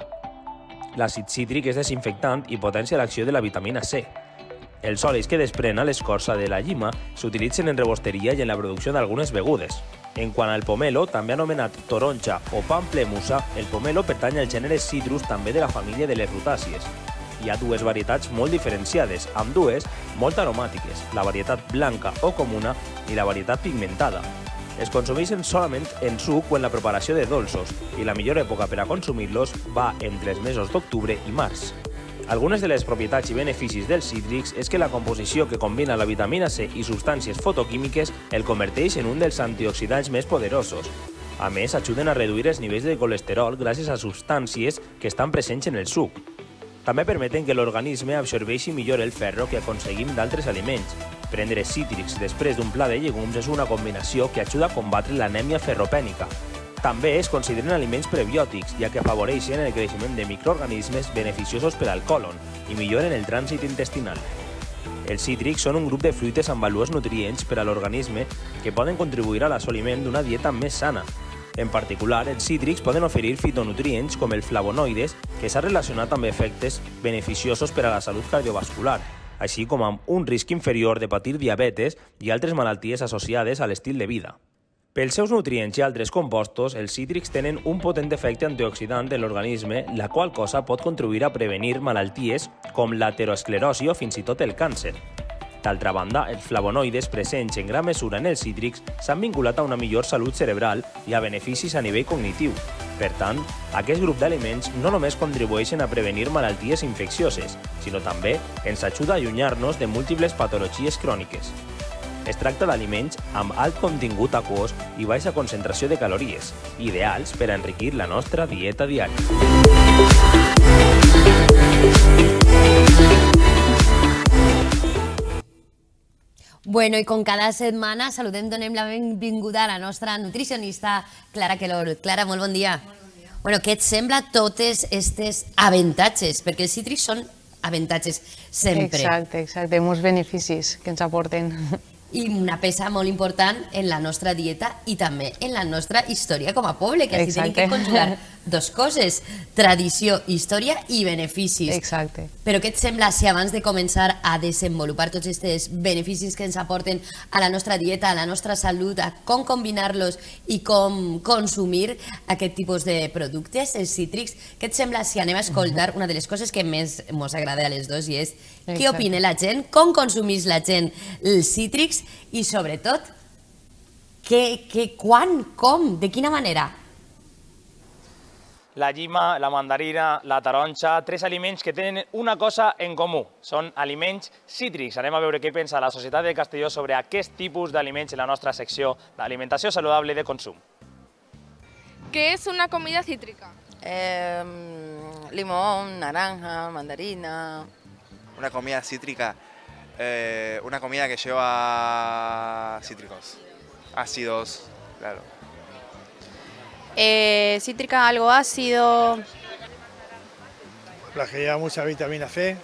L'àcid cítric és desinfectant i potència l'acció de la vitamina C. Els olis que desprèn a l'escorça de la llima s'utilitzen en rebosteria i en la producció d'algunes begudes. En quant al pomelo, també anomenat toronja o pamplemusa, el pomelo pertany al gènere citrus també de la família de les rutàcies. Hi ha dues varietats molt diferenciades, amb dues molt aromàtiques, la varietat blanca o comuna i la varietat pigmentada. Es consumeixen solament en suc o en la preparació de dolços i la millor època per a consumir-los va entre els mesos d'octubre i març. Algunes de les propietats i beneficis dels cítrics és que la composició que combina la vitamina C i substàncies fotoquímiques el converteix en un dels antioxidants més poderosos. A més, ajuden a reduir els nivells de colesterol gràcies a substàncies que estan presents en el suc. També permeten que l'organisme absorbeixi millor el ferro que aconseguim d'altres aliments. Prendre cítrics després d'un pla de llegums és una combinació que ajuda a combatre l'anèmia ferropènica, també es consideren aliments prebiòtics, ja que afavoreixen el creixement de microorganismes beneficiosos per al colon i milloren el trànsit intestinal. Els cítrics són un grup de fruites amb valuós nutrients per a l'organisme que poden contribuir a l'assoliment d'una dieta més sana. En particular, els cítrics poden oferir fitonutrients com el flavonoides, que s'ha relacionat amb efectes beneficiosos per a la salut cardiovascular, així com amb un risc inferior de patir diabetes i altres malalties associades a l'estil de vida. Pels seus nutrients i altres compostos, els cítrics tenen un potent efecte antioxidant en l'organisme, la qual cosa pot contribuir a prevenir malalties com l'aterosclerosi o fins i tot el càncer. D'altra banda, els flavonoides presents en gran mesura en els cítrics s'han vinculat a una millor salut cerebral i a beneficis a nivell cognitiu. Per tant, aquest grup d'aliments no només contribueixen a prevenir malalties infeccioses, sinó també ens ajuda a allunyar-nos de múltiples patologies cròniques. Es tracta d'aliments amb alt contingut aquós i baixa concentració de calories, ideals per enriquir la nostra dieta diària. Bueno, i com cada setmana saludem, donem la benvinguda a la nostra nutricionista Clara Quelor. Clara, molt bon dia. Molt bon dia. Bueno, què et sembla totes aquestes avantatges? Perquè els cítrics són avantatges sempre. Exacte, exacte, molts beneficis que ens aporten i una peça molt important en la nostra dieta i també en la nostra història com a poble, que així hem tenim que conjugar (laughs) dos coses, tradició, història i beneficis. Exacte. Però què et sembla si abans de començar a desenvolupar tots aquests beneficis que ens aporten a la nostra dieta, a la nostra salut, a com combinar-los i com consumir aquest tipus de productes, els cítrics, què et sembla si anem a escoltar una de les coses que més ens agrada a les dos i és Exacte. què opina la gent, com consumís la gent els cítrics i sobretot què, què, quan, com, de quina manera? la yema, la mandarina, la taronja, tres alimentos que tienen una cosa en común, son alimentos cítrics. Anem a veure qué piensa la sociedad de Castelló sobre tipos de alimentos en la sección de Alimentación saludable de Consumo. ¿Qué es una comida cítrica? Em, limón, naranja, mandarina... Una comida cítrica, eh, una comida que lleva cítricos, ácidos, claro eh, cítrica algo ácido. La que lleva mucha vitamina C,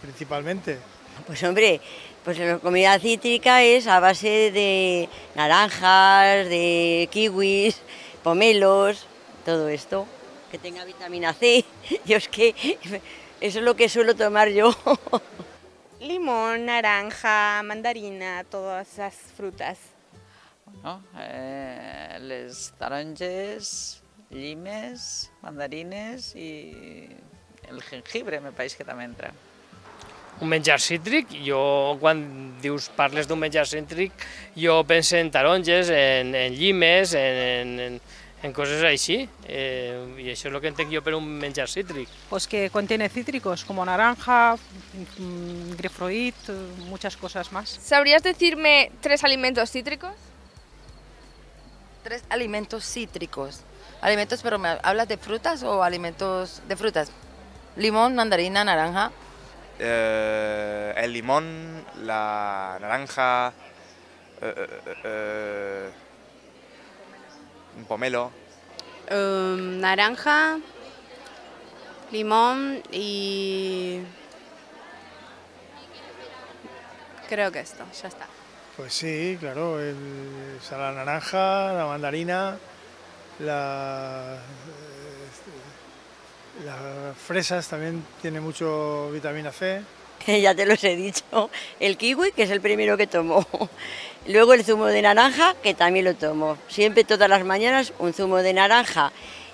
principalmente. Pues hombre, pues la comida cítrica es a base de naranjas, de kiwis, pomelos, todo esto. Que tenga vitamina C. Dios (laughs) es que eso es lo que suelo tomar yo. (laughs) Limón, naranja, mandarina, todas esas frutas. no? Eh, les taronges, llimes, mandarines i el jengibre, me pareix que també entra. Un menjar cítric, jo quan dius parles d'un menjar cítric, jo penso en taronges, en, en llimes, en, en, en coses així, eh, i això és el que entenc jo per un menjar cítric. Pues que contiene cítricos, com naranja, mm, grapefruit, eh, muchas més. Sabries dir-me tres alimentos cítricos? tres alimentos cítricos. Alimentos, pero ¿me hablas de frutas o alimentos de frutas? Limón, mandarina, naranja. Eh, el limón, la naranja, eh, eh, un pomelo. Um, naranja, limón y... Creo que esto, ya está. Pues sí, claro, el, la naranja, la mandarina, eh, las fresas también tiene mucho vitamina C. (laughs) Ya te los he dicho, el kiwi, que es el primero que tomo. Luego el zumo de naranja, que también lo tomo. Siempre todas las mañanas un zumo de naranja.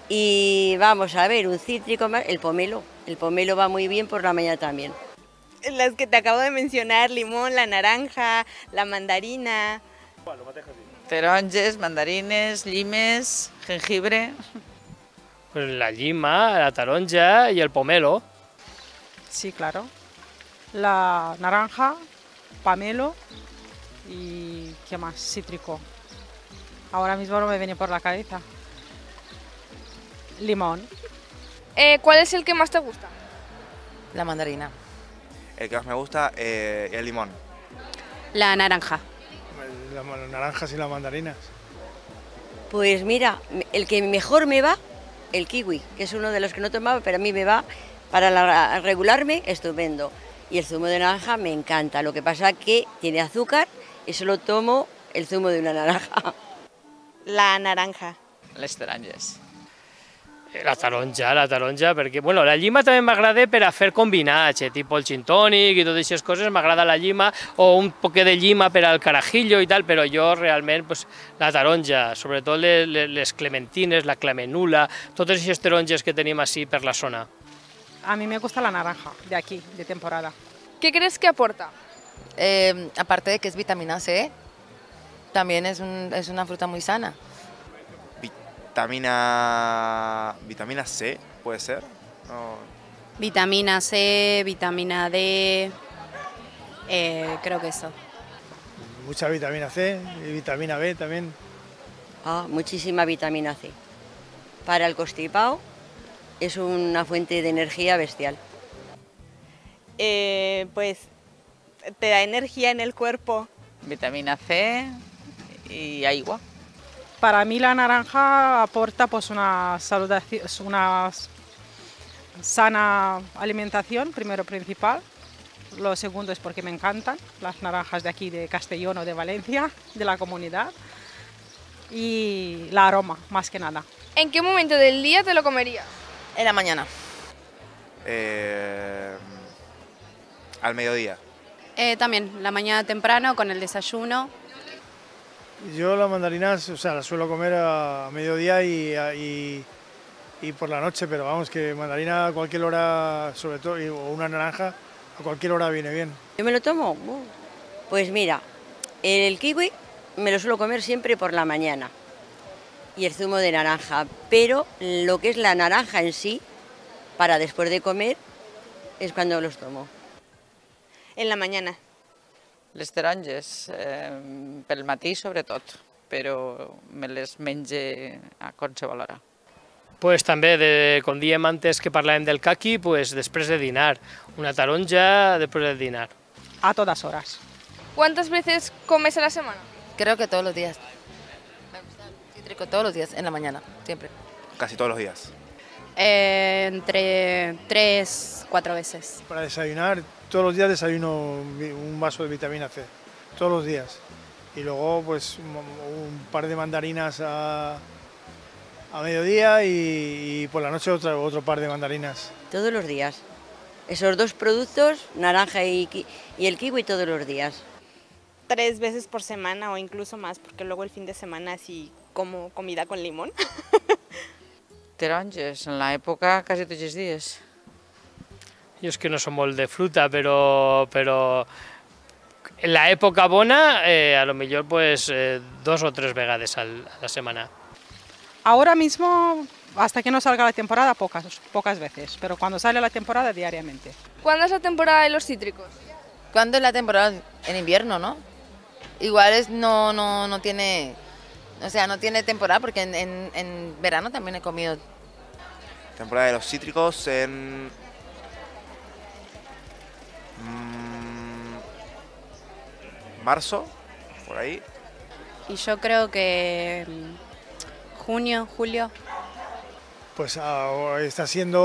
Y vamos a ver, un cítrico más, el pomelo. El pomelo va muy bien por la mañana también las que te acabo de mencionar, limón, la naranja, la mandarina. Teronges, mandarines, limes, jengibre. Pues la lima, la taronja y el pomelo. Sí, claro. La naranja, pamelo y ¿qué más? Cítrico. Ahora mismo no me viene por la cabeza. Limón. Eh, ¿Cuál es el que más te gusta? La mandarina. El que más me gusta eh, el limón. La naranja. Las naranjas y las mandarinas. Pues mira, el que mejor me va, el kiwi, que es uno de los que no tomaba, pero a mí me va para regularme, estupendo. Y el zumo de naranja me encanta, lo que pasa que tiene azúcar y solo tomo el zumo de una naranja. La naranja. Las naranjas. Eh, la taronja, la taronja, perquè bueno, la llima també m'agrada per a fer combinats, eh, tipus el xintònic i totes aquestes coses, m'agrada la llima, o un poc de llima per al carajillo i tal, però jo realment pues, la taronja, sobretot les, les clementines, la clamenula, totes aquestes taronges que tenim així per la zona. A mi me gusta la naranja, de aquí, de temporada. ¿Qué crees que aporta? Eh, aparte de que es vitamina C, también es, un, es una fruta muy sana. vitamina, vitamina C, puede ser. Vitamina C, vitamina D, eh, creo que eso. Mucha vitamina C y vitamina B también. Ah, muchísima vitamina C. Para el constipado es una fuente de energía bestial. Eh, pues te da energía en el cuerpo. Vitamina C y agua. Para mí la naranja aporta pues una una sana alimentación, primero principal. Lo segundo es porque me encantan las naranjas de aquí, de Castellón o de Valencia, de la comunidad. Y la aroma, más que nada. ¿En qué momento del día te lo comerías? En la mañana. Eh, al mediodía. Eh, también, la mañana temprano con el desayuno yo las mandarinas, o sea, las suelo comer a mediodía y, y, por la noche, pero vamos, que mandarina a cualquier hora, sobre todo, o una naranja, a cualquier hora viene bien. ¿Yo me lo tomo? Uh. Pues mira, el kiwi me lo suelo comer siempre por la mañana y el zumo de naranja, pero lo que es la naranja en sí, para después de comer, es cuando los tomo. En la mañana. Les taronges, eh, pel matí sobretot, però me les menge a qualsevol hora. Pues també, de, com diem antes que parlàvem del caqui, pues després de dinar. Una taronja després de dinar. A totes hores. ¿Cuántas veces comes a la semana? Creo que todos los días. Me gusta el cítrico todos los días, en la mañana, siempre. Casi todos los días. Eh, entre tres, cuatro veces. Para desayunar, todos los días desayuno un vaso de vitamina C, todos los días. Y luego, pues, un par de mandarinas a, a mediodía y, por la noche otro, otro par de mandarinas. Todos los días. Esos dos productos, naranja y, y el kiwi, todos los días. Tres veces por semana o incluso más, porque luego el fin de semana sí como comida con limón. (laughs) taronges, en época, casi todos los días. Yo es que no somos muy de fruta, pero pero en época bona, eh, a lo mejor pues, eh, dos o tres vegades a la semana. Ahora mismo, hasta que no salga la temporada, pocas, pocas veces, pero cuando sale la temporada, diariamente. ¿Cuándo es la temporada de los cítricos? ¿Cuándo es la temporada? En invierno, ¿no? Igual es, no, no, no tiene o sea, no tiene temporada porque en, verano también he comido. Temporada de los cítricos en... Mm, marzo, por ahí. Y yo creo que mm, junio, julio. Pues ah, está siendo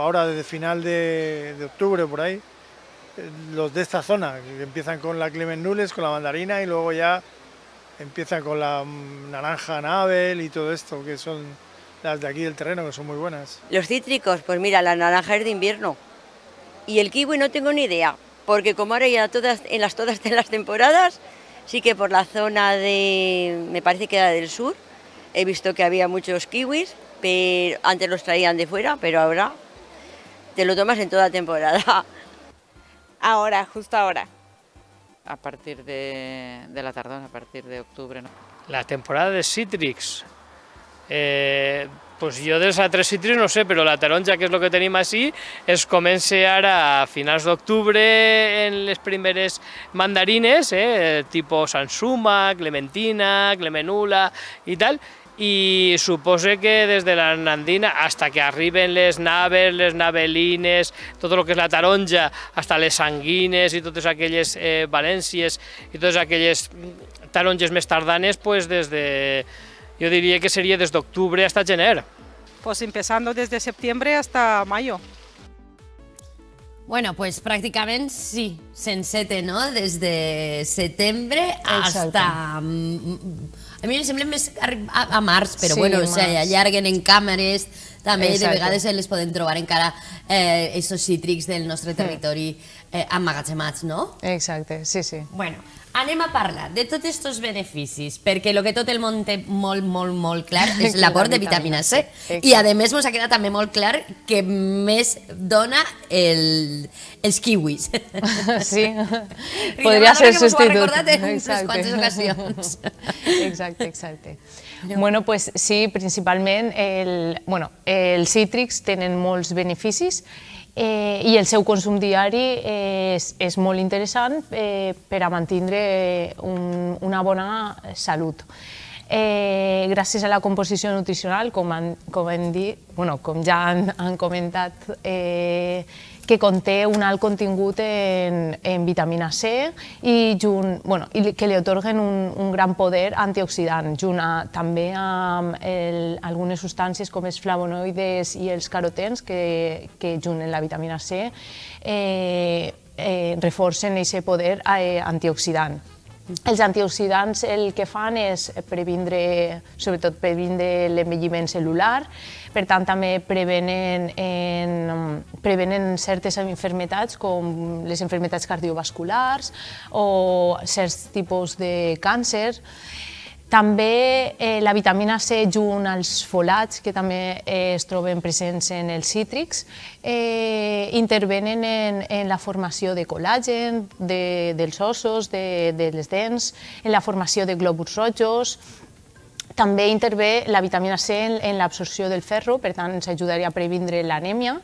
ahora desde final de, octubre por ahí eh, los de esta zona, que empiezan con la clemen Nules, con la mandarina y luego ya Empieza con la mm, naranja navel y todo esto, que son las de aquí del terreno, que son muy buenas. Los cítricos, pues mira, la naranja es de invierno. Y el kiwi no tengo ni idea, porque como ahora ya todas, en las todas de (laughs) las temporadas, sí que por la zona de, me parece que era del sur, he visto que había muchos kiwis, pero antes los traían de fuera, pero ahora te lo tomas en toda temporada. (laughs) Ahora, justo ahora a partir de, la tardón, a partir de octubre. La temporada de Citrix, eh, pues yo jo 3 y 3 no sé, pero la taronja, que es lo que tenemos así, es comença a a de octubre en les primeres mandarines, eh? tipo Sansuma, Clementina, Clemenula y tal, y supose que desde la Nandina hasta que arriben les naves, navelines, todo lo que es la taronja, hasta les sanguines y todos aquellas eh, y todos aquellos aquelles mestardanes, mm, tardanes, pues desde... Yo diría que sería desde octubre hasta gener. Pues empezando desde septiembre hasta mayo. Bueno, pues pràcticament sí, s'encete, no? Des de setembre hasta... Mm, mm, a mi em sembla més a, març, però bueno, o sea, allarguen en càmeres, també de vegades les poden trobar encara eh, esos cítrics del nostre territori eh, emmagatzemats, no? Exacte, sí, sí. Bueno, anem a parlar de tots aquests beneficis, perquè el que tot el món té molt, molt, molt clar (laughs) és l'aport de vitamina C. I a més ens ha quedat també molt clar que més dona el, els kiwis. (laughs) Sí, (laughs) podria ser substitut. recordat en exacte. quantes ocasions. Exacte, exacte. Bueno, pues sí, principalment el, bueno, els cítrics tenen molts beneficis eh, i el seu consum diari és, és molt interessant eh, per a mantenir eh, un, una bona salut. Eh, gràcies a la composició nutricional, com, han, com, hem dit, bueno, com ja han, han comentat eh, que conté un alt contingut en, en vitamina C i, junt, bueno, i que li otorguen un, un gran poder antioxidant, junt a, també amb el, algunes substàncies com els flavonoides i els carotens que, que junt en la vitamina C eh, eh, reforcen aquest poder eh, antioxidant. Els antioxidants el que fan és previndre, sobretot previndre l'envelliment celular, per tant també prevenen, en, prevenen certes enfermetats com les enfermetats cardiovasculars o certs tipus de càncer. També eh, la vitamina C junt als folats, que també eh, es troben presents en els cítrics, eh, intervenen en, en la formació de col·làgen, de, dels ossos, de, de les dents, en la formació de glòbuls rojos, també intervé la vitamina C en, en l'absorció del ferro, per tant ens ajudaria a previndre l'anèmia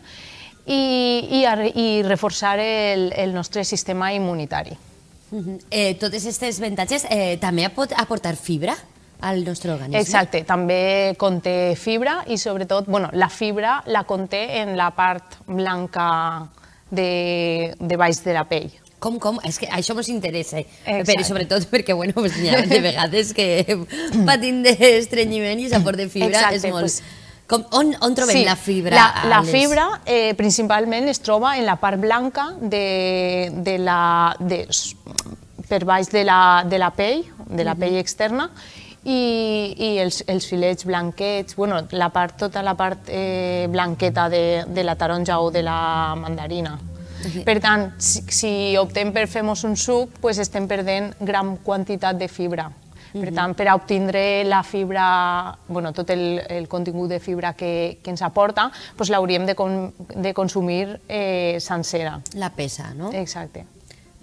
i, i, a, i reforçar el, el nostre sistema immunitari. Uh -huh. eh, totes aquestes avantatges eh, també pot aportar fibra? al nostre organisme. Exacte, també conté fibra i sobretot, bueno, la fibra la conté en la part blanca de, de baix de la pell. Com, com? És que això ens interessa, eh? Exacte. però sobretot perquè, bueno, pues, ha (laughs) de vegades que patint d'estrenyiment i s'aporta de fibra Exacte, és molt... Pues, com, on, on trobem sí, la fibra? La, la les... fibra eh, principalment es troba en la part blanca de, de la, de, per baix de la, de la pell, de la pell externa, i, i els, els filets blanquets, bueno, la part, tota la part eh, blanqueta de, de la taronja o de la mandarina. Per tant, si, si optem per fer-nos un suc, pues estem perdent gran quantitat de fibra. -hmm. Per tant, per a obtindre la fibra, bueno, tot el, el contingut de fibra que, que ens aporta, pues, l'hauríem de, con, de consumir eh, sencera. La pesa, no? Exacte.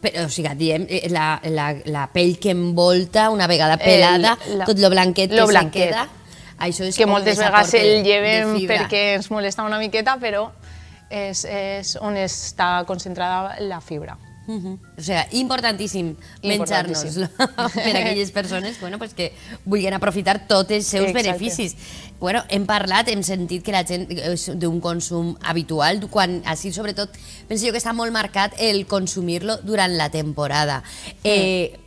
Però, o sigui, diem, eh, la, la, la pell que envolta, una vegada pelada, el, la, tot lo blanquet lo que se'n queda. Això és que moltes vegades el llevem perquè ens molesta una miqueta, però és, és on està concentrada la fibra. -huh. O sea, importantíssim menjar-nos (laughs) per a aquelles persones bueno, pues que vulguin aprofitar tots els seus Exacte. beneficis. Bueno, hem parlat, hem sentit que la gent eh, és d'un consum habitual, quan així sobretot penso jo que està molt marcat el consumir-lo durant la temporada. Mm. Eh,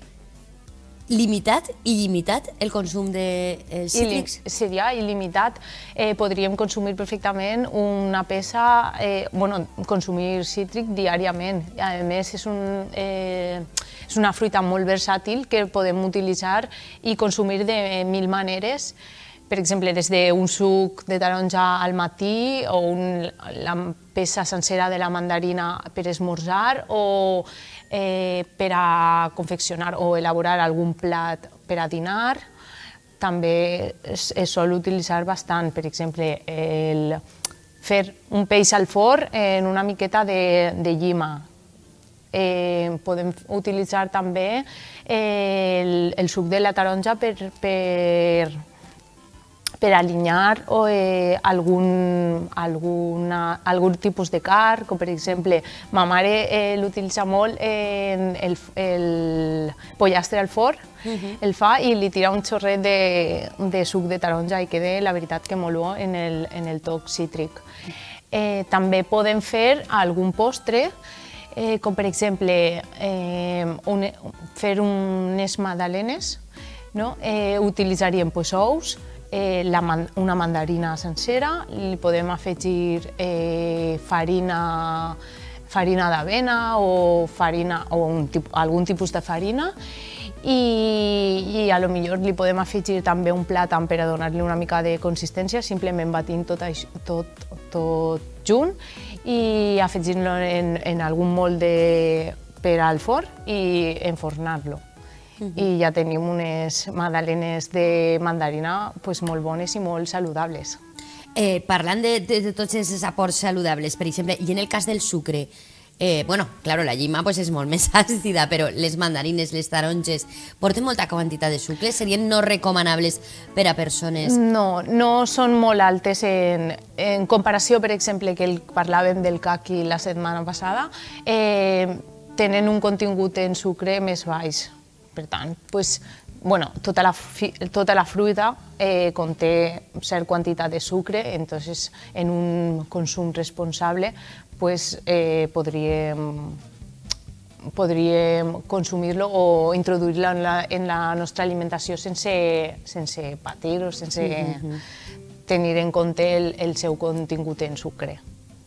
limitat i limitat el consum de eh, cítrics? Il, seria il·limitat. Eh, podríem consumir perfectament una peça, eh, bueno, consumir cítric diàriament. A més, és, un, eh, és una fruita molt versàtil que podem utilitzar i consumir de mil maneres per exemple, des d'un suc de taronja al matí o un, la peça sencera de la mandarina per esmorzar o eh, per a confeccionar o elaborar algun plat per a dinar. També es, es sol utilitzar bastant, per exemple, el fer un peix al forn en una miqueta de, de llima. Eh, podem utilitzar també el, el suc de la taronja per, per per alinear o, eh, algun, alguna, algun tipus de car, com per exemple, ma mare eh, l'utilitza molt en el, el pollastre al forn, uh mhm. -huh. el fa i li tira un xorret de, de suc de taronja i queda, la veritat, que molt bo en el, en el toc cítric. Eh, també podem fer algun postre, eh, com per exemple eh, un, fer unes magdalenes, no? eh, utilitzaríem pues, ous, eh, la, una mandarina sencera, li podem afegir eh, farina farina d'avena o, farina, o un, algun tipus de farina i, i a lo millor li podem afegir també un plàtan per a donar-li una mica de consistència, simplement batint tot, això, tot, tot junt i afegint-lo en, en algun molde per al forn i enfornar-lo i ja tenim unes magdalenes de mandarina pues, molt bones i molt saludables. Eh, parlant de, de, tots els aports saludables, per exemple, i en el cas del sucre, Eh, bueno, claro, la llima pues, és molt més (laughs) àcida, però les mandarines, les taronges, porten molta quantitat de sucre? Serien no recomanables per a persones? No, no són molt altes en, en comparació, per exemple, que parlàvem del caqui la setmana passada, eh, tenen un contingut en sucre més baix. Per tant, doncs, bueno, tota, la, tota la fruita eh, conté cert quantitat de sucre, entonces en un consum responsable pues, eh, podríem, podríem consumir-lo o introduir lo en, la, en la nostra alimentació sense, sense patir o sense mm -hmm. tenir en compte el, el seu contingut en sucre.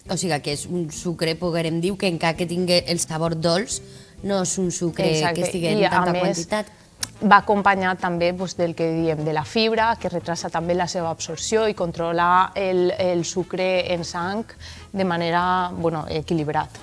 O sigui que és un sucre, podrem dir, que encara que tingui el sabor dolç, no és un sucre Exacte. que estigui en I, tanta quantitat. Va acompanyat també doncs, del que diem de la fibra, que retrasa també la seva absorció i controla el, el sucre en sang de manera bueno, equilibrat.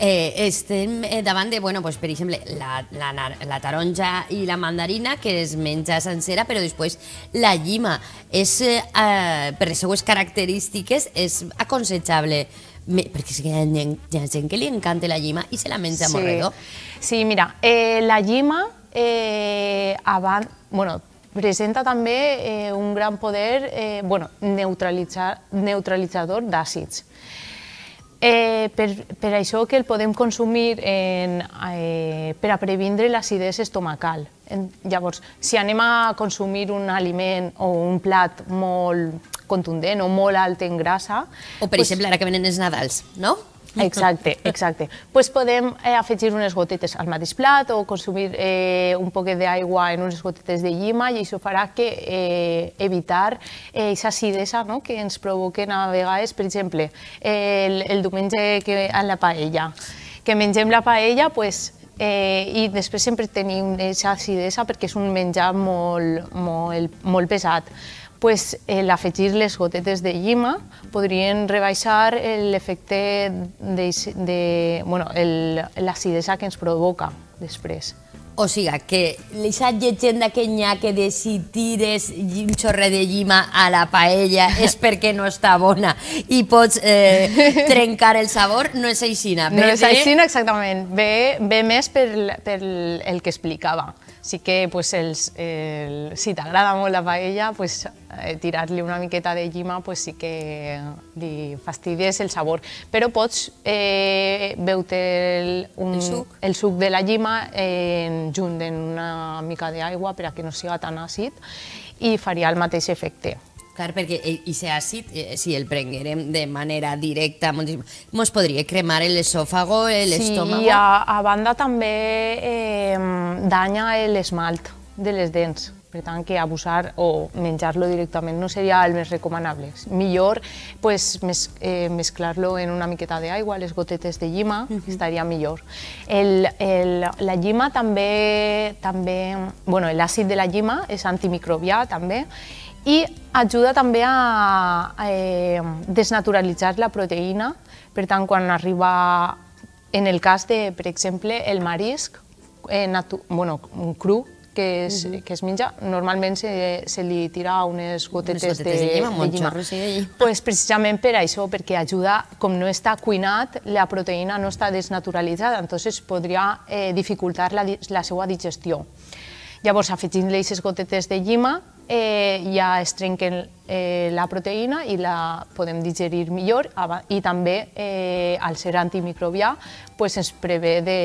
Eh, estem eh, davant de, bueno, pues, per exemple, la, la, la taronja i la mandarina, que es menja sencera, però després la llima. És, eh, eh per les seues característiques és aconsejable me, perquè sí que hi ha, hi ha gent que li encanta la llima i se la menja sí. morredor. Sí, mira, eh, la llima eh, avant, bueno, presenta també eh, un gran poder eh, bueno, neutralitzar, neutralitzador d'àcids. Eh, per, per això que el podem consumir en, eh, per a previndre l'acidesa estomacal. En, llavors, si anem a consumir un aliment o un plat molt contundent o molt alt en grasa... O, per pues, exemple, ara que venen els Nadals, no? (laughs) Exacte, exacte. pues podem eh, afegir unes gotetes al mateix plat o consumir eh, un poc d'aigua en unes gotetes de llima i això farà que eh, evitar eh, aquesta eh, acidesa no? que ens provoquen a vegades, per exemple, eh, el, el diumenge que, a la paella, que mengem la paella, pues, eh, i després sempre tenim aquesta acidesa perquè és un menjar molt, molt, molt pesat pues, afegir les gotetes de llima podrien rebaixar l'efecte de, de bueno, l'acidesa que ens provoca després. O sigui, que aquesta llegenda que hi ha que de si tires un xorre de llima a la paella (laughs) és perquè no està bona i pots eh, trencar el sabor, no és aixina. Ve, no és aixina, exactament. Ve, ve més per, per el que explicava sí que pues, els, el, si t'agrada molt la paella, pues, eh, tirar-li una miqueta de llima pues, sí que li fastidies el sabor. Però pots eh, beure el, un, el, suc. el suc de la llima eh, junt en una mica d'aigua per a que no sigui tan àcid i faria el mateix efecte. Clar, perquè eh, aquest eh, àcid, si el prenguerem de manera directa, ens podria cremar l'esòfago, l'estómago... Sí, i a, a banda també eh, danya l'esmalt de les dents. Per tant, que abusar o menjar-lo directament no seria el més recomanable. Millor pues, mes, eh, mesclar-lo en una miqueta d'aigua, les gotetes de llima, uh -huh. estaria millor. El, el, la llima també... també bueno, l'àcid de la llima és antimicrobià, també, i ajuda també a, a eh, desnaturalitzar la proteïna, per tant, quan arriba, en el cas de, per exemple, el marisc, eh, natu, bueno, un cru, que es, uh -huh. que es menja, normalment se, se li tira unes gotetes, unes gotetes de, de llima. De llima. Sí, pues precisament per això, perquè ajuda, com no està cuinat, la proteïna no està desnaturalitzada, entonces podria eh, dificultar la, la seva digestió. Llavors, afegint-li aquestes gotetes de llima, eh, ja es trenquen eh, la proteïna i la podem digerir millor i també eh, al ser antimicrobià pues, ens preveu de,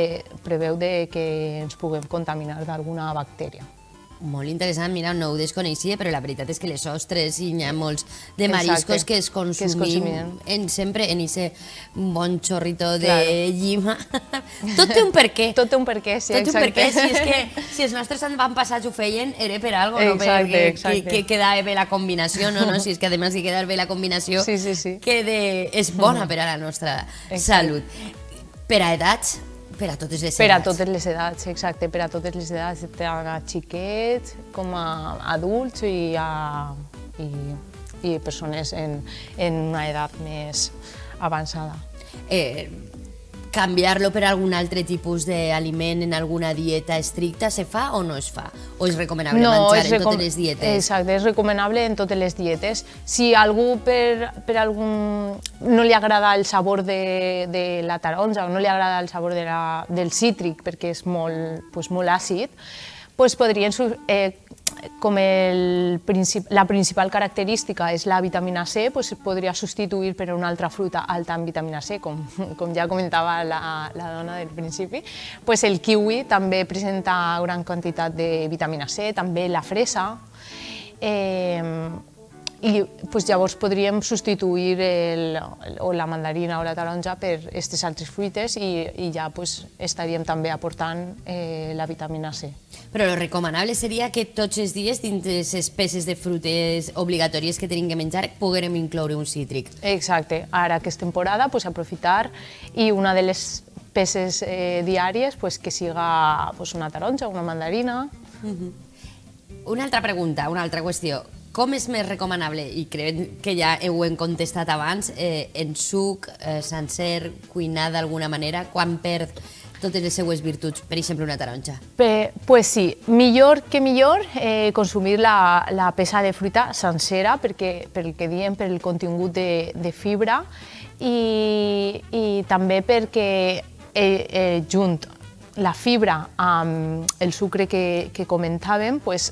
preveu de que ens puguem contaminar d'alguna bactèria molt interessant, mira, no ho desconeixia, però la veritat és que les ostres i hi ha molts de mariscos Exacte, que es consumim que es en, sempre en aquest bon xorrito de claro. llima. (laughs) Tot té un per què. Tot té un per què, sí, Tot exacte. un per què, si és que (laughs) si els nostres passar ho feien, era per algo, exacte, no perquè exacte. que, que quedava bé la combinació, no, no? Si és que a més de quedava bé la combinació, sí, sí, sí. quede, és bona per a la nostra exacte. salut. Per a edats, per a totes les edats. Per a totes les edats, exacte, per a totes les edats, tant a xiquets com a adults i a i, i persones en, en una edat més avançada. Eh, canviar-lo per algun altre tipus d'aliment en alguna dieta estricta se fa o no es fa? O és recomanable no, menjar recom... en totes les dietes? Exacte, és recomanable en totes les dietes. Si algú per, per algun... no li agrada el sabor de, de la taronja o no li agrada el sabor de la, del cítric perquè és molt, pues, molt àcid, pues podrien eh, com el princip la principal característica és la vitamina C, doncs podria substituir per una altra fruta alta en vitamina C, com, (laughs) com ja comentava la, la dona del principi. Pues el kiwi també presenta gran quantitat de vitamina C, també la fresa. Eh, i doncs, llavors podríem substituir el, el, o la mandarina o la taronja per aquestes altres fruites i, i ja pues, estaríem també aportant eh, la vitamina C. Però el recomanable seria que tots els dies, dins les espècies de fruites obligatòries que tenim que menjar, poguérem incloure un cítric. Exacte. Ara, que és temporada, pues, aprofitar i una de les peces eh, diàries pues, que siga pues, una taronja, o una mandarina... Uh -huh. Una altra pregunta, una altra qüestió com és més recomanable, i crec que ja ho hem contestat abans, eh, en suc, eh, sencer, cuinar d'alguna manera, quan perd totes les seues virtuts, per exemple una taronja? Bé, pues sí, millor que millor eh, consumir la, la peça de fruita sencera, perquè, pel que diem, per el contingut de, de fibra, i, i també perquè eh, eh, junt la fibra amb el sucre que, que comentàvem, pues,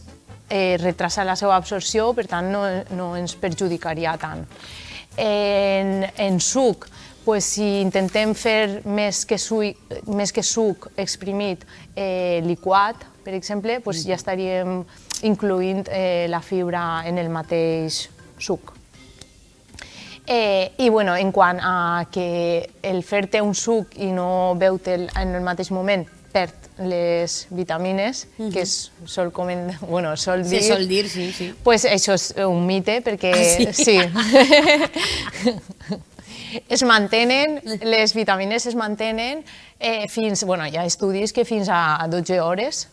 eh, retrasa la seva absorció, per tant no, no ens perjudicaria tant. En, en suc, pues, si intentem fer més que, sui, més que suc exprimit eh, liquat, per exemple, pues, mm. ja estaríem incluint eh, la fibra en el mateix suc. Eh, I bueno, en quant a que el fer-te un suc i no beu-te'l en el mateix moment perd les vitamines, uh -huh. que sol, comen, bueno, sol dir... Sí, sol dir, sí, sí. Pues això és un mite, perquè... Ah, sí? sí. es mantenen, les vitamines es mantenen eh, fins... Bueno, hi ha estudis que fins a 12 hores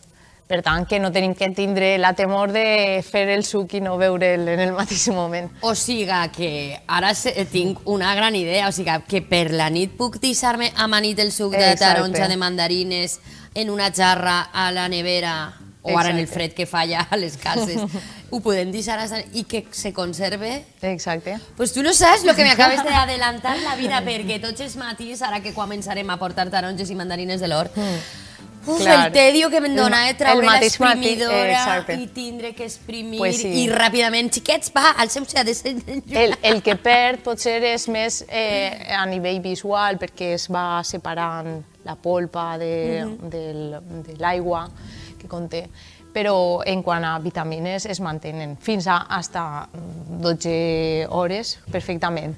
per tant, que no tenim que tindre la temor de fer el suc i no veure'l en el mateix moment. O siga que ara eh, tinc una gran idea, o siga que per la nit puc tissar-me amanit el suc de taronja de mandarines en una jarra a la nevera o ara en el fred que falla a les cases, (laughs) ho podem deixar hasta... i que se conserve. Exacte. Pues tu no saps el que m'acabes (laughs) d'adelantar la vida, perquè tots els matins, ara que començarem a portar taronges i mandarines de l'hort, mm Uf, Clar. el tedio que em dona, eh? Traure l'exprimidora i tindre que exprimir pues sí. i ràpidament, xiquets, va, al seu de ser... (laughs) El, el que perd potser és més eh, a nivell visual perquè es va separant la polpa de, mm -hmm. del, de l'aigua que conté però en quant a vitamines es mantenen fins a hasta 12 hores perfectament.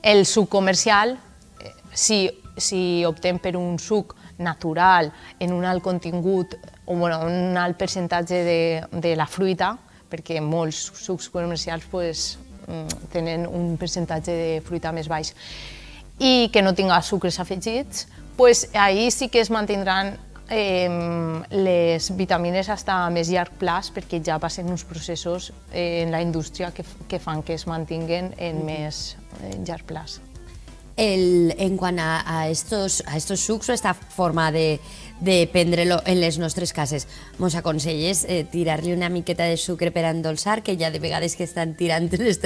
El suc comercial, eh, si, si optem per un suc natural, en un alt contingut o bueno, un alt percentatge de, de la fruita, perquè molts sucs comercials pues, mm, tenen un percentatge de fruita més baix, i que no tinga sucres afegits, pues, ahí sí que es mantindran eh, les vitamines a més llarg plaç perquè ja passen uns processos eh, en la indústria que, que fan que es mantinguen en mm -hmm. més en eh, llarg plaç. el, en cuanto a, estos, a estos sucs o esta forma de, de en les nostres cases. Mos aconselles eh, tirarle una miqueta de sucre para endolçar, que ya de vegades que están tirando. les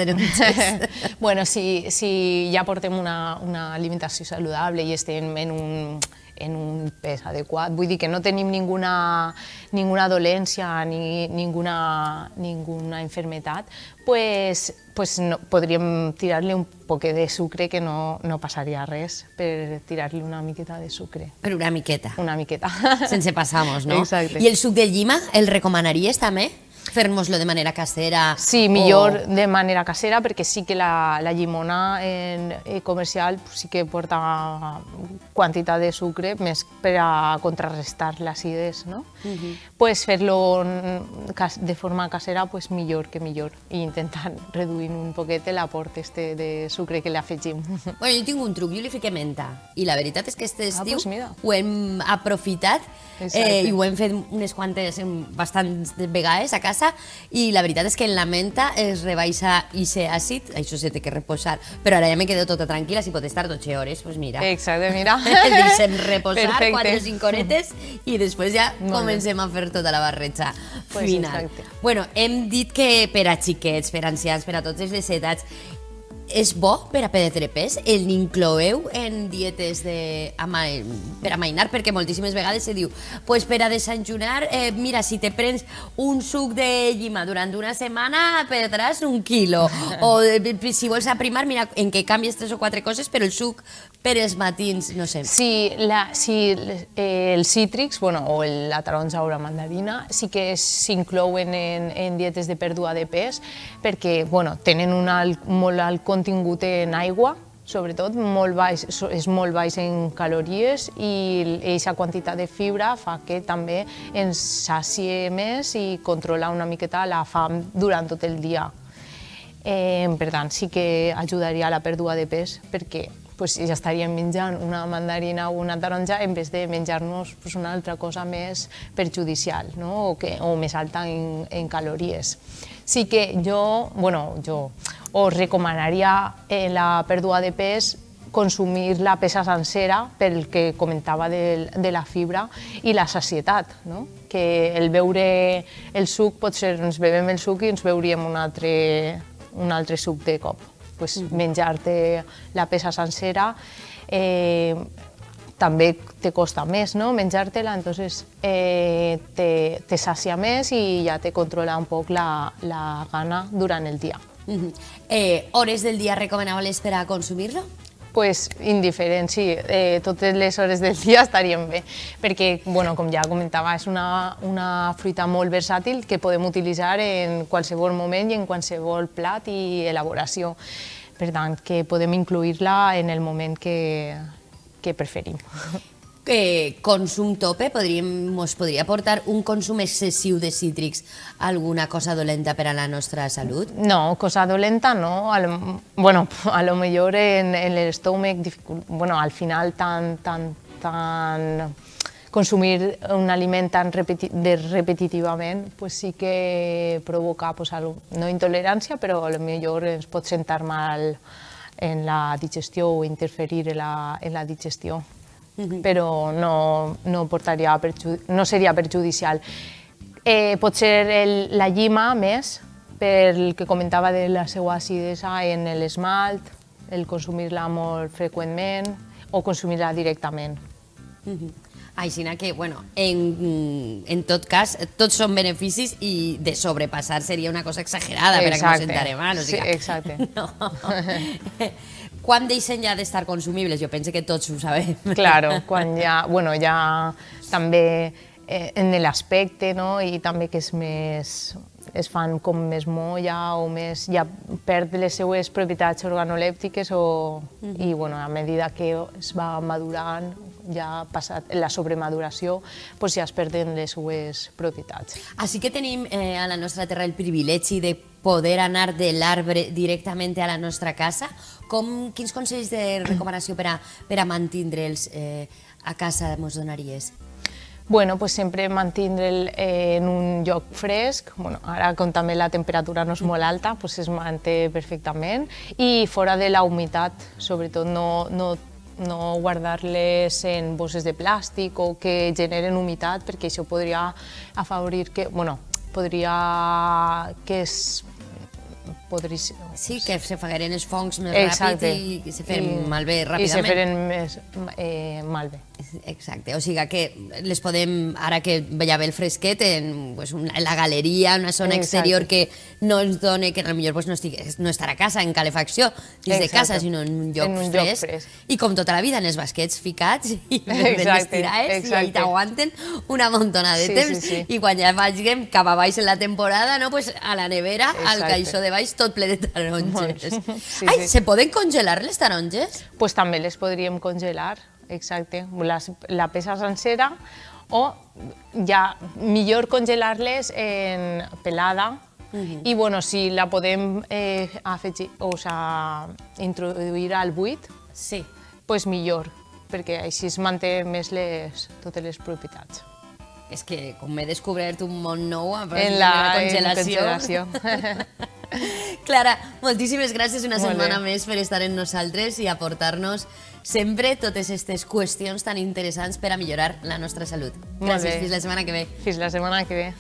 (laughs) bueno, si, si ja una, alimentación saludable y estén en un, en un pes adequat. Vull dir que no tenim ninguna, ninguna dolència ni ninguna, ninguna enfermetat, pues, pues no, podríem tirar-li un poc de sucre que no, no passaria res per tirar-li una miqueta de sucre. Però una miqueta. Una miqueta. Sense passamos, no? (laughs) Exacte. I el suc de llima el recomanaries també? fer-nos-lo de manera casera? Sí, millor o... de manera casera, perquè sí que la, la llimona en, en eh, comercial sí que porta quantitat de sucre més per a contrarrestar l'acidez, no? Uh mhm. -huh. Pues fer-lo de forma casera pues millor que millor i intentar (laughs) reduir un poquet l'aport este de sucre que li afegim. (laughs) Bueno, jo tinc un truc, jo li fiqué menta i la veritat és que este ah, estiu ah, pues ho hem aprofitat eh, i ho hem fet unes quantes, bastantes vegades a casa casa i la veritat és que en la menta es rebaixa i se àcid, això se té que reposar, però ara ja me quedo tota tranquil·la, si pot estar 12 hores, doncs pues mira. Exacte, mira. (laughs) El deixem reposar Perfecte. 4 o 5 horetes i després ja Molt comencem bé. a fer tota la barretxa pues final. Exacte. Bueno, hem dit que per a xiquets, per a ancians, per a totes les edats és bo per a PDTRPs? El n'incloeu en dietes de, ama, per mainar? Perquè moltíssimes vegades se diu pues per a desenjunar, eh, mira, si te prens un suc de llima durant una setmana perdràs un quilo. (laughs) O eh, si vols aprimar, mira, en què canvies tres o quatre coses, però el suc per els matins, no sé. Si, la, si eh, el cítrics, bueno, o el, la taronja o la mandarina, sí que s'inclouen en, en dietes de pèrdua de pes, perquè bueno, tenen un alt, molt alt contingut en aigua, sobretot molt baix, és molt baix en calories i aquesta quantitat de fibra fa que també ens sacie més i controla una miqueta la fam durant tot el dia. Eh, per tant, sí que ajudaria a la pèrdua de pes perquè pues, ja estaríem menjant una mandarina o una taronja en vez de menjar-nos pues, una altra cosa més perjudicial no? o, que, o més alta en, en calories. Sí que jo, bueno, jo us recomanaria en eh, la pèrdua de pes consumir la peça sencera pel que comentava de, de la fibra i la sacietat, no? que el beure el suc, pot ser ens bevem el suc i ens veuríem un altre, un altre suc de cop pues, mm. menjar-te la peça sencera, eh, també te costa més no? menjar-te-la, entonces eh, te, te sacia més i ja te controla un poc la, la gana durant el dia. Mm -hmm. eh, hores del dia recomanables per a consumir-lo? pues, indiferent, sí, eh, totes les hores del dia estarien bé, perquè, bueno, com ja comentava, és una, una fruita molt versàtil que podem utilitzar en qualsevol moment i en qualsevol plat i elaboració. Per tant, que podem incluir-la en el moment que, que preferim. (laughs) eh, consum tope, podríem, ens podria portar un consum excessiu de cítrics alguna cosa dolenta per a la nostra salut? No, cosa dolenta no. lo, bueno, (laughs) a lo millor en, en l'estómac, bueno, al final tan, tan, tan consumir un aliment tan repeti de repetitivament pues sí que provoca pues, algo, no intolerància, però a lo millor ens pot sentar mal en la digestió o interferir en la, en la digestió però no, no, portaria no seria perjudicial. Eh, potser el, la llima més, pel que comentava de la seva acidesa en l'esmalt, el consumir-la molt freqüentment o consumir-la directament. Uh -huh. Aixina que, bueno, en, en tot cas, tots són beneficis i de sobrepassar seria una cosa exagerada, exacte. per a que eh? no sentarem mal. O sigui, sí, exacte. (laughs) No. (laughs) quan deixen ja d'estar consumibles? Jo penso que tots ho sabem. (laughs) Claro, quan ja, bueno, ja també eh, en l'aspecte, no? I també que és més es fan com més molla o més... ja perd les seues propietats organolèptiques o... Mm -hmm. i bueno, a mesura que es va madurant, ja ha passat la sobremaduració, doncs ja es perden les seues propietats. Així que tenim eh, a la nostra terra el privilegi de poder anar de l'arbre directament a la nostra casa. Com, quins consells de recomanació per a, per a mantindre'ls eh, a casa ens donaries? Bueno, pues sempre mantindre'l eh, en un lloc fresc, bueno, ara com també la temperatura no és molt alta, pues es manté perfectament, i fora de la humitat, sobretot no, no no guardar-les en bosses de plàstic o que generen humitat, perquè això podria afavorir que, bueno, podria que es podri... Sí, que s'afegarien els fongs més Exacte. ràpid i, i se feren I, malbé ràpidament. I se feren més, eh, malbé. Exacte, o sigui que les podem, ara que ja ve el fresquet, en, pues, una, en la galeria, una zona Exacte. exterior que no ens dona, que potser pues, no, estic, no estarà a casa, en calefacció, dins Exacte. de casa, sinó en un lloc, en un lloc fresc. I com tota la vida, en els basquets ficats, i (laughs) Exacte. les tirades, i t'aguanten una montona de sí, temps, sí, sí. i quan ja vagin cap a baix en la temporada, no, pues, a la nevera, Exacte. al caixó de baix, tot ple de taronges. (laughs) Sí, Ai, sí. se poden congelar les taronges? Pues també les podríem congelar exacte, la, la peça sencera o ja millor congelar-les en pelada uh mhm. -huh. i bueno, si la podem eh, afegir, o sea, introduir al buit, sí. pues millor, perquè així es manté més les, totes les propietats. És que com he descobert un món nou en la, la congelació. En congelació. (laughs) Clara, moltíssimes gràcies una Molt setmana bé. més per estar amb nosaltres i aportar-nos sempre totes aquestes qüestions tan interessants per a millorar la nostra salut. Gràcies, fins la setmana que ve. Fins la setmana que ve.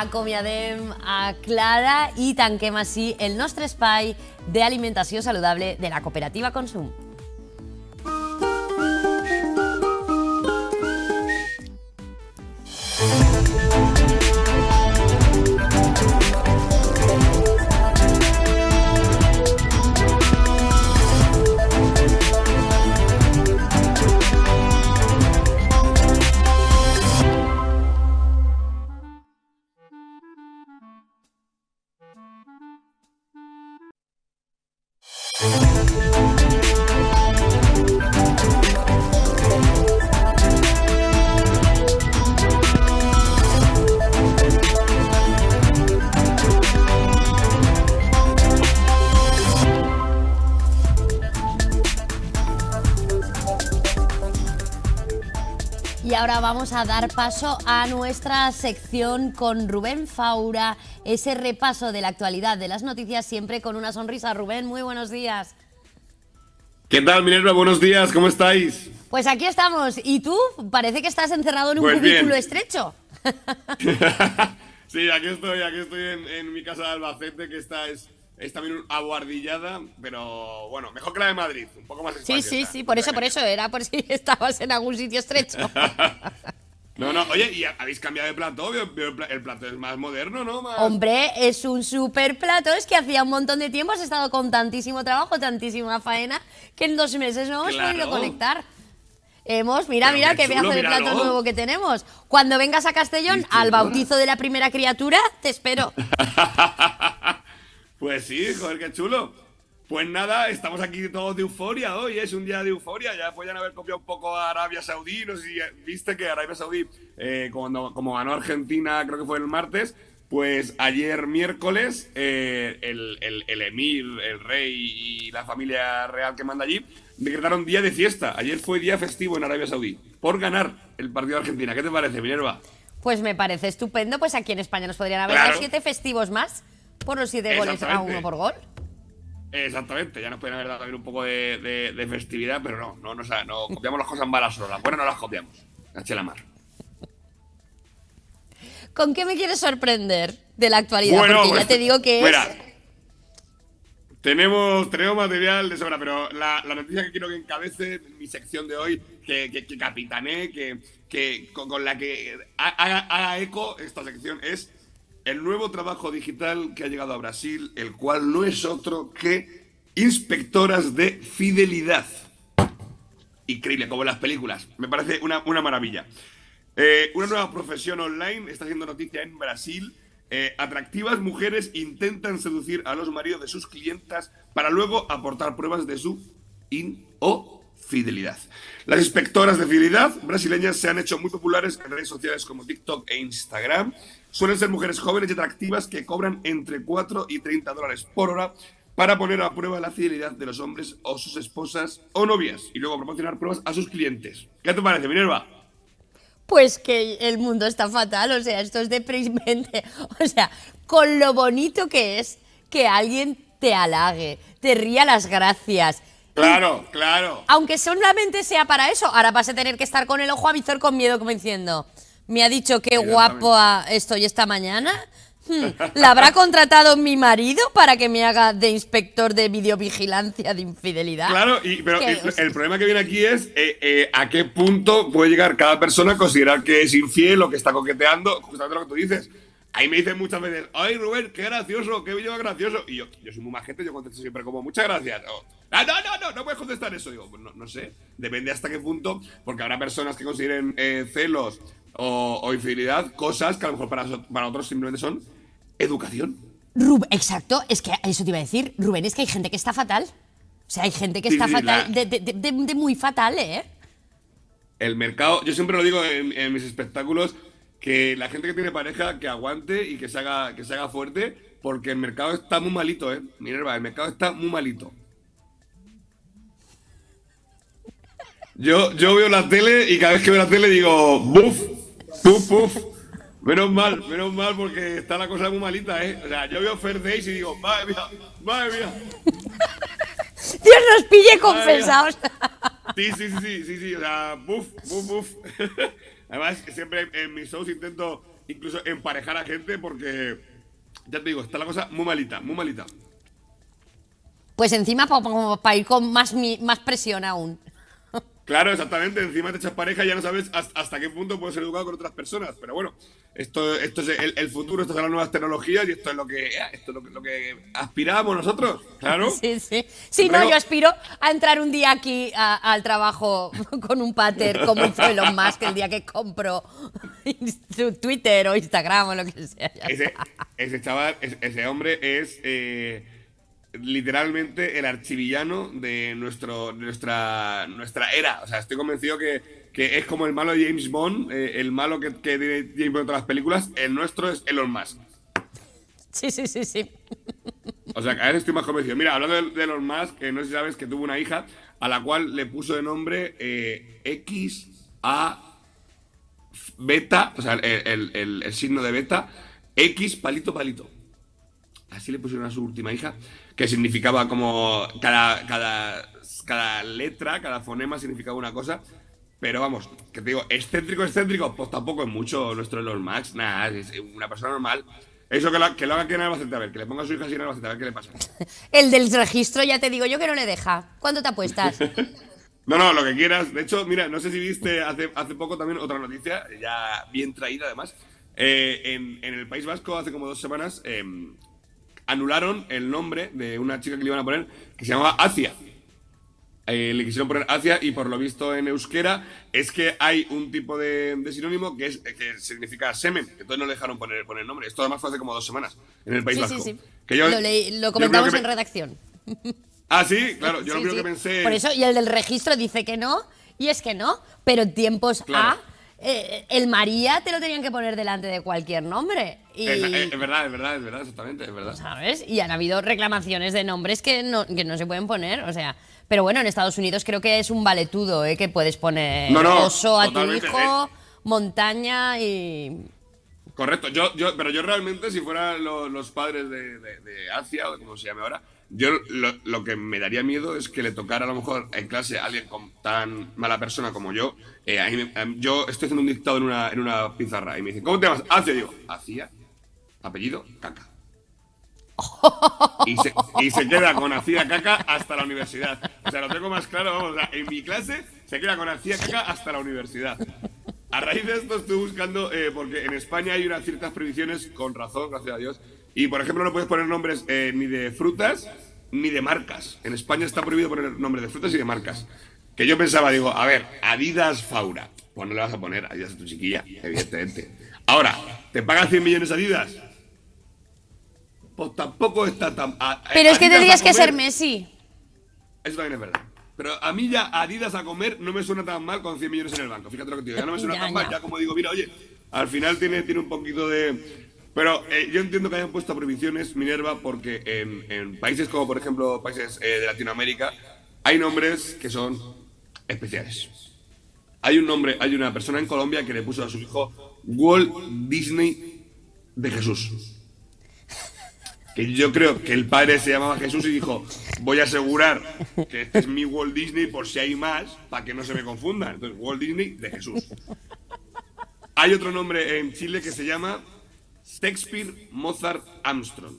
Acomiadem a Clara i tanquem així el nostre espai d'alimentació saludable de la cooperativa Consum. a dar paso a nuestra sección con Rubén Faura, ese repaso de la actualidad de las noticias siempre con una sonrisa. Rubén, muy buenos días. ¿Qué tal, Minerva? Buenos días, ¿cómo estáis? Pues aquí estamos. ¿Y tú? Parece que estás encerrado en un pues cubículo estrecho. (laughs) sí, aquí estoy, aquí estoy en, mi casa de Albacete, que está es, también aguardillada, pero bueno, mejor que la de Madrid, un poco más Sí, sí, sí, por eso, por eso, era por si (laughs) estabas en algún sitio estrecho. (laughs) No, no, oye, ¿y habéis cambiado de plato El plato es más moderno, ¿no? Hombre, es un super plato, es que hacía un montón de tiempo, has estado con tantísimo trabajo, tantísima faena, que en dos meses no hemos podido conectar. Hemos, mira, mira qué pedazo de plato nuevo que tenemos. Cuando vengas a Castellón, al bautizo de la primera criatura, te espero. (laughs) pues sí, joder, qué chulo. Pues nada, estamos aquí todos de euforia hoy, es un día de euforia. Ya podían haber copiado un poco a Arabia Saudí. No sé si eh, viste que Arabia Saudí, eh, cuando, como ganó Argentina, creo que fue el martes, pues ayer miércoles eh, el, el, el, emir, el rey y la familia real que manda allí decretaron día de fiesta. Ayer fue día festivo en Arabia Saudí por ganar el partido de Argentina. ¿Qué te parece, Minerva? Pues me parece estupendo. Pues aquí en España nos podrían haber dado siete festivos más por los siete goles a uno por gol. Exactamente, ya nos pueden haber dado también un poco de, festividad, pero no, no, no, copiamos las cosas en balas solo, las no las copiamos. La mar. ¿Con qué me quieres sorprender de la actualidad? Bueno, Porque ya pues, te digo que es. Tenemos, tenemos material de sobra, pero la, noticia que quiero que encabece mi sección de hoy, que, que, que capitané, que, que con, la que haga eco esta sección, es el nuevo trabajo digital que ha llegado a Brasil, el cual no es otro que Inspectoras de Fidelidad. Increíble, como en las películas. Me parece una, una maravilla. Eh, una nueva profesión online está haciendo noticia en Brasil. Eh, atractivas mujeres intentan seducir a los maridos de sus clientas para luego aportar pruebas de su in fidelidad. Las inspectoras de fidelidad brasileñas se han hecho muy populares en redes sociales como TikTok e Instagram suelen ser mujeres jóvenes y atractivas que cobran entre 4 y 30 dólares por hora para poner a prueba la fidelidad de los hombres o sus esposas o novias y luego proporcionar pruebas a sus clientes. ¿Qué te parece, Minerva? Pues que el mundo está fatal, o sea, esto es deprimente. (laughs) O sea, con lo bonito que es que alguien te halague, te ría las gracias. Claro, claro. Aunque solamente sea para eso, ahora vas a tener que estar con el ojo avizor con miedo, como diciendo me ha dicho qué guapo estoy esta mañana. Hmm. ¿La habrá contratado mi marido para que me haga de inspector de videovigilancia de infidelidad? Claro, pero el, problema que viene aquí es eh, eh, a qué punto puede llegar cada persona a considerar que es infiel o que está coqueteando, justamente lo que tú dices. Ahí me dicen muchas veces, ay Rubén, qué gracioso, qué video gracioso. Y yo, yo soy muy majete, yo contesto siempre como, muchas gracias. ah, no, no, no, no puedes contestar eso. Digo, pues no, no sé, depende hasta qué punto, porque habrá personas que consideren eh, celos o, infidelidad, cosas que a lo mejor para, para otros simplemente son educación. Exacto, es que eso te iba a decir, Rubén, es que hay gente que está fatal. O sea, hay gente que está fatal, de, muy fatal, ¿eh? El mercado, yo siempre lo digo en, mis espectáculos, que la gente que tiene pareja, que aguante y que se, haga, que se haga fuerte, porque el mercado está muy malito, ¿eh? Minerva, el mercado está muy malito. Yo, yo veo la tele y cada vez que veo la tele digo, ¡buf! Puf, puf. Menos mal, menos mal, porque está la cosa muy malita, ¿eh? O sea, yo veo Fair Days y digo, madre mía, madre mía. Dios nos pille confesados. Sí, sí, sí, sí, sí, sí, o sea, ¡puf, puf, puf! (laughs) Además, siempre en mis shows intento incluso emparejar a gente porque, ya te digo, está la cosa muy malita, muy malita. Pues encima para ir con más, más presión aún. Claro, exactamente. Encima te echas pareja ya no sabes hasta qué punto puedes ser educado con otras personas. Pero bueno, esto, esto es el, futuro, estas son las nuevas tecnologías y esto es lo que, eh, esto lo, que, nosotros, claro. Sí, sí. no, yo aspiro a entrar un día aquí al trabajo (laughs) con un pater como suelo más que el día que compro (laughs) su Twitter o Instagram o lo que sea. Ese, ese, chaval, ese, hombre es... Eh, literalmente el archivillano de nuestro, nuestra, nuestra era. O sea, estoy convencido que, es como el malo James Bond, eh, el malo que, tiene James Bond en todas las películas, el nuestro es Elon Musk. Sí, sí, sí, sí. O sea, cada vez estoy más convencido. Mira, hablando de, Elon Musk, no sé si sabes que tuvo una hija a la cual le puso de nombre eh, X A beta, o sea, el signo de beta, X palito palito. Así le pusieron a su última hija que significaba como cada, cada, cada letra, cada fonema significaba una cosa. Pero vamos, que te digo, excéntrico, excéntrico, pues tampoco es mucho nuestro Elon Max, nada, es una persona normal. Eso que lo, que lo haga aquí en Albacete, a ver, que le ponga a su hija así en Albacete, a ver qué le pasa. (laughs) El del registro, ya te digo yo que no le deja. ¿Cuánto te apuestas? (laughs) no, no, lo que quieras. De hecho, mira, no sé si viste hace, hace poco también otra noticia, ya bien traída además. Eh, en, en, el País Vasco, hace como dos semanas, eh, anularon el nombre de una chica que le iban a poner que se llamaba Asia. Eh, le quisieron poner Asia y por lo visto en euskera es que hay un tipo de, sinónimo que, es, que significa semen, entonces no le dejaron poner, poner el nombre. Esto además fue hace como dos semanas en el País Vasco. Sí, sí. lo, comentamos en redacción. Ah, sí, claro, yo lo que pensé... Por eso, y el del registro dice que no, y es que no, pero tiempos A eh, el María te lo tenían que poner delante de cualquier nombre. es, verdad, es verdad, es verdad, exactamente, ¿Sabes? Y han habido reclamaciones de nombres que no, se pueden poner, o sea. Pero bueno, en Estados Unidos creo que es un valetudo, ¿eh? Que puedes poner oso a tu hijo, eh. montaña y. Correcto, yo, yo, pero yo realmente, si fueran los padres de, de Asia, o como se llame ahora, yo lo, que me daría miedo es que le tocara a lo mejor en clase a alguien con, tan mala persona como yo. Eh, yo estoy haciendo un dictado en una, en una pizarra y me dicen, ¿cómo te llamas? Hace ah, digo, hacía, apellido, caca. Y se, queda con hacía caca hasta la universidad. O sea, lo tengo más claro, vamos, en mi clase se queda con hacía caca hasta la universidad. A raíz de esto estoy buscando, eh, porque en España hay unas ciertas previsiones, con razón, gracias a Dios, y por ejemplo, no puedes poner nombres eh, ni de frutas ni de marcas. En España está prohibido poner nombres de frutas y de marcas. Que yo pensaba, digo, a ver, Adidas Faura. Pues no le vas a poner Adidas a tu chiquilla, evidentemente. Ahora, ¿te pagan 100 millones Adidas? Pues tampoco está tan. Pero es que tendrías que ser Messi. Eso también es verdad. Pero a mí ya Adidas a comer no me suena tan mal con 100 millones en el banco. Fíjate lo que te digo, ya no me suena tan mal. Ya como digo, mira, oye, al final tiene, tiene un poquito de pero eh, yo entiendo que hayan puesto prohibiciones Minerva porque en, países como, por ejemplo, países eh, de Latinoamérica, hay nombres que son especiales. Hay un nombre, hay una persona en Colombia que le puso a su hijo Walt Disney de Jesús. Que yo creo que el padre se llamaba Jesús y dijo, voy a asegurar que este es mi Walt Disney por si hay más, para que no se me confundan. Entonces, Walt Disney de Jesús. Hay otro nombre en Chile que se llama Shakespeare, Mozart, Armstrong.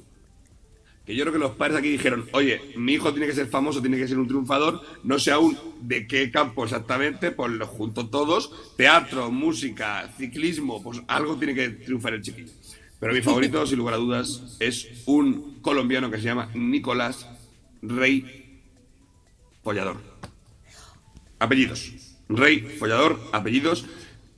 Que yo creo que los padres aquí dijeron, oye, mi hijo tiene que ser famoso, tiene que ser un triunfador, no sé aún de qué campo exactamente, pues los junto todos, teatro, música, ciclismo, pues algo tiene que triunfar el chiquillo. Pero mi favorito, sin lugar a dudas, es un colombiano que se llama Nicolás Rey Follador. Apellidos. Rey Follador, apellidos.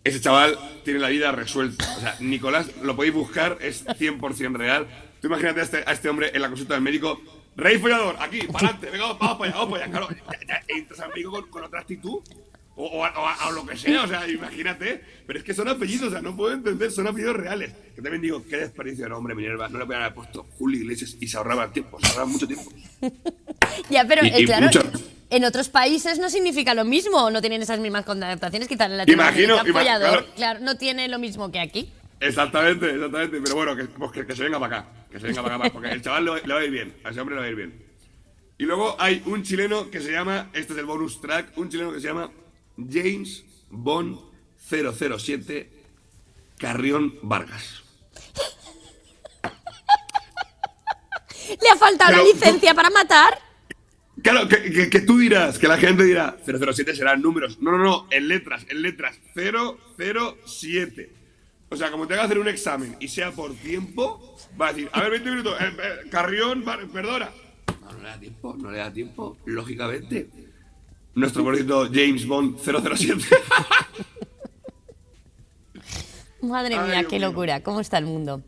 Ese chaval tiene la vida resuelta. O sea, Nicolás, lo podéis buscar, es 100% real. Tú imagínate este, a este, hombre en la consulta del médico Rey follador, aquí, (laughs) para adelante, venga, vamos, para vamos para allá, claro. entras al con, otra actitud. O, o, lo que sea, o sea, imagínate. Pero es que son apellidos, o sea, no puedo entender, son apellidos reales. Que también digo, qué desperdicio de hombre, Minerva. No le podían haber puesto Julio Iglesias y se ahorraba tiempo, se ahorraba mucho tiempo. (laughs) ya, pero eh, claro, en otros países no significa lo mismo, no tienen esas mismas adaptaciones? quizás en la Imagino, imagino claro. no tiene lo mismo que aquí. Exactamente, exactamente. Pero bueno, que, pues, se venga para acá. Que se venga para acá, porque el chaval le va a ir bien. A ese hombre le va a ir bien. Y luego hay un chileno que se llama, este es el bonus track, un chileno que se llama James Bond 007 Carrión Vargas. (laughs) ¿Le ha faltado la licencia para matar? Claro, que, que, tú dirás, que la gente dirá, 007 serán números. No, no, no, en letras, en letras. 007. O sea, como tenga que hacer un examen y sea por tiempo, va a decir, a ver, 20 minutos, eh, eh, Carrión, perdona. No, le da tiempo, no le da tiempo, lógicamente. Nuestro bonito James Bond 007. (laughs) Madre mía, qué locura. ¿Cómo está el mundo?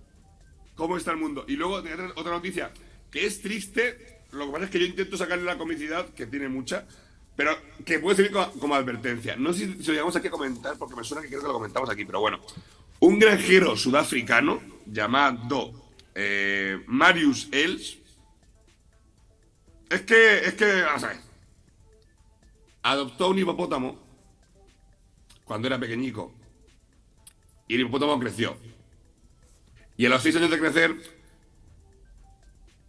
¿Cómo está el mundo? Y luego otra noticia que es triste lo que pasa es que yo intento sacarle la comicidad, que tiene mucha, pero que puede servir como, advertencia. No sé si, lo llegamos aquí a comentar, porque me suena que creo que lo comentamos aquí, pero bueno. Un granjero sudafricano llamado eh, Marius Els. Es que, es que, vamos a Adoptó un hipopótamo cuando era pequeñico. Y el hipopótamo creció. Y a los seis años de crecer,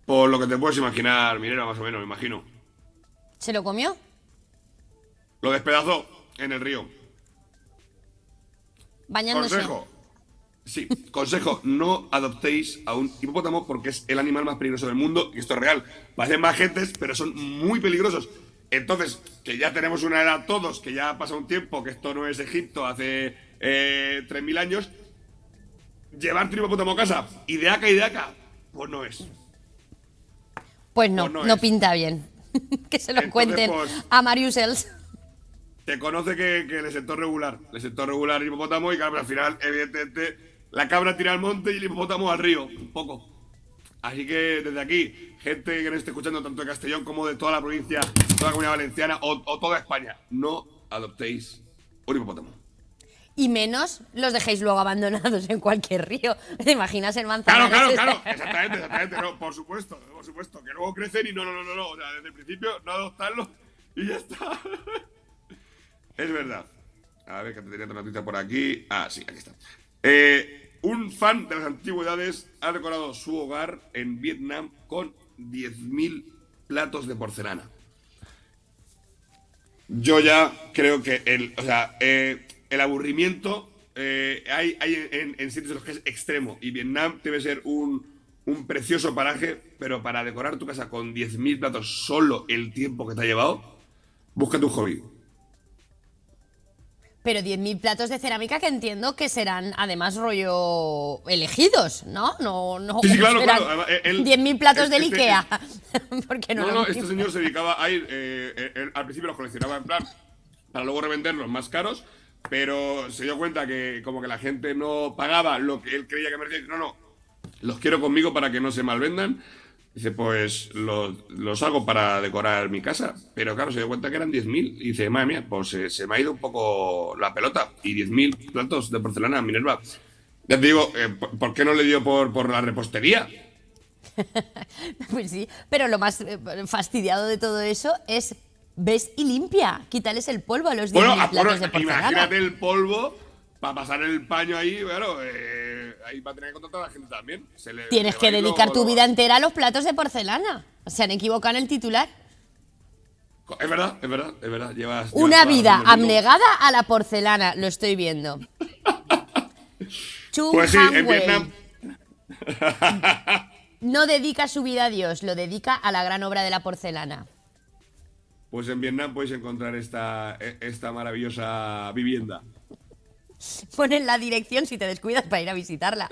por lo que te puedes imaginar, Minera, más o menos, me imagino. ¿Se lo comió? Lo despedazó en el río. Bañándose. Consejo. Sí, consejo, no adoptéis a un hipopótamo porque es el animal más peligroso del mundo y esto es real. más gentes, pero son muy peligrosos. Entonces, que ya tenemos una edad todos, que ya ha pasado un tiempo, que esto no es Egipto hace eh, tres 3.000 años, llevar hipopótamo a casa, ideaca, acá, pues no es. Pues no, no, pinta bien. (laughs) que se lo cuenten pues, a Marius Els. Se conoce que, que, el sector regular, el sector regular el hipopótamo y claro, al final, evidentemente, la cabra tira al monte y el hipopótamo al río, un poco. Así que desde aquí, gente que nos esté escuchando tanto de Castellón como de toda la provincia, toda la comunidad valenciana o, o toda España, no adoptéis un hipopótamo y menos los dejéis luego abandonados en cualquier río. ¿Te imaginas el manzano? Claro, claro, claro. (laughs) Exactamente, exactamente. por supuesto, por supuesto. Que luego crecen y no, no, no, no. O sea, desde el principio no adoptarlos y ya está. (laughs) es verdad. A ver, que te tenía otra noticia por aquí. Ah, sí, aquí está. Eh, un fan de las antigüedades ha decorado su hogar en Vietnam con 10.000 platos de porcelana. Yo ya creo que el. O sea, eh, el aburrimiento eh, hay, hay en, sitios de los que es extremo y Vietnam debe ser un, precioso paraje, pero para decorar tu casa con 10.000 platos solo el tiempo que te ha llevado, busca tu hobby. Pero 10.000 platos de cerámica que entiendo que serán además rollo elegidos, ¿no? No, no. Sí, claro, claro. 10.000 platos de del este, este Ikea. (laughs) Porque no, no, este señor se dedicaba a ir, eh, eh, al principio los coleccionaba en plan, para luego revenderlos más caros pero se dio cuenta que como que la gente no pagaba lo que él creía que merecía. No, no, los quiero conmigo para que no se malvendan. Dice, pues los, hago para decorar mi casa. Pero claro, se dio cuenta que eran 10.000. Y dice, madre mía, pues eh, se, me ha ido un poco la pelota. Y 10.000 platos de porcelana, Minerva. Ya te digo, eh, ¿por qué no le dio por, por la repostería? (laughs) pues sí, pero lo más eh, fastidiado de todo eso es ves y limpia, quítales el polvo a los bueno, ah, platos de porcelana. Imagínate el polvo para pasar el paño ahí, claro, eh, ahí va a tener que contratar a la gente también. Tienes que dedicar tu vida entera a los platos de porcelana. Se han equivocado en el titular. Es verdad, es verdad, es verdad. Llevas, Una vida abnegada a la porcelana, lo estoy viendo. (laughs) Chu pues sí, en Vietnam. no dedica su vida a Dios, lo dedica a la gran obra de la porcelana pues en Vietnam podéis encontrar esta, e, esta maravillosa vivienda. Ponen la dirección si te descuidas para ir a visitarla.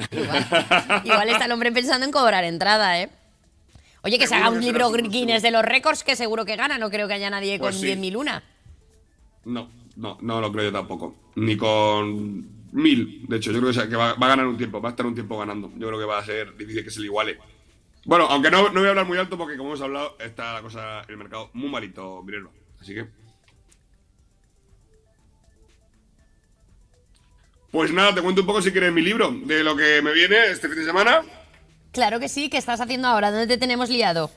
Igual, está el hombre pensando en cobrar entrada, ¿eh? Oye, que se haga un libro Guinness de los récords, que seguro que gana. No creo que haya nadie pues con 10.000 una. No, no, no lo creo yo tampoco. Ni con 1.000. De hecho, yo creo que va, va, a ganar un tiempo, va a estar un tiempo ganando. Yo creo que va a ser difícil que se le iguale. Bueno, aunque no, no voy a hablar muy alto porque como hemos hablado, está la cosa, en el mercado muy malito, mirenlo. Así que... Pues nada, te cuento un poco si quieres mi libro, de lo que me viene este fin de semana. Claro que sí, ¿qué estás haciendo ahora? ¿Dónde te tenemos liado?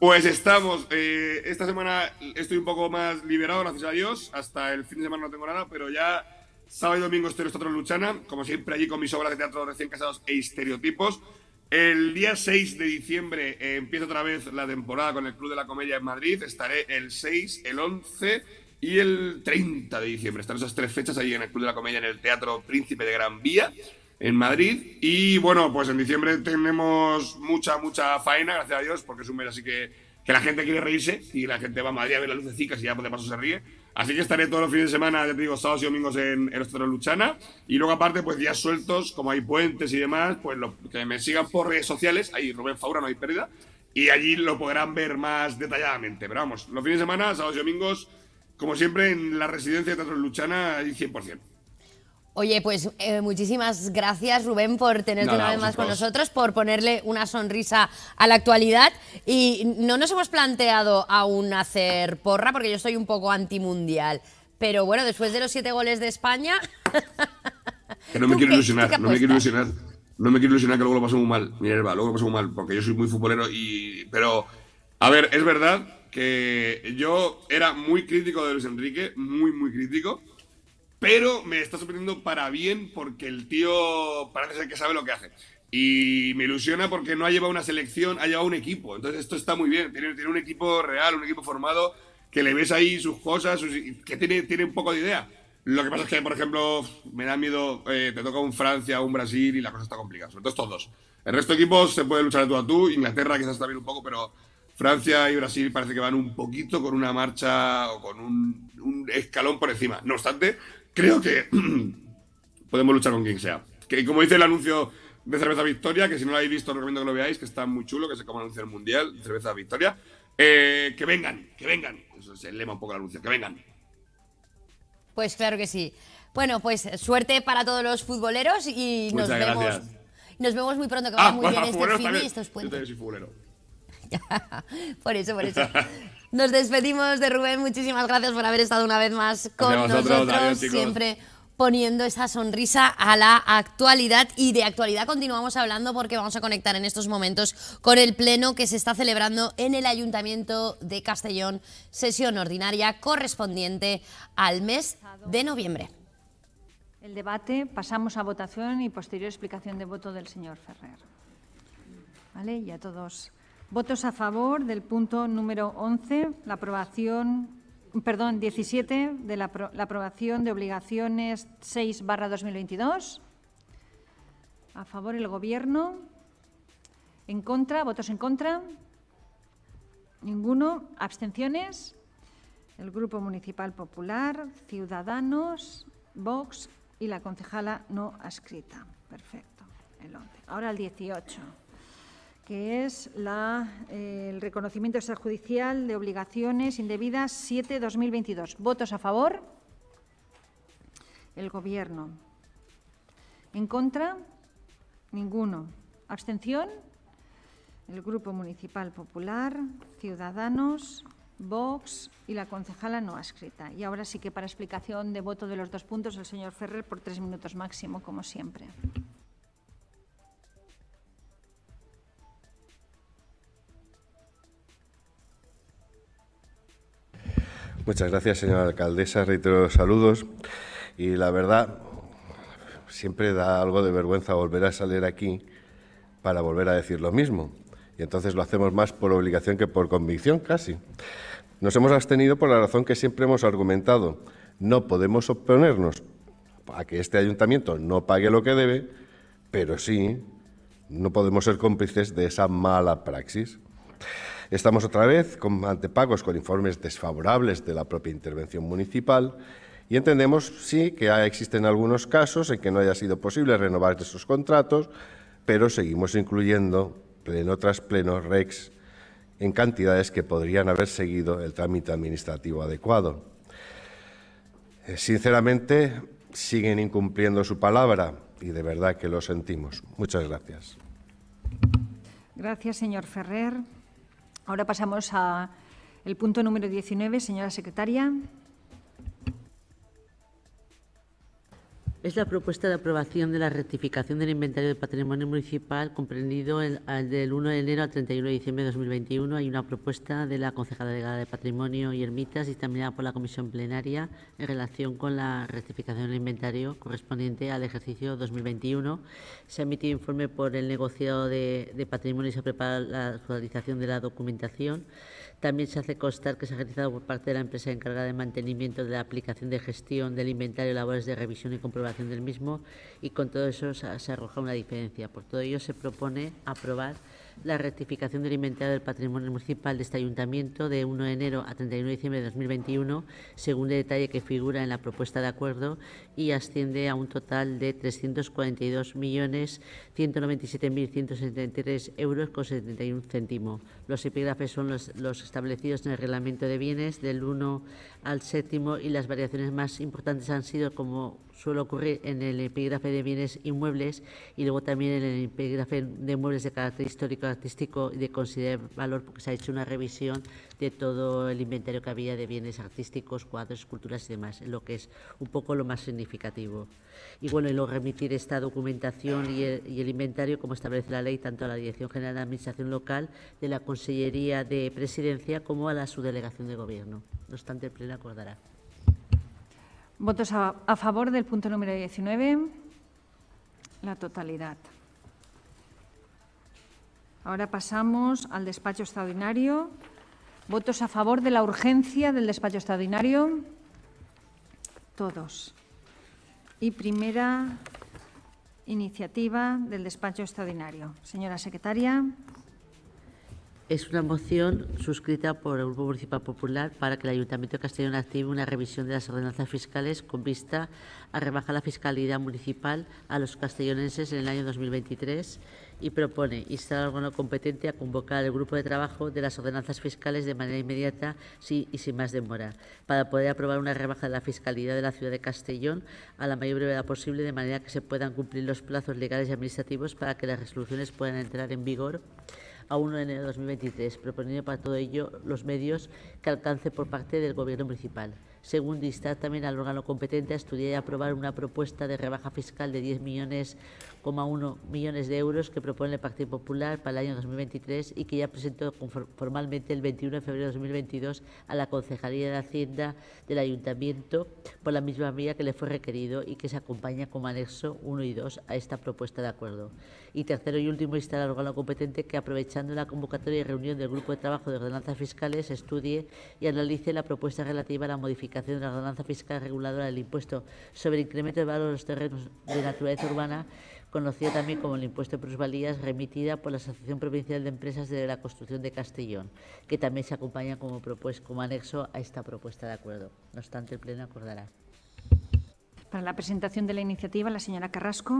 Pues estamos, eh, esta semana estoy un poco más liberado, gracias a Dios, hasta el fin de semana no tengo nada, pero ya sábado y domingo estoy en los Luchana, como siempre allí con mis obras de teatro recién casados e estereotipos. El día 6 de diciembre eh, empieza otra vez la temporada con el Club de la Comedia en Madrid. Estaré el 6, el 11 y el 30 de diciembre. Están esas tres fechas ahí en el Club de la Comedia, en el Teatro Príncipe de Gran Vía, en Madrid. Y bueno, pues en diciembre tenemos mucha, mucha faena, gracias a Dios, porque es un mes así que, la gente quiere reírse y la gente va a Madrid a ver las lucecitas y ya de paso se ríe. Así que estaré todos los fines de semana, ya te digo, sábados y domingos en, el Teatro Luchana. Y luego, aparte, pues días sueltos, como hay puentes y demás, pues que me sigan por redes sociales, ahí Rubén Faura, no hay pérdida. Y allí lo podrán ver más detalladamente. Pero vamos, los fines de semana, sábados y domingos, como siempre, en la residencia de Teatro Luchana, hay 100%. Oye, pues eh, muchísimas gracias Rubén por tenerte una vez más con nosotros, por ponerle una sonrisa a la actualidad y no nos hemos planteado aún hacer porra porque yo soy un poco antimundial, pero bueno, después de los siete goles de España... (laughs) no me quiero ilusionar, no me quiero ilusionar. No me quiero ilusionar que luego lo paso muy mal, Minerva, luego lo paso muy mal, porque yo soy muy futbolero y... Pero, a ver, es verdad que yo era muy crítico de Luis Enrique, muy, muy crítico. Pero me está sorprendiendo para bien porque el tío parece ser que sabe lo que hace. Y me ilusiona porque no ha llevado una selección, ha llevado un equipo. Entonces esto está muy bien. Tiene, tiene un equipo real, un equipo formado, que le ves ahí sus cosas, que tiene, tiene un poco de idea. Lo que pasa es que, por ejemplo, me da miedo, eh, te toca un Francia, un Brasil y la cosa está complicada. Sobre todo estos dos. El resto de equipos se puede luchar de tú a tú. Inglaterra quizás también un poco, pero Francia y Brasil parece que van un poquito con una marcha o con un, un escalón por encima. No obstante, creo que (clears throat) podemos luchar con quien sea. Que como dice el anuncio de Cerveza Victoria, que si no lo habéis visto, os recomiendo que lo veáis, que está muy chulo, que se como anuncio el mundial, Cerveza Victoria. Eh, que vengan, que vengan. Eso es el lema un poco del anuncio, que vengan. Pues claro que sí. Bueno, pues suerte para todos los futboleros y nos vemos. Nos vemos muy pronto, que va ah, muy (laughs) bien este fin y estos puentes. Yo también soy futbolero. (laughs) por eso, por eso. (laughs) Nos despedimos de Rubén. Muchísimas gracias por haber estado una vez más con nosotros. siempre poniendo esa sonrisa a la actualidad y de actualidad continuamos hablando porque vamos a conectar en estos momentos con el pleno que se está celebrando en el Ayuntamiento de Castellón, sesión ordinaria correspondiente al mes de noviembre. El debate, pasamos a votación y posterior explicación de voto del señor Ferrer. ¿Vale? Y a todos Votos a favor del punto número 11, la aprobación, perdón, 17 de la, aprobación de obligaciones 6 barra 2022. A favor el Gobierno. En contra, votos en contra. Ninguno. Abstenciones. El Grupo Municipal Popular, Ciudadanos, Vox y la concejala no adscrita. Perfecto. El 11. Ahora el 18 que es eh, el reconocimiento extrajudicial de obligaciones indebidas 7-2022. ¿Votos a favor? El Gobierno. ¿En contra? Ninguno. ¿Abstención? El Grupo Municipal Popular, Ciudadanos, Vox y la concejala no escrita Y ahora sí que para explicación de voto de los dos puntos, el señor Ferrer por tres minutos máximo, como siempre. Muchas gracias, señora alcaldesa. Reitero los saludos. Y la verdad, siempre da algo de vergüenza volver a salir aquí para volver a decir lo mismo. Y entonces lo hacemos más por obligación que por convicción, casi. Nos hemos abstenido por la razón que siempre hemos argumentado. No podemos oponernos a que este ayuntamiento no pague lo que debe, pero sí no podemos ser cómplices de esa mala praxis. Estamos otra vez con antepagos con informes desfavorables de la propia intervención municipal y entendemos, sí, que existen algunos casos en que no haya sido posible renovar esos contratos, pero seguimos incluyendo pleno tras pleno REX en cantidades que podrían haber seguido el trámite administrativo adecuado. Eh, sinceramente, siguen incumpliendo su palabra y de verdad que lo sentimos. Muchas gracias. Gracias, señor Ferrer. Ahora pasamos al punto número 19, señora secretaria. Es la propuesta de aprobación de la rectificación del inventario de patrimonio municipal comprendido el, del 1 de enero al 31 de diciembre de 2021. Hay una propuesta de la concejala delegada de Patrimonio y Ermitas y también por la comisión plenaria en relación con la rectificación del inventario correspondiente al ejercicio 2021. Se ha emitido informe por el negociado de, de patrimonio y se ha preparado la actualización de la documentación. También se hace constar que se ha realizado por parte de la empresa encargada de mantenimiento de la aplicación de gestión del inventario, labores de revisión y comprobación del mismo y con todo eso se arroja una diferencia. Por todo ello se propone aprobar la rectificación del inventario del patrimonio municipal de este ayuntamiento de 1 de enero a 31 de diciembre de 2021, según el detalle que figura en la propuesta de acuerdo, y asciende a un total de 342.197.173 euros con 71 céntimos. Los epígrafes son los, los establecidos en el reglamento de bienes del 1 al séptimo y las variaciones más importantes han sido, como suele ocurrir, en el epígrafe de bienes inmuebles y luego también en el epígrafe de muebles de carácter histórico, artístico y de considerar valor, porque se ha hecho una revisión de todo el inventario que había de bienes artísticos, cuadros, esculturas y demás, lo que es un poco lo más significativo. Y bueno, y luego remitir esta documentación y el, inventario, como establece la ley, tanto a la Dirección General de Administración Local de la Consellería de Presidencia como a la Subdelegación de Gobierno. No obstante, el Votos a, a favor del punto número 19. La totalidad. Ahora pasamos al despacho extraordinario. ¿Votos a favor de la urgencia del despacho extraordinario? Todos. Y primera iniciativa del despacho extraordinario. Señora secretaria. Es una moción suscrita por el Grupo Municipal Popular para que el Ayuntamiento de Castellón active una revisión de las ordenanzas fiscales con vista a rebajar la fiscalidad municipal a los castellonenses en el año 2023 y propone instar al órgano competente a convocar el grupo de trabajo de las ordenanzas fiscales de manera inmediata sí, y sin más demora, para poder aprobar una rebaja de la fiscalidad de la ciudad de Castellón a la mayor brevedad posible, de manera que se puedan cumplir los plazos legales y administrativos para que las resoluciones puedan entrar en vigor a 1 de enero de 2023, proponiendo para todo ello los medios que alcance por parte del Gobierno municipal. Según instar también al órgano competente a estudiar y aprobar una propuesta de rebaja fiscal de 10 millones, millones de euros que propone el Partido Popular para el año 2023 y que ya presentó formalmente el 21 de febrero de 2022 a la Concejalía de Hacienda del Ayuntamiento por la misma vía que le fue requerido y que se acompaña como anexo 1 y 2 a esta propuesta de acuerdo. Y tercero y último, instar al órgano competente que, aprovechando la convocatoria y reunión del Grupo de Trabajo de Ordenanzas Fiscales, estudie y analice la propuesta relativa a la modificación de la ordenanza fiscal reguladora del impuesto sobre incremento de valor de los terrenos de naturaleza urbana conocida también como el impuesto de plusvalías, remitida por la Asociación Provincial de Empresas de la Construcción de Castellón, que también se acompaña como, propuesta como anexo a esta propuesta de acuerdo. No obstante, el Pleno acordará. Para la presentación de la iniciativa, la señora Carrasco.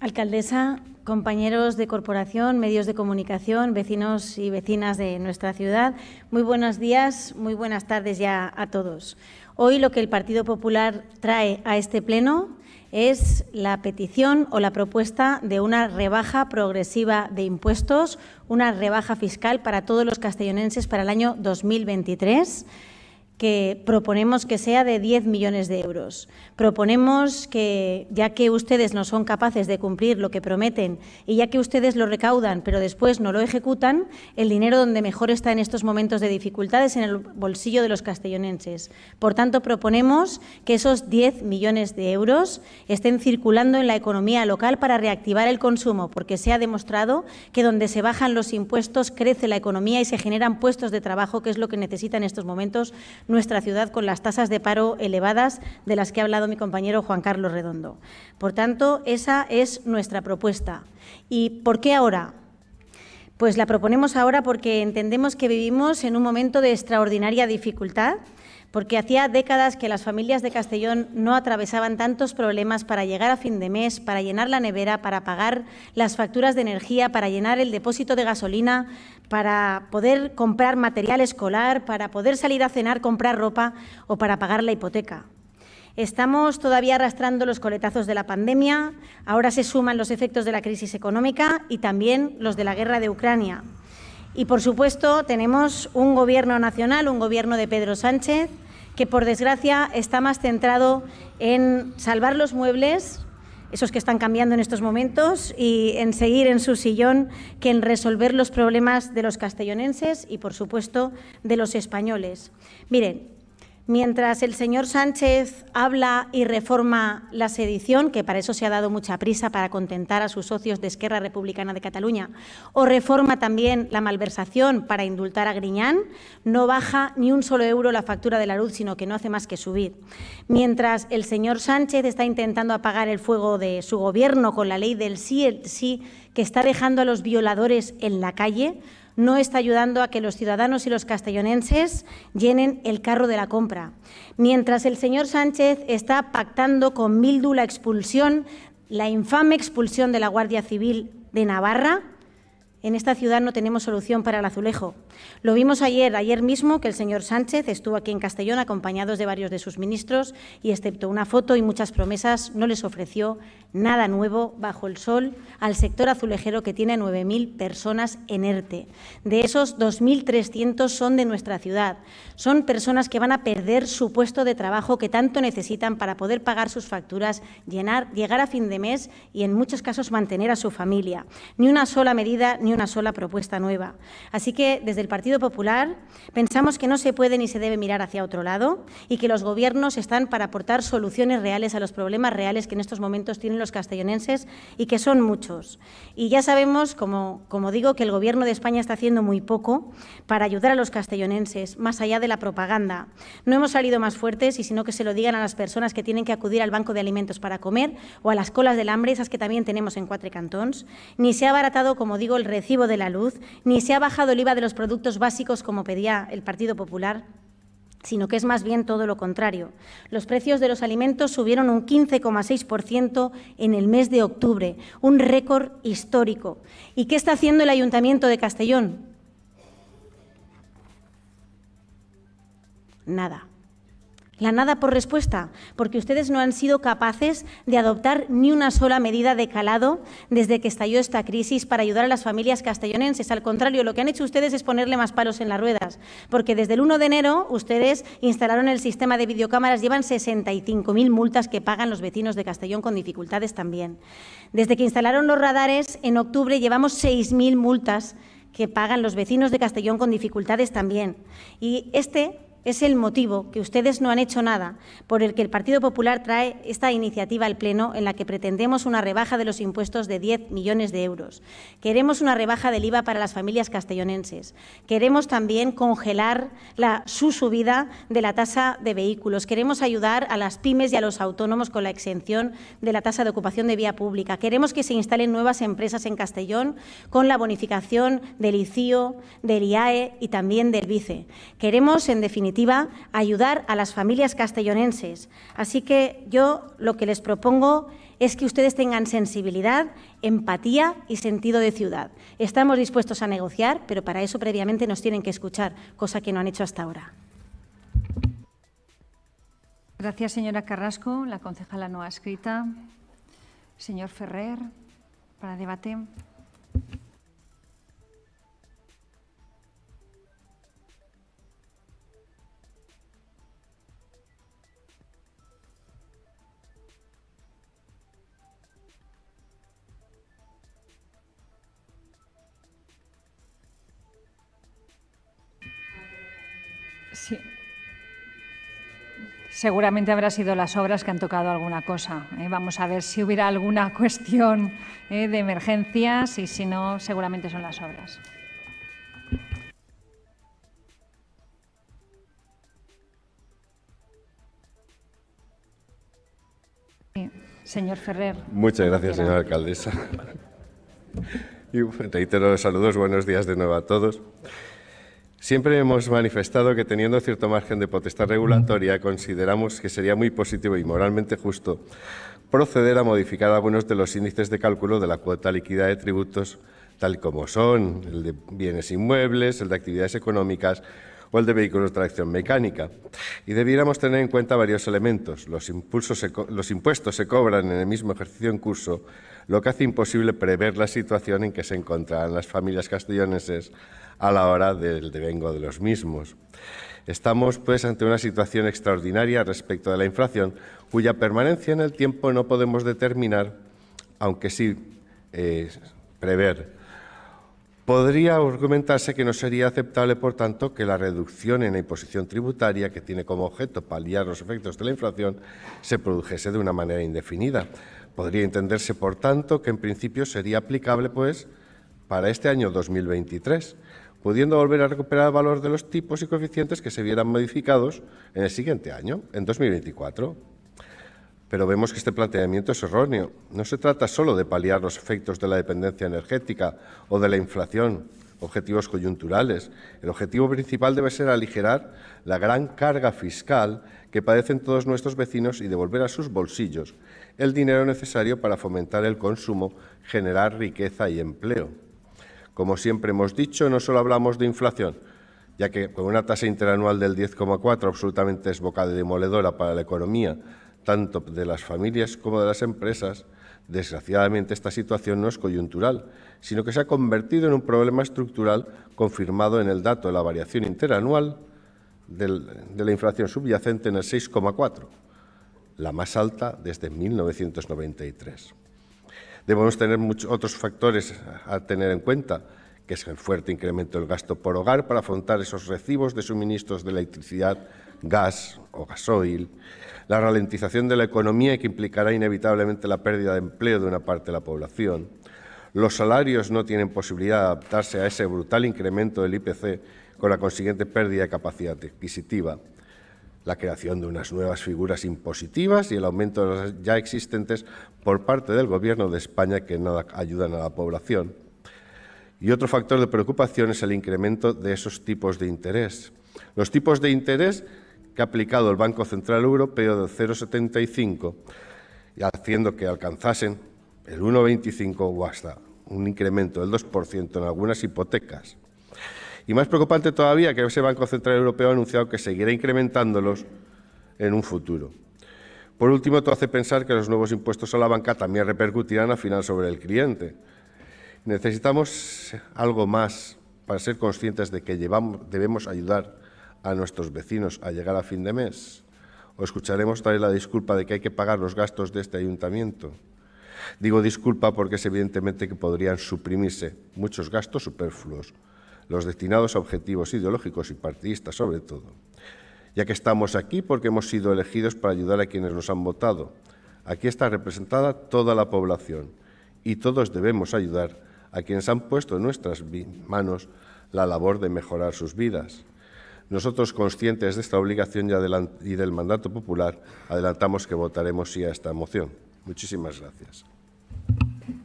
Alcaldesa, compañeros de corporación, medios de comunicación, vecinos y vecinas de nuestra ciudad, muy buenos días, muy buenas tardes ya a todos. Hoy lo que el Partido Popular trae a este pleno es la petición o la propuesta de una rebaja progresiva de impuestos, una rebaja fiscal para todos los castellonenses para el año 2023 que proponemos que sea de 10 millones de euros. Proponemos que, ya que ustedes no son capaces de cumplir lo que prometen y ya que ustedes lo recaudan pero después no lo ejecutan, el dinero donde mejor está en estos momentos de dificultades en el bolsillo de los castellonenses. Por tanto, proponemos que esos 10 millones de euros estén circulando en la economía local para reactivar el consumo, porque se ha demostrado que donde se bajan los impuestos crece la economía y se generan puestos de trabajo, que es lo que necesita en estos momentos nuestra ciudad con las tasas de paro elevadas de las que ha hablado mi compañero Juan Carlos Redondo. Por tanto, esa es nuestra propuesta. ¿Y por qué ahora? Pues la proponemos ahora porque entendemos que vivimos en un momento de extraordinaria dificultad, porque hacía décadas que las familias de Castellón no atravesaban tantos problemas para llegar a fin de mes, para llenar la nevera, para pagar las facturas de energía, para llenar el depósito de gasolina, para poder comprar material escolar, para poder salir a cenar, comprar ropa o para pagar la hipoteca. Estamos todavía arrastrando los coletazos de la pandemia, ahora se suman los efectos de la crisis económica y también los de la guerra de Ucrania. Y, por supuesto, tenemos un gobierno nacional, un gobierno de Pedro Sánchez, que, por desgracia, está más centrado en salvar los muebles esos que están cambiando en estos momentos, y en seguir en su sillón que en resolver los problemas de los castellonenses y, por supuesto, de los españoles. Miren, Mientras el señor Sánchez habla y reforma la sedición, que para eso se ha dado mucha prisa para contentar a sus socios de Esquerra Republicana de Cataluña, o reforma también la malversación para indultar a Griñán, no baja ni un solo euro la factura de la luz, sino que no hace más que subir. Mientras el señor Sánchez está intentando apagar el fuego de su gobierno con la ley del sí, el sí, que está dejando a los violadores en la calle, no está ayudando a que los ciudadanos y los castellonenses llenen el carro de la compra. Mientras el señor Sánchez está pactando con Mildu la expulsión, la infame expulsión de la Guardia Civil de Navarra, en esta ciudad no tenemos solución para el azulejo. Lo vimos ayer, ayer mismo, que el señor Sánchez estuvo aquí en Castellón acompañados de varios de sus ministros y, excepto una foto y muchas promesas, no les ofreció nada nuevo bajo el sol al sector azulejero que tiene 9.000 personas en ERTE. De esos, 2.300 son de nuestra ciudad. Son personas que van a perder su puesto de trabajo que tanto necesitan para poder pagar sus facturas, llenar, llegar a fin de mes y, en muchos casos, mantener a su familia. Ni una sola medida, ni una sola propuesta nueva. Así que desde el Partido Popular pensamos que no se puede ni se debe mirar hacia otro lado y que los gobiernos están para aportar soluciones reales a los problemas reales que en estos momentos tienen los castellonenses y que son muchos. Y ya sabemos, como, como digo, que el Gobierno de España está haciendo muy poco para ayudar a los castellonenses, más allá de la propaganda. No hemos salido más fuertes y sino que se lo digan a las personas que tienen que acudir al banco de alimentos para comer o a las colas del hambre, esas que también tenemos en Cuatro cantones Ni se ha abaratado, como digo, el de la luz, ni se ha bajado el IVA de los productos básicos como pedía el Partido Popular, sino que es más bien todo lo contrario. Los precios de los alimentos subieron un 15,6% en el mes de octubre, un récord histórico. ¿Y qué está haciendo el Ayuntamiento de Castellón? Nada. La nada por respuesta, porque ustedes no han sido capaces de adoptar ni una sola medida de calado desde que estalló esta crisis para ayudar a las familias castellonenses. Al contrario, lo que han hecho ustedes es ponerle más palos en las ruedas, porque desde el 1 de enero ustedes instalaron el sistema de videocámaras, llevan 65.000 multas que pagan los vecinos de Castellón con dificultades también. Desde que instalaron los radares en octubre llevamos 6.000 multas que pagan los vecinos de Castellón con dificultades también. Y este es el motivo que ustedes no han hecho nada por el que el Partido Popular trae esta iniciativa al Pleno en la que pretendemos una rebaja de los impuestos de 10 millones de euros. Queremos una rebaja del IVA para las familias castellonenses. Queremos también congelar la, su subida de la tasa de vehículos. Queremos ayudar a las pymes y a los autónomos con la exención de la tasa de ocupación de vía pública. Queremos que se instalen nuevas empresas en Castellón con la bonificación del ICIO, del IAE y también del vice Queremos, en definitiva, ayudar a las familias castellonenses. Así que yo lo que les propongo es que ustedes tengan sensibilidad, empatía y sentido de ciudad. Estamos dispuestos a negociar, pero para eso previamente nos tienen que escuchar, cosa que no han hecho hasta ahora. Gracias, señora Carrasco. La concejala no ha escrita. Señor Ferrer, para debate. seguramente habrá sido las obras que han tocado alguna cosa. ¿eh? Vamos a ver si hubiera alguna (laughs) cuestión ¿eh? de emergencias y si no, seguramente son las obras. señor Ferrer. Muchas gracias, señora alcaldesa. (laughs) Y reitero los saludos, buenos días de nuevo a todos. Siempre hemos manifestado que teniendo cierto margen de potestad regulatoria, mm. consideramos que sería muy positivo y moralmente justo proceder a modificar algunos de los índices de cálculo de la cuota líquida de tributos, tal como son el de bienes inmuebles, el de actividades económicas o el de vehículos de tracción mecánica. Y debiéramos tener en cuenta varios elementos. Los, impuestos se cobran en el mismo ejercicio en curso, lo que hace imposible prever la situación en que se encontrarán las familias castelloneses a la hora del devengo de los mismos. Estamos, pues, ante una situación extraordinaria respecto de la inflación, cuya permanencia en el tiempo no podemos determinar, aunque sí eh, prever. Podría argumentarse que no sería aceptable, por tanto, que la reducción en la imposición tributaria, que tiene como objeto paliar los efectos de la inflación, se produjese de una manera indefinida. Podría entenderse, por tanto, que en principio sería aplicable, pues, para este año 2023 pudiendo volver a recuperar el valor de los tipos y coeficientes que se vieran modificados en el siguiente año, en 2024. Pero vemos que este planteamiento es erróneo. No se trata solo de paliar los efectos de la dependencia energética o de la inflación, objetivos coyunturales. El objetivo principal debe ser aligerar la gran carga fiscal que padecen todos nuestros vecinos y devolver a sus bolsillos el dinero necesario para fomentar el consumo, generar riqueza y empleo. Como siempre hemos dicho, no solo hablamos de inflación, ya que con una tasa interanual del 10,4 absolutamente desbocada y demoledora para la economía, tanto de las familias como de las empresas, desgraciadamente esta situación no es coyuntural, sino que se ha convertido en un problema estructural confirmado en el dato de la variación interanual de la inflación subyacente en el 6,4, la más alta desde 1993. Debemos tener muchos otros factores a tener en cuenta, que es el fuerte incremento del gasto por hogar para afrontar esos recibos de suministros de electricidad, gas o gasoil, la ralentización de la economía que implicará inevitablemente la pérdida de empleo de una parte de la población, los salarios no tienen posibilidad de adaptarse a ese brutal incremento del IPC con la consiguiente pérdida de capacidad adquisitiva, la creación de unas nuevas figuras impositivas y el aumento de las ya existentes por parte del Gobierno de España que nada ayudan a la población. Y otro factor de preocupación es el incremento de esos tipos de interés. Los tipos de interés que ha aplicado el Banco Central Europeo de 0,75, haciendo que alcanzasen el 1,25 o hasta un incremento del 2% en algunas hipotecas. Y más preocupante todavía que ese Banco Central Europeo ha anunciado que seguirá incrementándolos en un futuro. Por último, todo hace pensar que los nuevos impuestos a la banca también repercutirán al final sobre el cliente. Necesitamos algo más para ser conscientes de que llevamos, debemos ayudar a nuestros vecinos a llegar a fin de mes. O escucharemos vez la disculpa de que hay que pagar los gastos de este ayuntamiento. Digo disculpa porque es evidentemente que podrían suprimirse muchos gastos superfluos los destinados a objetivos ideológicos y partidistas sobre todo, ya que estamos aquí porque hemos sido elegidos para ayudar a quienes nos han votado. Aquí está representada toda la población y todos debemos ayudar a quienes han puesto en nuestras manos la labor de mejorar sus vidas. Nosotros, conscientes de esta obligación y, del mandato popular, adelantamos que votaremos sí a esta moción. Muchísimas gracias.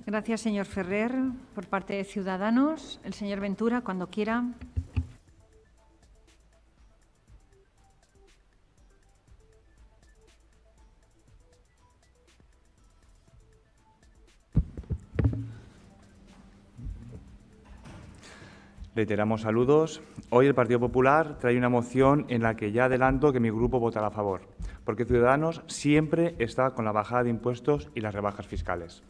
Gracias, señor Ferrer. Por parte de Ciudadanos, el señor Ventura, cuando quiera. Reiteramos saludos. Hoy el Partido Popular trae una moción en la que ya adelanto que mi grupo votará a favor, porque Ciudadanos siempre está con la bajada de impuestos y las rebajas fiscales.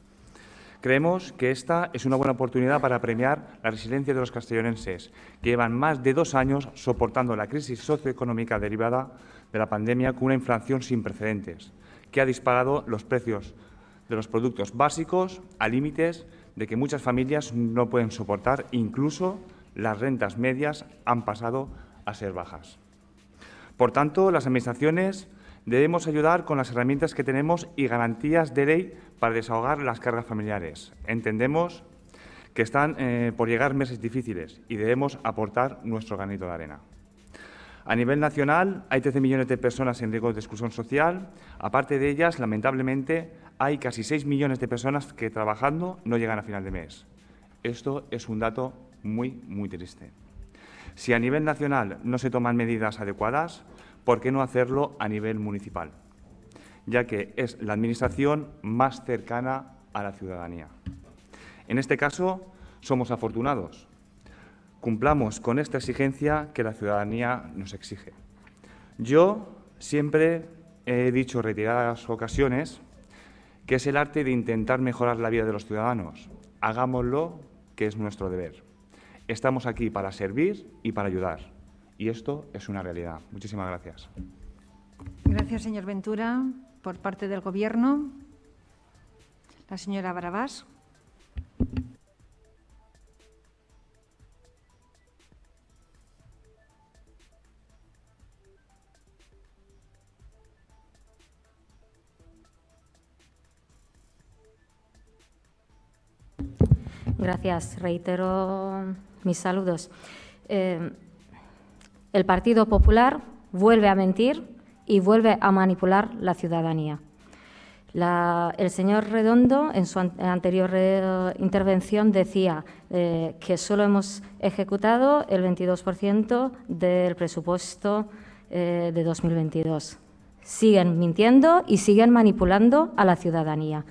Creemos que esta es una buena oportunidad para premiar la resiliencia de los castellonenses, que llevan más de dos años soportando la crisis socioeconómica derivada de la pandemia con una inflación sin precedentes, que ha disparado los precios de los productos básicos a límites de que muchas familias no pueden soportar, incluso las rentas medias han pasado a ser bajas. Por tanto, las Administraciones Debemos ayudar con las herramientas que tenemos y garantías de ley para desahogar las cargas familiares. Entendemos que están eh, por llegar meses difíciles y debemos aportar nuestro granito de arena. A nivel nacional, hay 13 millones de personas en riesgo de exclusión social. Aparte de ellas, lamentablemente, hay casi 6 millones de personas que trabajando no llegan a final de mes. Esto es un dato muy, muy triste. Si a nivel nacional no se toman medidas adecuadas, ¿por qué no hacerlo a nivel municipal? Ya que es la Administración más cercana a la ciudadanía. En este caso, somos afortunados. Cumplamos con esta exigencia que la ciudadanía nos exige. Yo siempre he dicho retiradas ocasiones que es el arte de intentar mejorar la vida de los ciudadanos. Hagámoslo, que es nuestro deber. Estamos aquí para servir y para ayudar. Y esto es una realidad. Muchísimas gracias. Gracias, señor Ventura. Por parte del Gobierno, la señora Barabás. Gracias. Reitero mis saludos. Eh, el Partido Popular vuelve a mentir y vuelve a manipular la ciudadanía. el señor Redondo, en su anterior eh, intervención, decía eh, que solo hemos ejecutado el 22% del presupuesto eh, de 2022. Siguen mintiendo y siguen manipulando a la ciudadanía.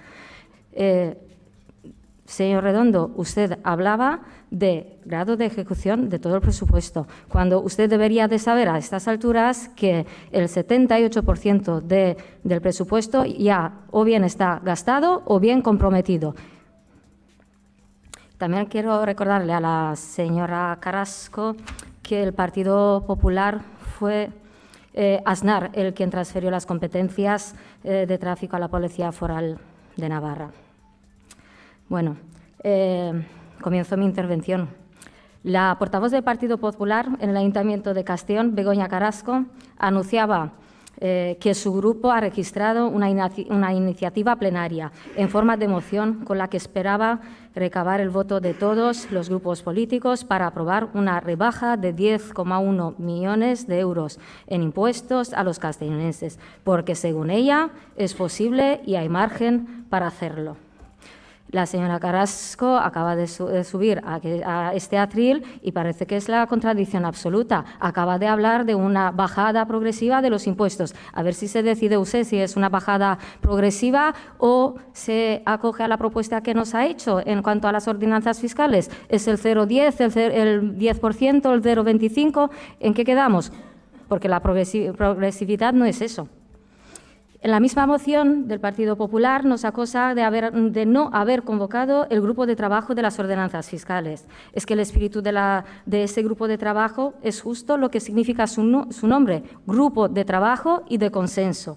señor Redondo, usted hablaba de grado de ejecución de todo el presupuesto, cuando usted debería de saber a estas alturas que el 78% de, del presupuesto ya o bien está gastado o bien comprometido. También quiero recordarle a la señora Carrasco que el Partido Popular fue asnar eh, Aznar el quien transfirió las competencias eh, de tráfico a la Policía Foral de Navarra. Bueno, eh, comienzo mi intervención. La portavoz del Partido Popular en el Ayuntamiento de Castellón, Begoña Carrasco, anunciaba eh, que su grupo ha registrado una, una, iniciativa plenaria en forma de moción con la que esperaba recabar el voto de todos los grupos políticos para aprobar una rebaja de 10,1 millones de euros en impuestos a los castellonenses, porque según ella es posible y hay margen para hacerlo. La señora Carrasco acaba de, subir a, este atril y parece que es la contradicción absoluta. Acaba de hablar de una bajada progresiva de los impuestos. A ver si se decide usted si es una bajada progresiva o se acoge a la propuesta que nos ha hecho en cuanto a las ordenanzas fiscales. ¿Es el 0,10, el, el 10%, el 0,25? ¿En qué quedamos? Porque la progresividad no es eso. En la misma moción del Partido Popular nos acosa de, haber, de, no haber convocado el grupo de trabajo de las ordenanzas fiscales. Es que el espíritu de, la, de ese grupo de trabajo es justo lo que significa su, su nombre, grupo de trabajo y de consenso,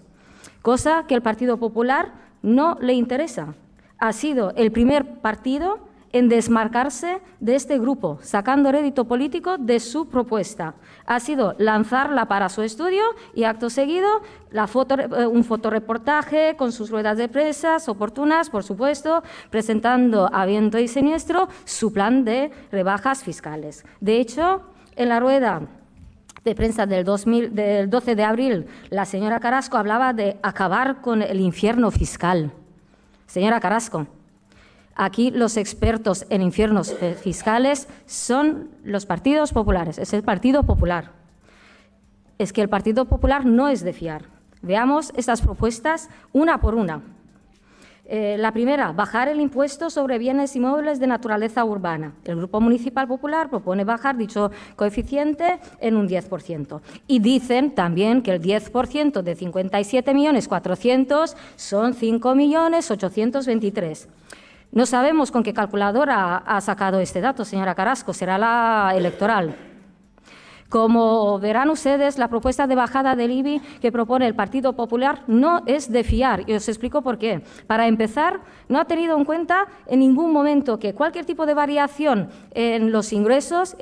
cosa que al Partido Popular no le interesa. Ha sido el primer partido en desmarcarse de este grupo, sacando rédito político de su propuesta. Ha sido lanzarla para su estudio y acto seguido la eh, un fotoreportaje con sus ruedas de presas oportunas, por supuesto, presentando a viento y siniestro su plan de rebajas fiscales. De hecho, en la rueda de prensa del, del 12 de abril, la señora Carasco hablaba de acabar con el infierno fiscal. Señora Carasco, Aquí los expertos en infiernos eh, fiscales son los partidos populares, es el Partido Popular. Es que el Partido Popular no es de fiar. Veamos estas propuestas una por una. Eh, la primera, bajar el impuesto sobre bienes inmuebles de naturaleza urbana. El Grupo Municipal Popular propone bajar dicho coeficiente en un 10%. Y dicen también que el 10% de 57.400.000 son 5.823.000. No sabemos con qué calculadora ha sacado este dato, señora Carrasco, será la electoral. Como verán ustedes, la propuesta de bajada del IBI que propone el Partido Popular no es de fiar, y os explico por qué. Para empezar, no ha tenido en cuenta en ningún momento que cualquier tipo de variación en los ingresos,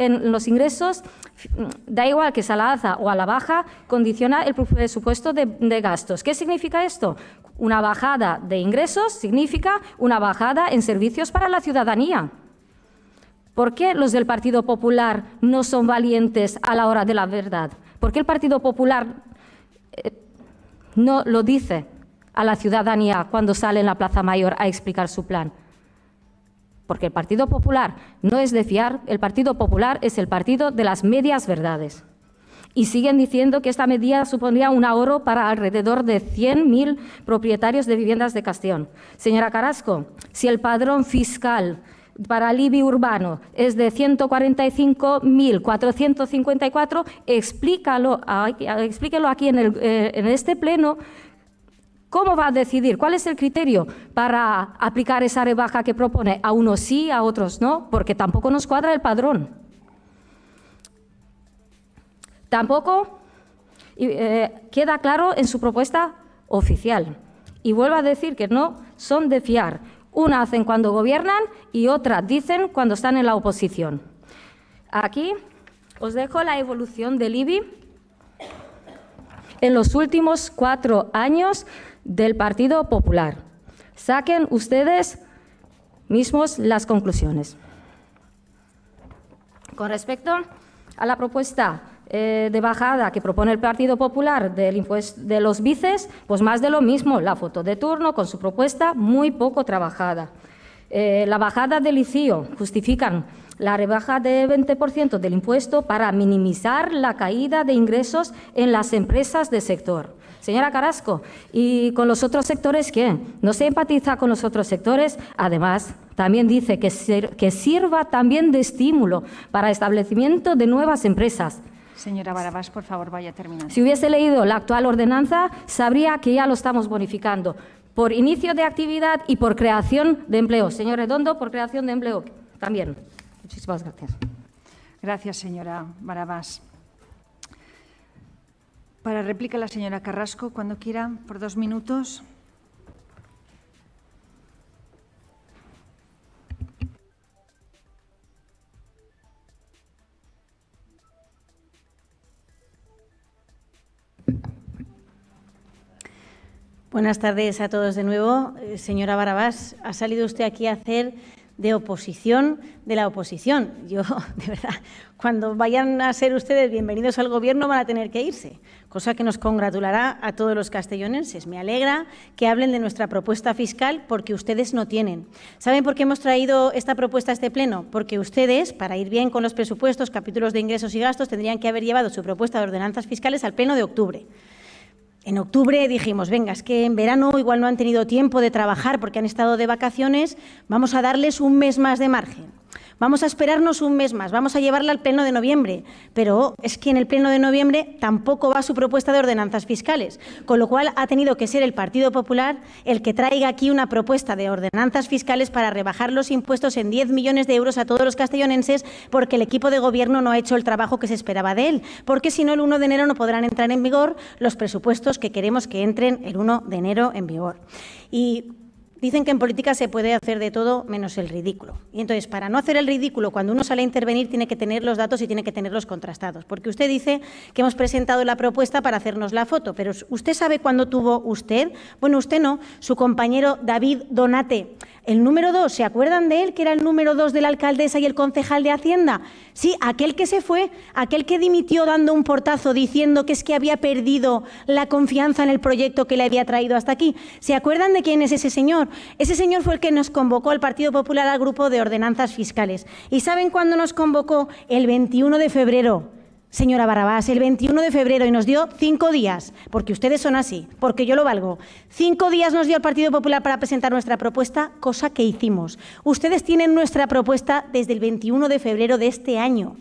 da igual que sea a la alza o a la baja, condiciona el presupuesto de gastos. ¿Qué significa esto? Una bajada de ingresos significa una bajada en servicios para la ciudadanía. ¿Por qué los del Partido Popular no son valientes a la hora de la verdad? ¿Por qué el Partido Popular eh, no lo dice a la ciudadanía cuando sale en la Plaza Mayor a explicar su plan? Porque el Partido Popular no es de fiar, el Partido Popular es el partido de las medias verdades. Y siguen diciendo que esta medida supondría un ahorro para alrededor de 100.000 propietarios de viviendas de castión. Señora Carrasco, si el padrón fiscal para el IBI urbano es de 145.454, explícalo, explíquelo aquí en, eh, en este pleno ¿Cómo va a decidir? ¿Cuál es el criterio para aplicar esa rebaja que propone? A unos sí, a otros no, porque tampoco nos cuadra el padrón. Tampoco eh, queda claro en su propuesta oficial. Y vuelvo a decir que no son de fiar. Una hacen cuando gobiernan y otra dicen cuando están en la oposición. Aquí os dejo la evolución del IBI en los últimos cuatro años del Partido Popular. Saquen ustedes mismos las conclusiones. Con respecto a la propuesta eh, de bajada que propone el Partido Popular del impuesto de los bices, pues más de lo mismo, la foto de turno con su propuesta muy poco trabajada. Eh, la bajada del ICIO justifican la rebaja del 20% del impuesto para minimizar la caída de ingresos en las empresas del sector. Señora Carasco, ¿y con los otros sectores qué? ¿No se empatiza con los otros sectores? Además, también dice que, sirva también de estímulo para establecimiento de nuevas empresas. Señora Barabás, por favor, vaya a terminar. Si hubiese leído la actual ordenanza, sabría que ya lo estamos bonificando por inicio de actividad y por creación de empleo. Señor Redondo, por creación de empleo también. Muchísimas gracias. Gracias, señora Barabás. Para réplica la señora Carrasco, cuando quiera, por dos minutos. Buenas tardes a todos de nuevo. Eh, señora Barabás, ha salido usted aquí a hacer de oposición de la oposición. (laughs) Yo, de verdad, cuando vayan a ser ustedes bienvenidos al Gobierno van a tener que irse, cosa que nos congratulará a todos los castellonenses. Me alegra que hablen de nuestra propuesta fiscal porque ustedes no tienen. ¿Saben por qué hemos traído esta propuesta a este Pleno? Porque ustedes, para ir bien con los presupuestos, capítulos de ingresos y gastos, tendrían que haber llevado su propuesta de ordenanzas fiscales al Pleno de octubre en octubre dijimos, venga, es que en verano igual no han tenido tiempo de trabajar porque han estado de vacaciones, vamos a darles un mes más de margen. Vamos a esperarnos un mes más, vamos a llevarla al Pleno de noviembre, pero es que en el Pleno de noviembre tampoco va su propuesta de ordenanzas fiscales, con lo cual ha tenido que ser el Partido Popular el que traiga aquí una propuesta de ordenanzas fiscales para rebajar los impuestos en 10 millones de euros a todos los castellonenses porque el equipo de gobierno no ha hecho el trabajo que se esperaba de él, porque si no el 1 de enero no podrán entrar en vigor los presupuestos que queremos que entren el 1 de enero en vigor. Y Dicen que en política se puede hacer de todo menos el ridículo. Y entonces, para no hacer el ridículo, cuando uno sale a intervenir, tiene que tener los datos y tiene que tenerlos contrastados. Porque usted dice que hemos presentado la propuesta para hacernos la foto, pero ¿usted sabe cuándo tuvo usted? Bueno, usted no, su compañero David Donate el número dos, ¿se acuerdan de él que era el número dos de la alcaldesa y el concejal de Hacienda? Sí, aquel que se fue, aquel que dimitió dando un portazo diciendo que es que había perdido la confianza en el proyecto que le había traído hasta aquí. ¿Se acuerdan de quién es ese señor? Ese señor fue el que nos convocó al Partido Popular al grupo de ordenanzas fiscales. ¿Y saben cuándo nos convocó? El 21 de febrero señora Barrabás, el 21 de febrero y nos dio cinco días, porque ustedes son así, porque yo lo valgo. Cinco días nos dio el Partido Popular para presentar nuestra propuesta, cosa que hicimos. Ustedes tienen nuestra propuesta desde el 21 de febrero de este año.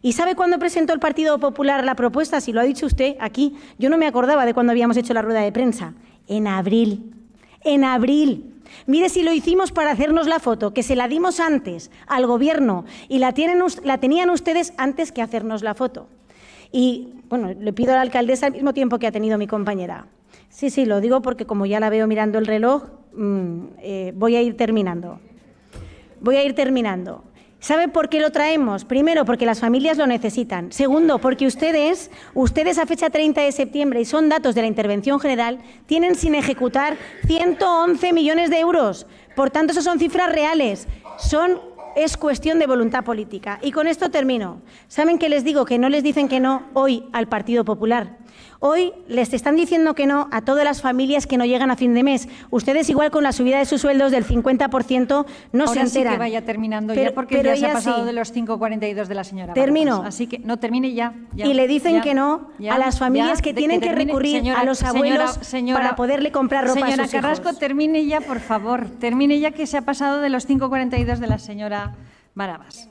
¿Y sabe cuándo presentó el Partido Popular la propuesta? Si lo ha dicho usted aquí, yo no me acordaba de cuando habíamos hecho la rueda de prensa. En abril. En abril. Mire si lo hicimos para hacernos la foto, que se la dimos antes al gobierno y la, tenían ustedes antes que hacernos la foto. Y bueno, le pido a la alcaldesa al mismo tiempo que ha tenido mi compañera. Sí, sí, lo digo porque como ya la veo mirando el reloj, mm, eh, voy a ir terminando. Voy a ir terminando. ¿Sabe por qué lo traemos? Primero, porque las familias lo necesitan. Segundo, porque ustedes, ustedes a fecha 30 de septiembre, y son datos de la Intervención General, tienen sin ejecutar 111 millones de euros. Por tanto, esas son cifras reales. Son, es cuestión de voluntad política. Y con esto termino. ¿Saben qué les digo? Que no les dicen que no hoy al Partido Popular. Hoy les están diciendo que no a todas las familias que no llegan a fin de mes. Ustedes igual con la subida de sus sueldos del 50% no se enteran. Sí que vaya terminando pero, ya porque ya se ha pasado de los 5.42 de la señora. Termino. Así que no termine ya. y le dicen que no a las familias que tienen que, recurrir a los abuelos para poderle comprar ropa a Señora Carrasco, termine ya, por favor. Termine ya que se ha pasado de los 5.42 de la señora Barabas.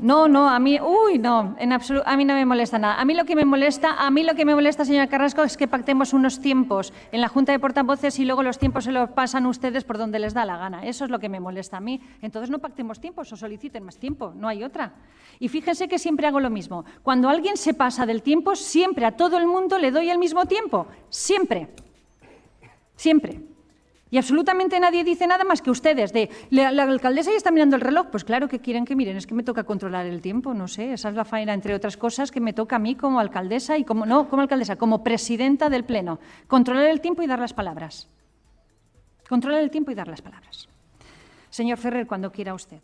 No, no, a mí, uy, no, en absoluto, a mí no me molesta nada. A mí lo que me molesta, a mí lo que me molesta, señora Carrasco, es que pactemos unos tiempos en la Junta de Portavoces y luego los tiempos se los pasan ustedes por donde les da la gana. Eso es lo que me molesta a mí. Entonces no pactemos tiempos o soliciten más tiempo, no hay otra. Y fíjense que siempre hago lo mismo. Cuando alguien se pasa del tiempo, siempre a todo el mundo le doy el mismo tiempo. Siempre. Siempre. Y absolutamente nadie dice nada más que ustedes de la, alcaldesa ya está mirando el reloj. Pues claro que quieren que miren, es que me toca controlar el tiempo, no sé. Esa es la faena, entre otras cosas, que me toca a mí como alcaldesa y como, no como alcaldesa, como presidenta del Pleno. Controlar el tiempo y dar las palabras. Controlar el tiempo y dar las palabras. Señor Ferrer, cuando quiera usted.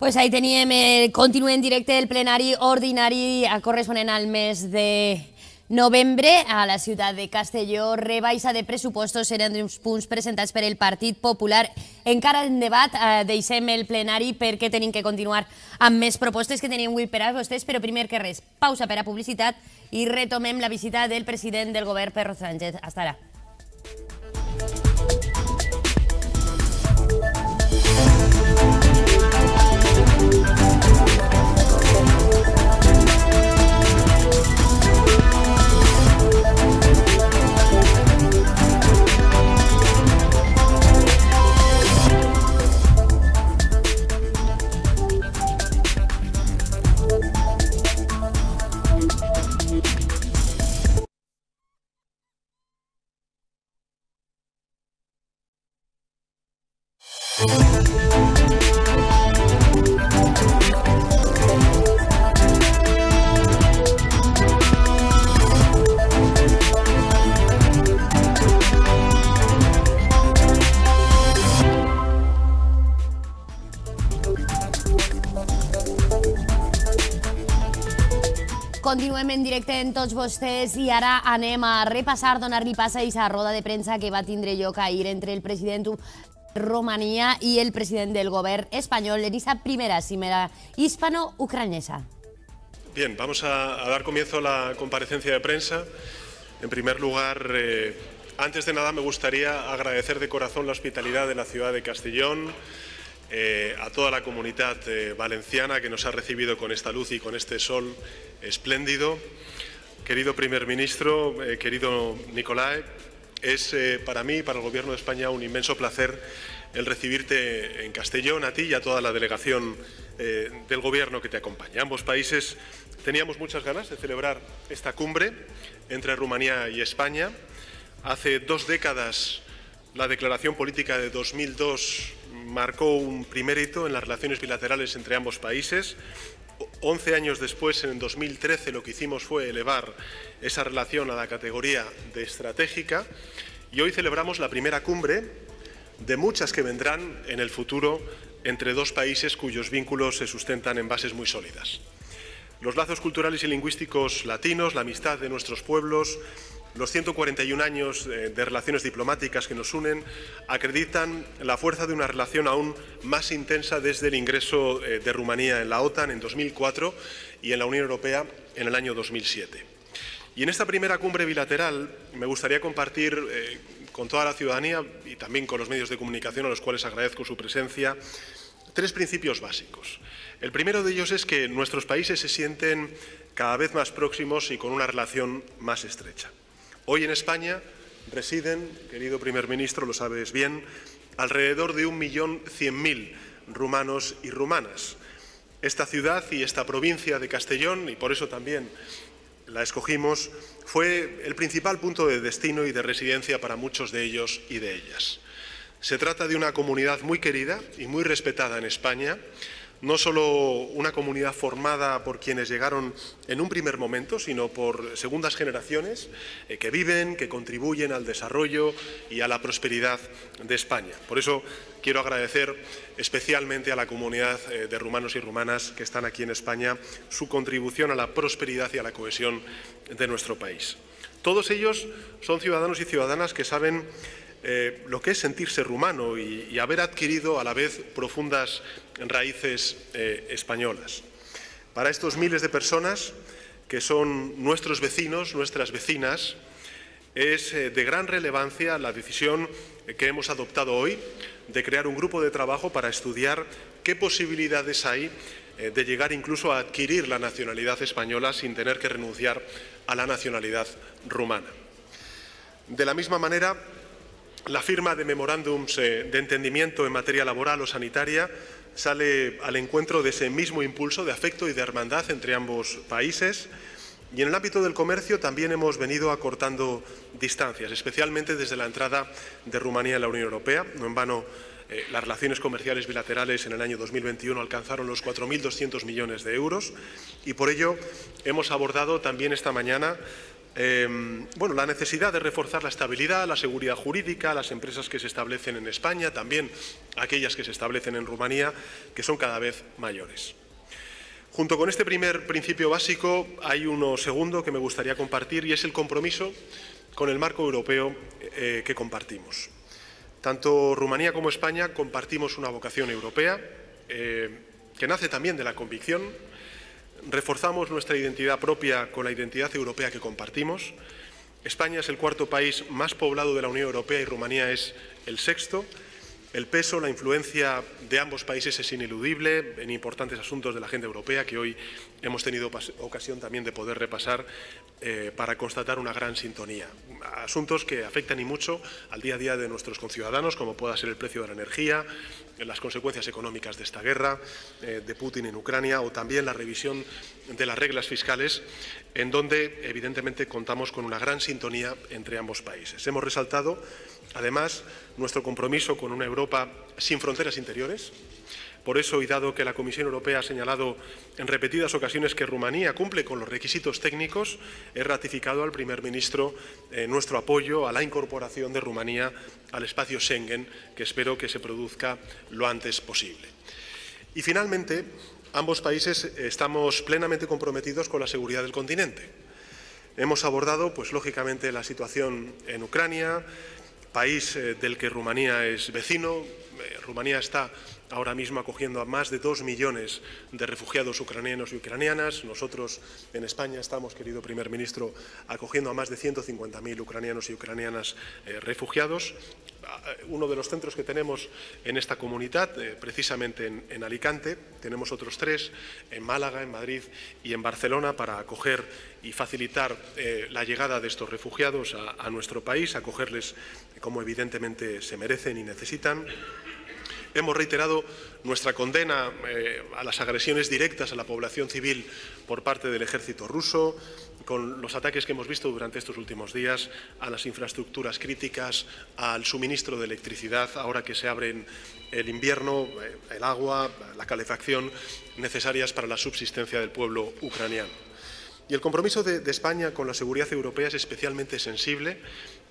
Pues ahí tenía. el continuo en directo del plenari ordinari corresponden al mes de Novembre, a la ciutat de Castelló, rebaixa de pressupostos seran uns punts presentats per el Partit Popular. Encara en debat, eh, deixem el plenari perquè tenim que continuar amb més propostes que tenim avui per a vostès, però primer que res, pausa per a publicitat i retomem la visita del president del govern, Perro Sánchez. Hasta ara. Continuem en directo en todos vostès y ara Anema a repassar, donar-li pas y esa roda de prensa que va a tindre yo caer entre el presidente Rumanía y el presidente del gobierno español en esa primera hispano-ucranesa. Bien, vamos a, dar comienzo a la comparecencia de prensa. En primer lugar, eh, antes de nada me gustaría agradecer de corazón la hospitalidad de la ciudad de Castellón, eh, a toda la comunidad eh, valenciana que nos ha recibido con esta luz y con este sol espléndido. Querido primer ministro, eh, querido Nicolae, es para mí para el Gobierno de España un inmenso placer el recibirte en Castellón, a ti y a toda la delegación del Gobierno que te acompaña. Ambos países teníamos muchas ganas de celebrar esta cumbre entre Rumanía y España. Hace dos décadas la declaración política de 2002 marcó un primer hito en las relaciones bilaterales entre ambos países. Once años después, en 2013, lo que hicimos fue elevar esa relación a la categoría de estratégica y hoy celebramos la primera cumbre de muchas que vendrán en el futuro entre dos países cuyos vínculos se sustentan en bases muy sólidas. Los lazos culturales y lingüísticos latinos, la amistad de nuestros pueblos, los 141 años eh, de relaciones diplomáticas que nos unen acreditan la fuerza de una relación aún más intensa desde el ingreso eh, de Rumanía en la OTAN en 2004 y en la Unión Europea en el año 2007. Y en esta primera cumbre bilateral me gustaría compartir eh, con toda la ciudadanía y también con los medios de comunicación a los cuales agradezco su presencia tres principios básicos. El primero de ellos es que nuestros países se sienten cada vez más próximos y con una relación más estrecha. Hoy en España residen, querido primer ministro, lo sabes bien, alrededor de 1.100.000 rumanos y rumanas. Esta ciudad y esta provincia de Castellón, y por eso también la escogimos, fue el principal punto de destino y de residencia para muchos de ellos y de ellas. Se trata de una comunidad muy querida y muy respetada en España, no solo una comunidad formada por quienes llegaron en un primer momento, sino por segundas generaciones eh, que viven, que contribuyen al desarrollo y a la prosperidad de España. Por eso quiero agradecer especialmente a la comunidad eh, de rumanos y rumanas que están aquí en España su contribución a la prosperidad y a la cohesión de nuestro país. Todos ellos son ciudadanos y ciudadanas que saben eh, lo que es sentirse rumano y, haber adquirido a la vez profundas raíces eh, españolas. Para estos miles de personas que son nuestros vecinos, nuestras vecinas, es eh, de gran relevancia la decisión que hemos adoptado hoy de crear un grupo de trabajo para estudiar qué posibilidades hay de llegar incluso a adquirir la nacionalidad española sin tener que renunciar a la nacionalidad rumana. De la misma manera, la firma de memorándums eh, de entendimiento en materia laboral o sanitaria sale al encuentro de ese mismo impulso de afecto y de hermandad entre ambos países. Y en el ámbito del comercio también hemos venido acortando distancias, especialmente desde la entrada de Rumanía en la Unión Europea. No en vano, eh, las relaciones comerciales bilaterales en el año 2021 alcanzaron los 4.200 millones de euros y por ello hemos abordado también esta mañana Em, bueno, la necesidad de reforzar la estabilidad, la seguridad jurídica, las empresas que se establecen en España, también aquellas que se establecen en Rumanía, que son cada vez mayores. Junto con este primer principio básico hay uno segundo que me gustaría compartir y es el compromiso con el marco europeo eh, que compartimos. Tanto Rumanía como España compartimos una vocación europea eh, que nace también de la convicción reforzamos nuestra identidad propia con la identidad europea que compartimos. España es el cuarto país más poblado de la Unión Europea y Rumanía es el sexto. El peso, la influencia de ambos países es ineludible en importantes asuntos de la agenda europea que hoy hemos tenido ocasión también de poder repasar eh, para constatar una gran sintonía. Asuntos que afectan y mucho al día a día de nuestros conciudadanos, como pueda ser el precio de la energía, eh, las consecuencias económicas de esta guerra, eh, de Putin en Ucrania o también la revisión de las reglas fiscales, en donde evidentemente contamos con una gran sintonía entre ambos países. Hemos resaltado, además, nuestro compromiso con una Europa sin fronteras interiores, por eso, y dado que la Comisión Europea ha señalado en repetidas ocasiones que Rumanía cumple con los requisitos técnicos, he ratificado al primer ministro eh, nuestro apoyo a la incorporación de Rumanía al espacio Schengen, que espero que se produzca lo antes posible. Y finalmente, ambos países estamos plenamente comprometidos con la seguridad del continente. Hemos abordado, pues lógicamente, la situación en Ucrania, país eh, del que Rumanía es vecino. Eh, Rumanía está ahora mismo acogiendo a más de dos millones de refugiados ucranianos y ucranianas. Nosotros en España estamos, querido primer ministro, acogiendo a más de 150.000 ucranianos y ucranianas eh, refugiados. Ah, uno de los centros que tenemos en esta comunidad, eh, precisamente en, Alicante, tenemos otros tres, en Málaga, en Madrid y en Barcelona, para acoger y facilitar eh, la llegada de estos refugiados a nuestro país, acogerles como evidentemente se merecen y necesitan. Hemos reiterado nuestra condena eh, a las agresiones directas a la población civil por parte del ejército ruso, con los ataques que hemos visto durante estos últimos días a las infraestructuras críticas, al suministro de electricidad, ahora que se abre el invierno, eh, el agua, la calefacción necesarias para la subsistencia del pueblo ucraniano. Y el compromiso de, España con la seguridad europea es especialmente sensible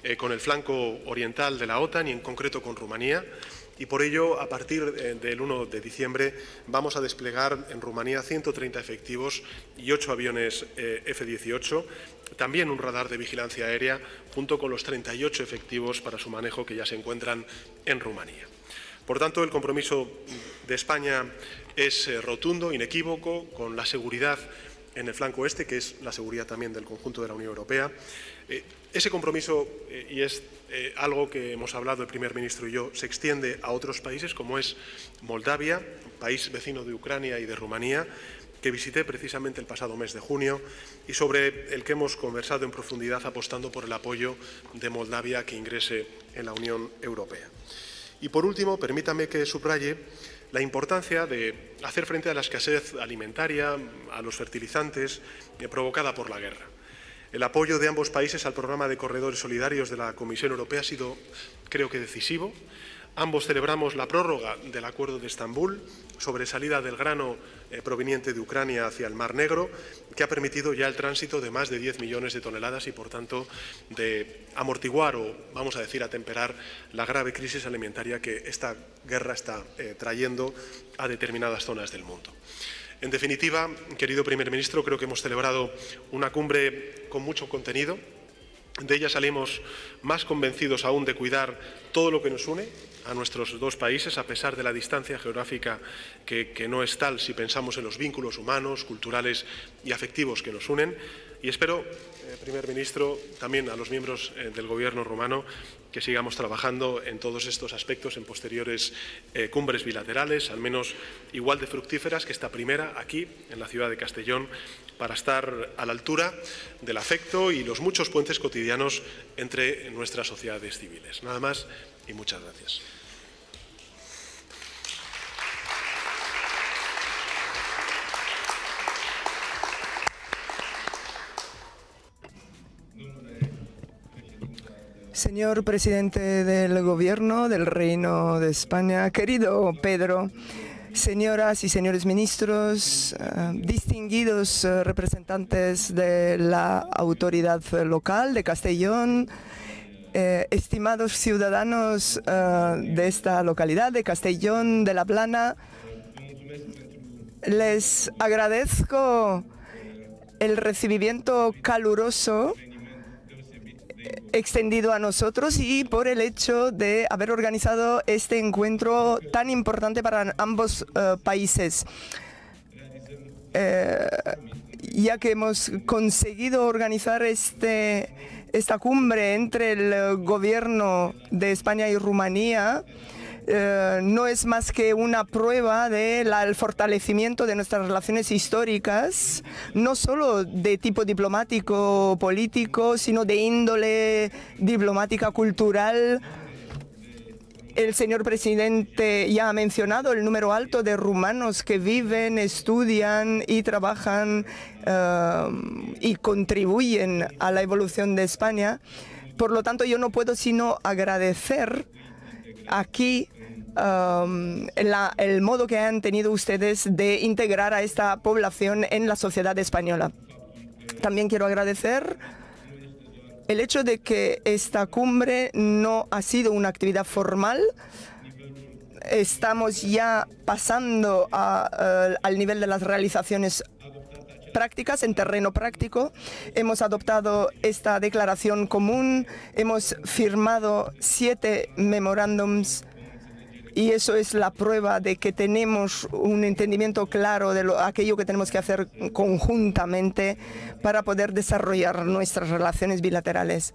eh, con el flanco oriental de la OTAN y en concreto con Rumanía, y por ello, a partir eh, del 1 de diciembre, vamos a desplegar en Rumanía 130 efectivos y 8 aviones eh, F-18, también un radar de vigilancia aérea, junto con los 38 efectivos para su manejo que ya se encuentran en Rumanía. Por tanto, el compromiso de España es eh, rotundo, inequívoco, con la seguridad en el flanco este, que es la seguridad también del conjunto de la Unión Europea. ese compromiso, y es eh, algo que hemos hablado el primer ministro y yo, se extiende a otros países como es Moldavia, país vecino de Ucrania y de Rumanía, que visité precisamente el pasado mes de junio y sobre el que hemos conversado en profundidad apostando por el apoyo de Moldavia que ingrese en la Unión Europea. Y por último, permítame que subraye la importancia de hacer frente a la escasez alimentaria, a los fertilizantes eh, provocada por la guerra. El apoyo de ambos países al programa de corredores solidarios de la Comisión Europea ha sido, creo que, decisivo. Ambos celebramos la prórroga del Acuerdo de Estambul sobre salida del grano eh, proveniente de Ucrania hacia el Mar Negro, que ha permitido ya el tránsito de más de 10 millones de toneladas y, por tanto, de amortiguar o, vamos a decir, atemperar la grave crisis alimentaria que esta guerra está eh, trayendo a determinadas zonas del mundo. En definitiva, querido primer ministro, creo que hemos celebrado una cumbre con mucho contenido. De ella salimos más convencidos aún de cuidar todo lo que nos une a nuestros dos países, a pesar de la distancia geográfica que, no es tal si pensamos en los vínculos humanos, culturales y afectivos que nos unen. Y espero, eh, primer ministro, también a los miembros eh, del Gobierno rumano, que sigamos trabajando en todos estos aspectos en posteriores eh, cumbres bilaterales, al menos igual de fructíferas que esta primera aquí, en la ciudad de Castellón, para estar a la altura del afecto y los muchos puentes cotidianos entre nuestras sociedades civiles. Nada más y muchas gracias. Señor presidente del Gobierno del Reino de España, querido Pedro, señoras y señores ministros, eh, distinguidos eh, representantes de la autoridad local de Castellón, eh, estimados ciudadanos de esta localidad de Castellón de la Plana, les agradezco el recibimiento caluroso extendido a nosotros y por el hecho de haber organizado este encuentro tan importante para ambos eh, países. Eh, ya que hemos conseguido organizar este, esta cumbre entre el gobierno de España y Rumanía, eh, no es más que una prueba del fortalecimiento de nuestras relaciones históricas, no solo de tipo diplomático, político, sino de índole diplomática, cultural. El señor presidente ya ha mencionado el número alto de rumanos que viven, estudian y trabajan eh, y contribuyen a la evolución de España. Por lo tanto, yo no puedo sino agradecer aquí um, el modo que han tenido ustedes de integrar a esta población en la sociedad española. También quiero agradecer el hecho de que esta cumbre no ha sido una actividad formal. Estamos ya pasando eh, al nivel de las realizaciones prácticas en terreno práctico. Hemos adoptado esta declaración común, hemos firmado siete memorándums y eso es la prueba de que tenemos un entendimiento claro de lo, aquello que tenemos que hacer conjuntamente para poder desarrollar nuestras relaciones bilaterales.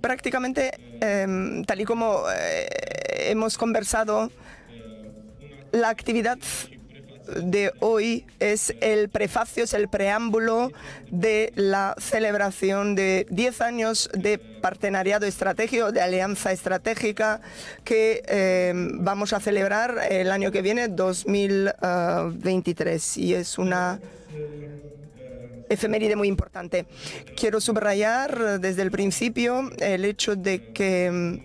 Prácticamente, em, tal y como eh, hemos conversado, la actividad de hoy es el prefacio, es el preámbulo de la celebración de 10 años de partenariado estratégico, de alianza estratégica que eh, vamos a celebrar el año que viene, 2023. Eh, y es una efeméride muy importante. Quiero subrayar eh, desde el principio el hecho de que, mm,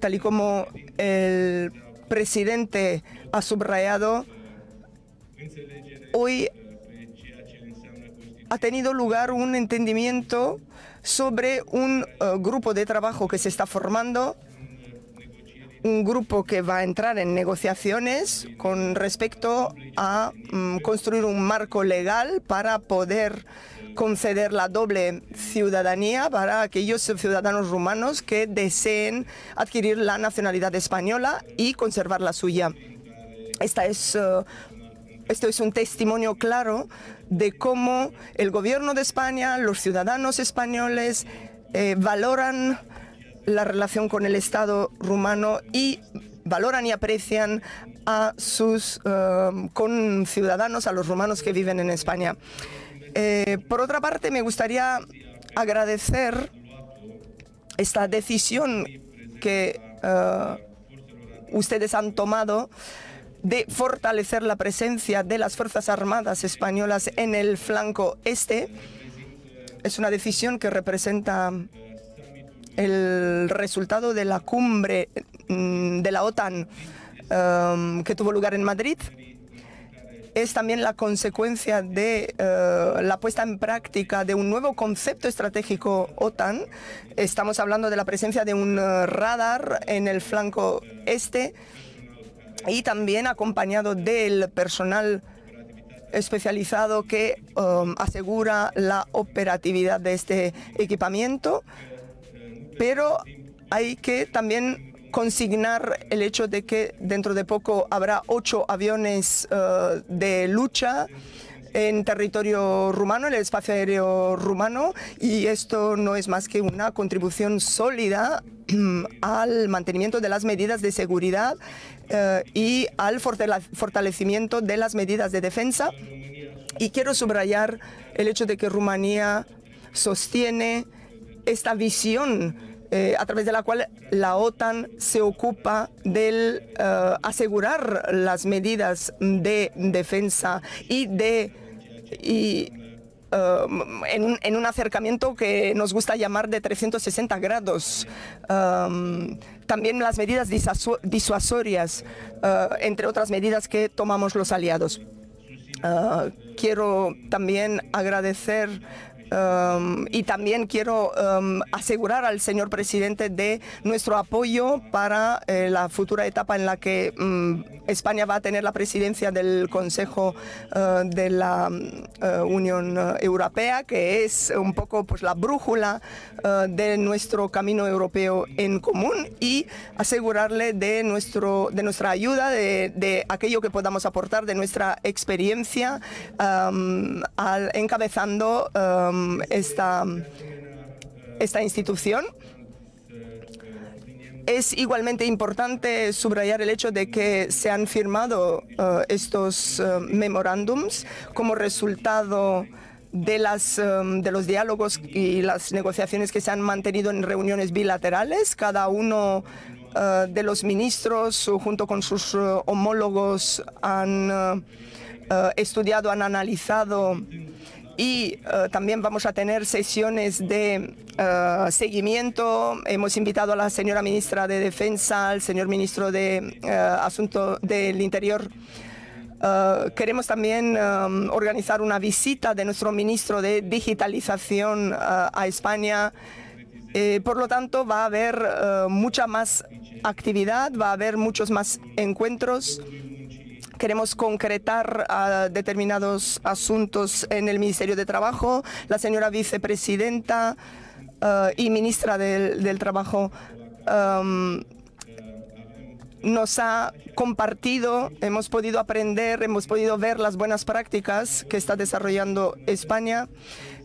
tal y como el presidente ha subrayado, hoy ha tenido lugar un entendimiento sobre un eh, grupo de trabajo que se está formando, un grupo que va a entrar en negociaciones con respecto a mm, construir un marco legal para poder conceder la doble ciudadanía para aquellos ciudadanos rumanos que deseen adquirir la nacionalidad española y conservar la suya. Esta es eh, esto es un testimonio claro de cómo el gobierno de España, los ciudadanos españoles eh, valoran la relación con el Estado rumano y valoran y aprecian a sus eh, con conciudadanos, a los rumanos que viven en España. Eh, por otra parte, me gustaría agradecer esta decisión que eh, ustedes han tomado de fortalecer la presencia de las Fuerzas Armadas españolas en el flanco este. Es una decisión que representa el resultado de la cumbre mm, de la OTAN eh, que tuvo lugar en Madrid es también la consecuencia de eh, la puesta en práctica de un nuevo concepto estratégico OTAN. Estamos hablando de la presencia de un eh, radar en el flanco este y también acompañado del personal especializado que um, asegura la operatividad de este equipamiento, pero hay que también consignar el hecho de que dentro de poco habrá ocho aviones eh, de lucha en territorio rumano, en el espacio aéreo rumano, y esto no es más que una contribución sólida mm, al mantenimiento de las medidas de seguridad eh, y al fortalecimiento de las medidas de defensa. Y quiero subrayar el hecho de que Rumanía sostiene esta visión eh, a través de la cual la OTAN se ocupa de eh, asegurar las medidas de defensa y de... Eh, en, un acercamiento que nos gusta llamar de 360 grados. también las medidas disuasorias, entre otras medidas que tomamos los aliados. quiero también agradecer Em, y también quiero em, asegurar al señor presidente de nuestro apoyo para eh, la futura etapa en la que em, España va a tener la presidencia del Consejo eh, de la eh, Unión Europea, que es un poco pues, la brújula de nuestro camino europeo en común y asegurarle de, nuestro, de nuestra ayuda, de, de aquello que podamos aportar, de nuestra experiencia al, encabezando Mm, esta, mm, esta institución. Es igualmente importante subrayar el hecho de que se han firmado eh, estos eh, memorándums como resultado de, las, eh, de los diálogos y las negociaciones que se han mantenido en reuniones bilaterales. Cada uno de los ministros, junto con sus homólogos, han estudiado, han analizado y eh, también vamos a tener sesiones de eh, seguimiento. Hemos invitado a la señora ministra de Defensa, al señor ministro de eh, Asuntos del Interior. queremos también organizar una visita de nuestro ministro de Digitalización a España. por lo tanto, va a haber mucha más actividad, va a haber muchos más encuentros queremos concretar ah, determinados asuntos en el Ministerio de Trabajo. La señora vicepresidenta ah, y ministra del, Trabajo nos ha compartido, hemos podido aprender, hemos podido ver las buenas prácticas que está desarrollando España.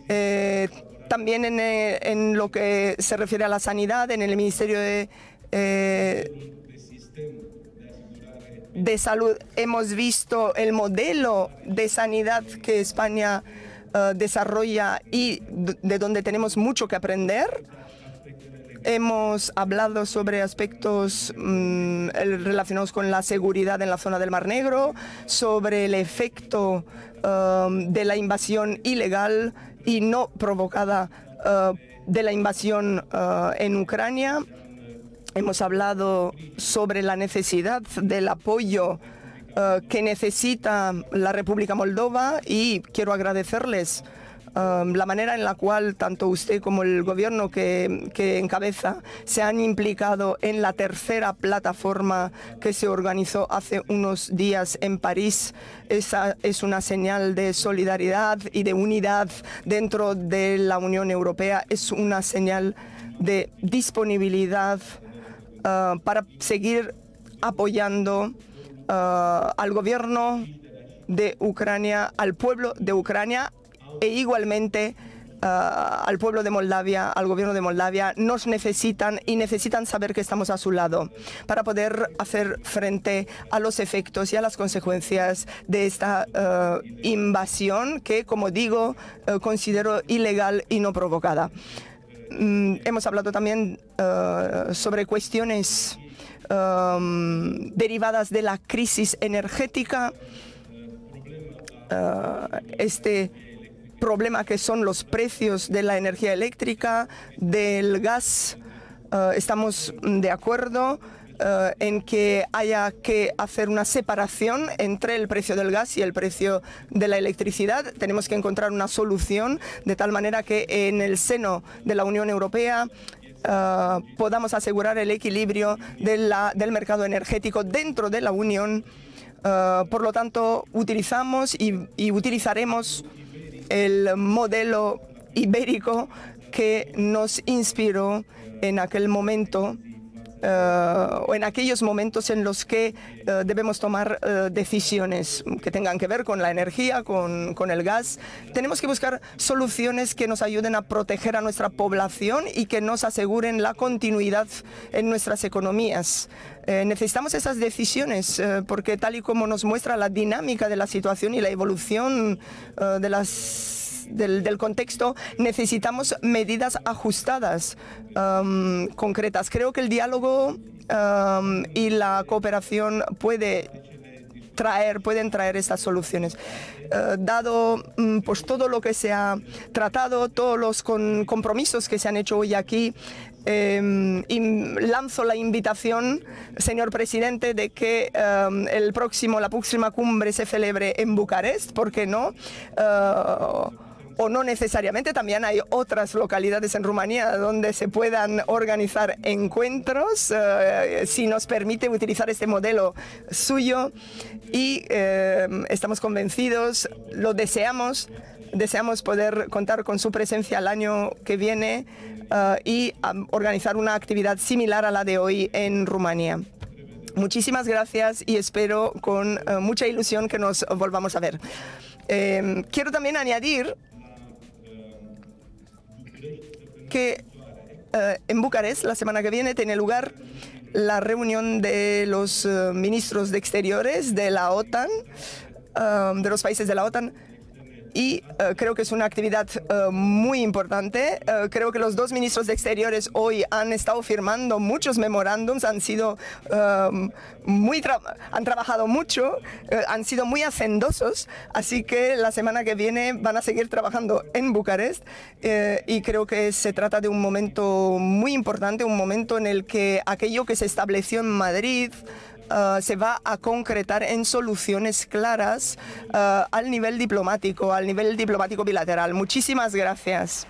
Eh, también eh, en, lo que se refiere a la sanidad, en el Ministerio de eh, de salud. Hemos visto el modelo de sanidad que España eh, desarrolla y de donde tenemos mucho que aprender. Hemos hablado sobre aspectos mm, relacionados con la seguridad en la zona del Mar Negro, sobre el efecto um, de la invasión ilegal y no provocada uh, de la invasión uh, en Ucrania Hemos hablado sobre la necesidad del apoyo eh, que necesita la República Moldova y quiero agradecerles eh, la manera en la cual tanto usted como el gobierno que, que, encabeza se han implicado en la tercera plataforma que se organizó hace unos días en París. Esa es una señal de solidaridad y de unidad dentro de la Unión Europea. Es una señal de disponibilidad Ah, para seguir apoyando ah, al gobierno de Ucrania, al pueblo de Ucrania e igualmente ah, al pueblo de Moldavia, al gobierno de Moldavia, nos necesitan y necesitan saber que estamos a su lado para poder hacer frente a los efectos y a las consecuencias de esta invasión que, como digo, considero ilegal y no provocada. Mm, hemos hablado también eh, sobre cuestiones um, derivadas de la crisis energética, eh, este problema que son los precios de la energía eléctrica, del gas. Eh, estamos de acuerdo eh, en que haya que hacer una separación entre el precio del gas y el precio de la electricidad. Tenemos que encontrar una solución de tal manera que en el seno de la Unión Europea eh, podamos asegurar el equilibrio del mercado energético dentro de la Unión. Eh, por lo tanto, utilizamos y utilizaremos el modelo ibérico que nos inspiró en aquel momento eh, o en aquellos momentos en los que eh, debemos tomar eh, decisiones que tengan que ver con la energía, con, con, el gas. Tenemos que buscar soluciones que nos ayuden a proteger a nuestra población y que nos aseguren la continuidad en nuestras economías. necesitamos esas decisiones porque tal y como nos muestra la dinámica de la situación y la evolución de las del, contexto, necesitamos medidas ajustadas, um, concretas. Creo que el diálogo um, y la cooperación puede traer, pueden traer estas soluciones. Eh, dado mm, pues todo lo que se ha tratado, todos los compromisos que se han hecho hoy aquí, em, lanzo la invitación, señor presidente, de que em, el próximo, la próxima cumbre se celebre en Bucarest, ¿por qué no? Eh, o no necesariamente. También hay otras localidades en Rumanía donde se puedan organizar encuentros, eh, si nos permite utilizar este modelo suyo. Y eh, estamos convencidos, lo deseamos, deseamos poder contar con su presencia el año que viene eh, y organizar una actividad similar a la de hoy en Rumanía. Muchísimas gracias y espero con mucha ilusión que nos volvamos a ver. quiero también añadir que eh, en Bucarest la semana que viene tiene lugar la reunión de los eh, ministros de Exteriores de la OTAN, eh, de los países de la OTAN, y eh, creo que es una actividad eh, muy importante. Eh, creo que los dos ministros de Exteriores hoy han estado firmando muchos memorándums, han sido em, muy han trabajado mucho, han sido muy hacendosos, así que la semana que viene van a seguir trabajando en Bucarest y creo que se trata de un momento muy importante, un momento en el que aquello que se estableció en Madrid, eh, se va a concretar en soluciones claras eh, al nivel diplomático, al nivel diplomático bilateral. Muchísimas gracias.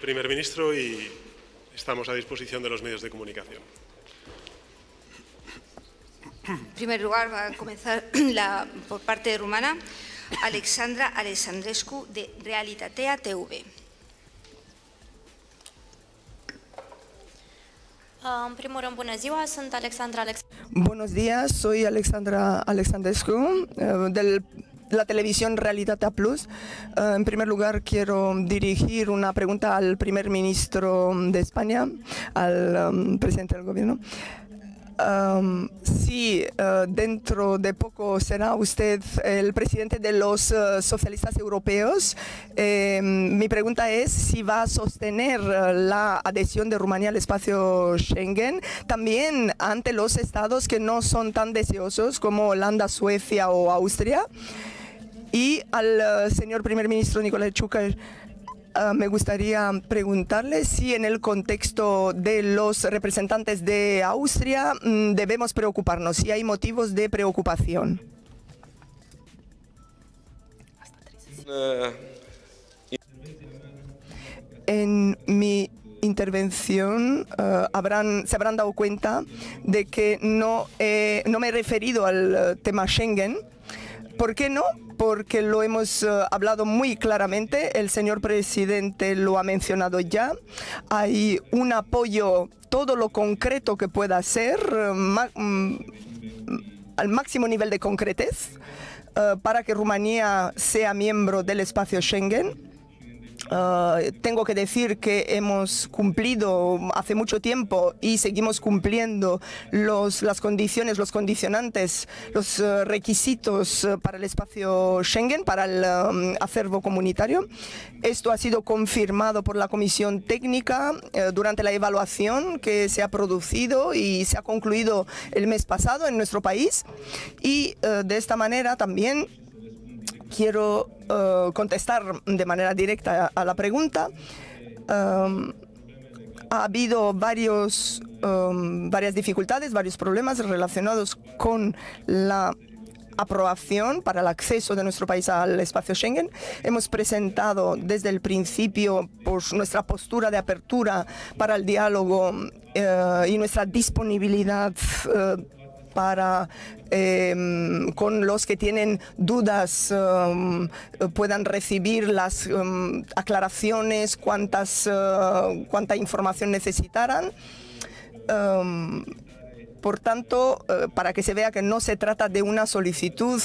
Primer ministro, y estamos a disposición de los medios de comunicación. En primer lugar, va a comenzar (clears throat) la, por parte de Rumana, Alexandra Alexandrescu, de Realitatea TV. Alexandra Buenos días, soy Alexandra Alexandrescu, eh, de la televisión Realidad Plus. Eh, en primer lugar, quiero dirigir una pregunta al primer ministro de España, al eh, presidente del gobierno sí, eh, dentro de poco será usted el presidente de los eh, socialistas europeos. Em, mi pregunta es si va a sostener eh, la adhesión de Rumanía al espacio Schengen, también ante los estados que no son tan deseosos como Holanda, Suecia o Austria. Y al señor primer ministro Nicolás Chukar, Ah, me gustaría preguntarle si en el contexto de los representantes de Austria mm, debemos preocuparnos, si hay motivos de preocupación. Eh, en mi intervención ah, habrán, se habrán dado cuenta de que no, no me he referido al ah, tema Schengen. ¿Por qué no? porque lo hemos eh, hablado muy claramente, el señor presidente lo ha mencionado ya, hay un apoyo, todo lo concreto que pueda ser, eh, mm, al máximo nivel de concretez, eh, para que Rumanía sea miembro del espacio Schengen eh, tengo que decir que hemos cumplido hace mucho tiempo y seguimos cumpliendo los, las condiciones, los condicionantes, los eh, requisitos eh, para el espacio Schengen, para el um, acervo comunitario. Esto ha sido confirmado por la Comisión Técnica durante la evaluación que se ha producido y se ha concluido el mes pasado en nuestro país. Y de esta manera también quiero eh, contestar de manera directa a la pregunta. Em, ha habido varios, em, varias dificultades, varios problemas relacionados con la aprobación para el acceso de nuestro país al espacio Schengen. Hemos presentado desde el principio nuestra postura de apertura para el diálogo eh, y nuestra disponibilidad eh, para eh, con los que tienen dudas em, puedan recibir las em, aclaraciones, cuántas, eh, cuánta información necesitaran. por tanto, eh, para que se vea que no se trata de una solicitud,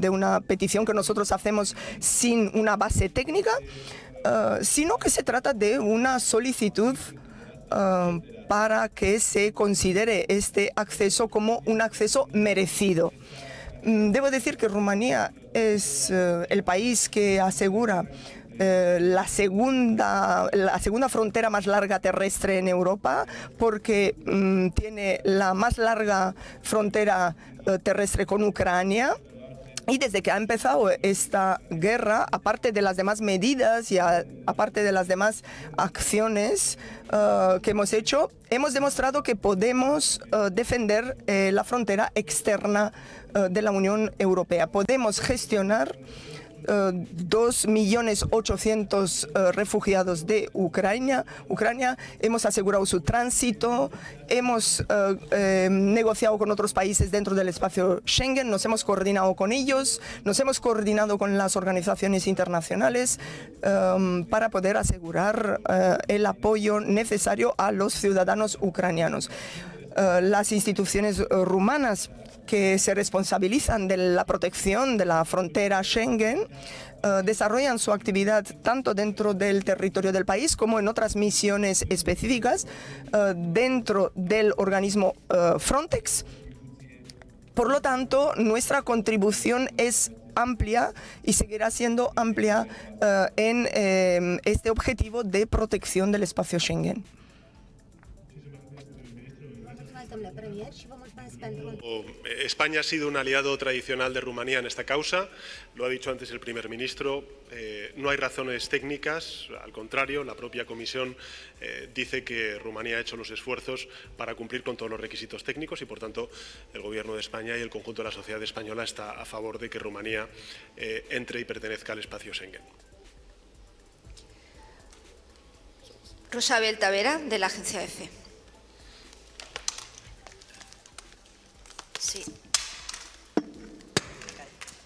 de una petición que nosotros hacemos sin una base técnica, eh, sino que se trata de una solicitud Um, para que se considere este acceso como un acceso merecido. Mm, debo decir que Rumanía es eh, el país que asegura eh, la segunda, frontera más larga terrestre en Europa, porque mm, tiene la más larga frontera eh, terrestre con Ucrania y desde que ha empezado esta guerra, aparte de las demás medidas y aparte de las demás acciones eh, que hemos hecho, hemos demostrado que podemos eh, defender eh, la frontera externa de la Unión Europea. Podemos gestionar 2.800.000 eh, millones eh, refugiados de Ucrania. Ucrania. Hemos asegurado su tránsito, hemos eh, em, negociado con otros países dentro del espacio Schengen, nos hemos coordinado con ellos, nos hemos coordinado con las organizaciones internacionales em, para poder asegurar el apoyo necesario a los ciudadanos ucranianos. las instituciones rumanas que se responsabilizan de la protección de la frontera Schengen eh, desarrollan su actividad tanto dentro del territorio del país como en otras misiones específicas eh, dentro del organismo eh, Frontex. Por lo tanto, nuestra contribución es amplia y seguirá siendo amplia en este objetivo de protección del espacio Schengen. Eh, España ha sido un aliado tradicional de Rumanía en esta causa. Lo ha dicho antes el primer ministro. Eh, no hay razones técnicas. Al contrario, la propia Comisión eh, dice que Rumanía ha hecho los esfuerzos para cumplir con todos los requisitos técnicos y, por tanto, el Gobierno de España y el conjunto de la sociedad española está a favor de que Rumanía entre y pertenezca al espacio Schengen. Rosabel Tavera, de la agencia EFE. Sí.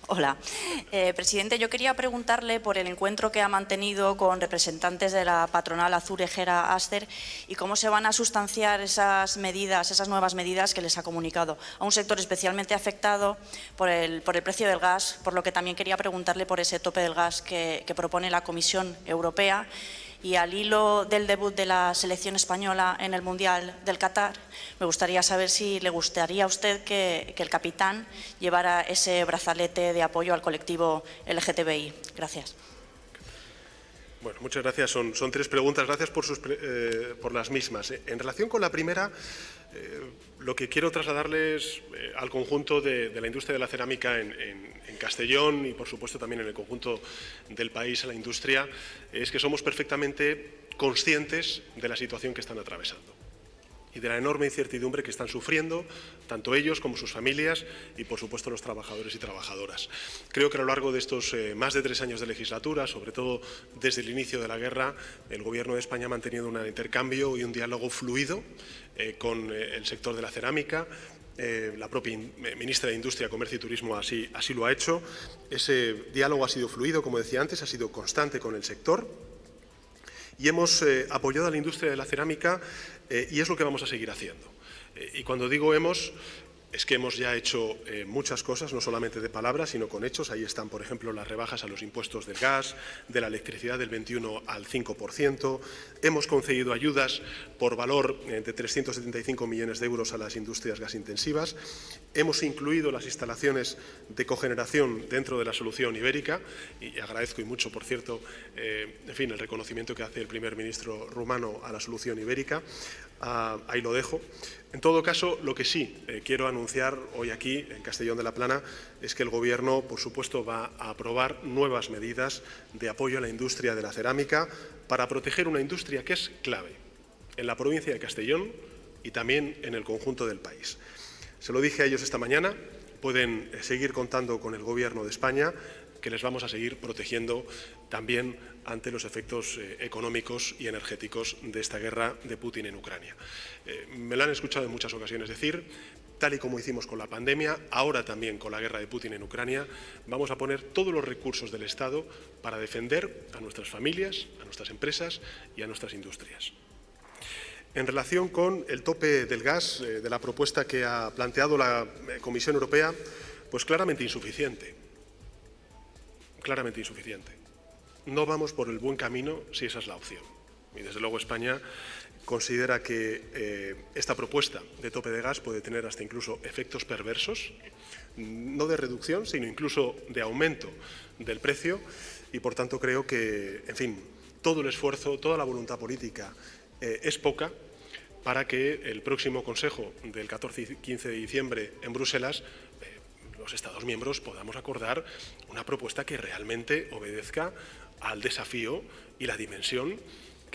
Hola. Eh, presidente, yo quería preguntarle por el encuentro que ha mantenido con representantes de la patronal azurejera Aster y cómo se van a sustanciar esas medidas, esas nuevas medidas que les ha comunicado a un sector especialmente afectado por el, por el precio del gas, por lo que también quería preguntarle por ese tope del gas que propone la Comisión Europea y al hilo del debut de la selección española en el Mundial del Qatar, me gustaría saber si le gustaría a usted que, el capitán llevara ese brazalete de apoyo al colectivo LGTBI. Gracias. Bueno, muchas gracias. Son, tres preguntas. Gracias eh, por las mismas. En relación con la primera, eh, lo que quiero trasladarles eh, al conjunto de, la industria de la cerámica en, Castellón y, por supuesto, también en el conjunto del país, a la industria, es que somos perfectamente conscientes de la situación que están atravesando y de la enorme incertidumbre que están sufriendo tanto ellos como sus familias y, por supuesto, los trabajadores y trabajadoras. Creo que a lo largo de estos eh, más de tres años de legislatura, sobre todo desde el inicio de la guerra, el Gobierno de España ha mantenido un intercambio y un diálogo fluido eh, con eh, el sector de la cerámica. Eh, la propia ministra de Industria, Comercio y Turismo así, así lo ha hecho. Ese diálogo ha sido fluido, como decía antes, ha sido constante con el sector y hemos apoyado a la industria de la cerámica y es lo que vamos a seguir haciendo. y cuando digo hemos, es que hemos ya hecho eh, muchas cosas, no solamente de palabras, sino con hechos. Ahí están, por ejemplo, las rebajas a los impuestos del gas, de la electricidad del 21 al 5%. Hemos concedido ayudas por valor eh, de 375 millones de euros a las industrias gas intensivas. Hemos incluido las instalaciones de cogeneración dentro de la solución ibérica. Y agradezco y mucho, por cierto, eh, en fin, el reconocimiento que hace el primer ministro rumano a la solución ibérica. Ah, ahí lo dejo. En todo caso, lo que sí eh, quiero anunciar hoy aquí, en Castellón de la Plana, es que el Gobierno, por supuesto, va a aprobar nuevas medidas de apoyo a la industria de la cerámica para proteger una industria que es clave en la provincia de Castellón y también en el conjunto del país. Se lo dije a ellos esta mañana, pueden eh, seguir contando con el Gobierno de España, que les vamos a seguir protegiendo también ante los efectos eh, económicos y energéticos de esta guerra de Putin en Ucrania. Eh, me lo han escuchado en muchas ocasiones decir, tal y como hicimos con la pandemia, ahora también con la guerra de Putin en Ucrania, vamos a poner todos los recursos del Estado para defender a nuestras familias, a nuestras empresas y a nuestras industrias. En relación con el tope del gas, eh, de la propuesta que ha planteado la eh, Comisión Europea, pues claramente insuficiente. Claramente insuficiente. No vamos por el buen camino si esa es la opción. Y desde luego España considera que eh, esta propuesta de tope de gas puede tener hasta incluso efectos perversos, mm, no de reducción, sino incluso de aumento del precio y por tanto creo que, en fin, todo el esfuerzo, toda la voluntad política eh, es poca para que el próximo Consejo del 14 y 15 de diciembre en Bruselas eh, los Estados miembros podamos acordar una propuesta que realmente obedezca al desafío y la dimensión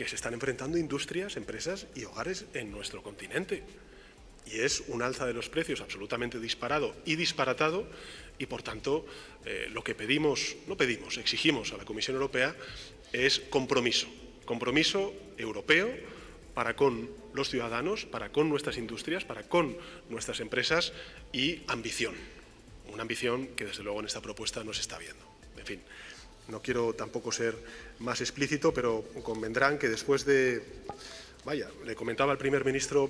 que se están enfrentando industrias, empresas y hogares en nuestro continente. Y es un alza de los precios absolutamente disparado y disparatado y, por tanto, eh, lo que pedimos, no pedimos, exigimos a la Comisión Europea es compromiso, compromiso europeo para con los ciudadanos, para con nuestras industrias, para con nuestras empresas y ambición. Una ambición que desde luego en esta propuesta no se está viendo. En fin, no quiero tampoco ser más explícito, pero convendrán que después de... Vaya, le comentaba al primer ministro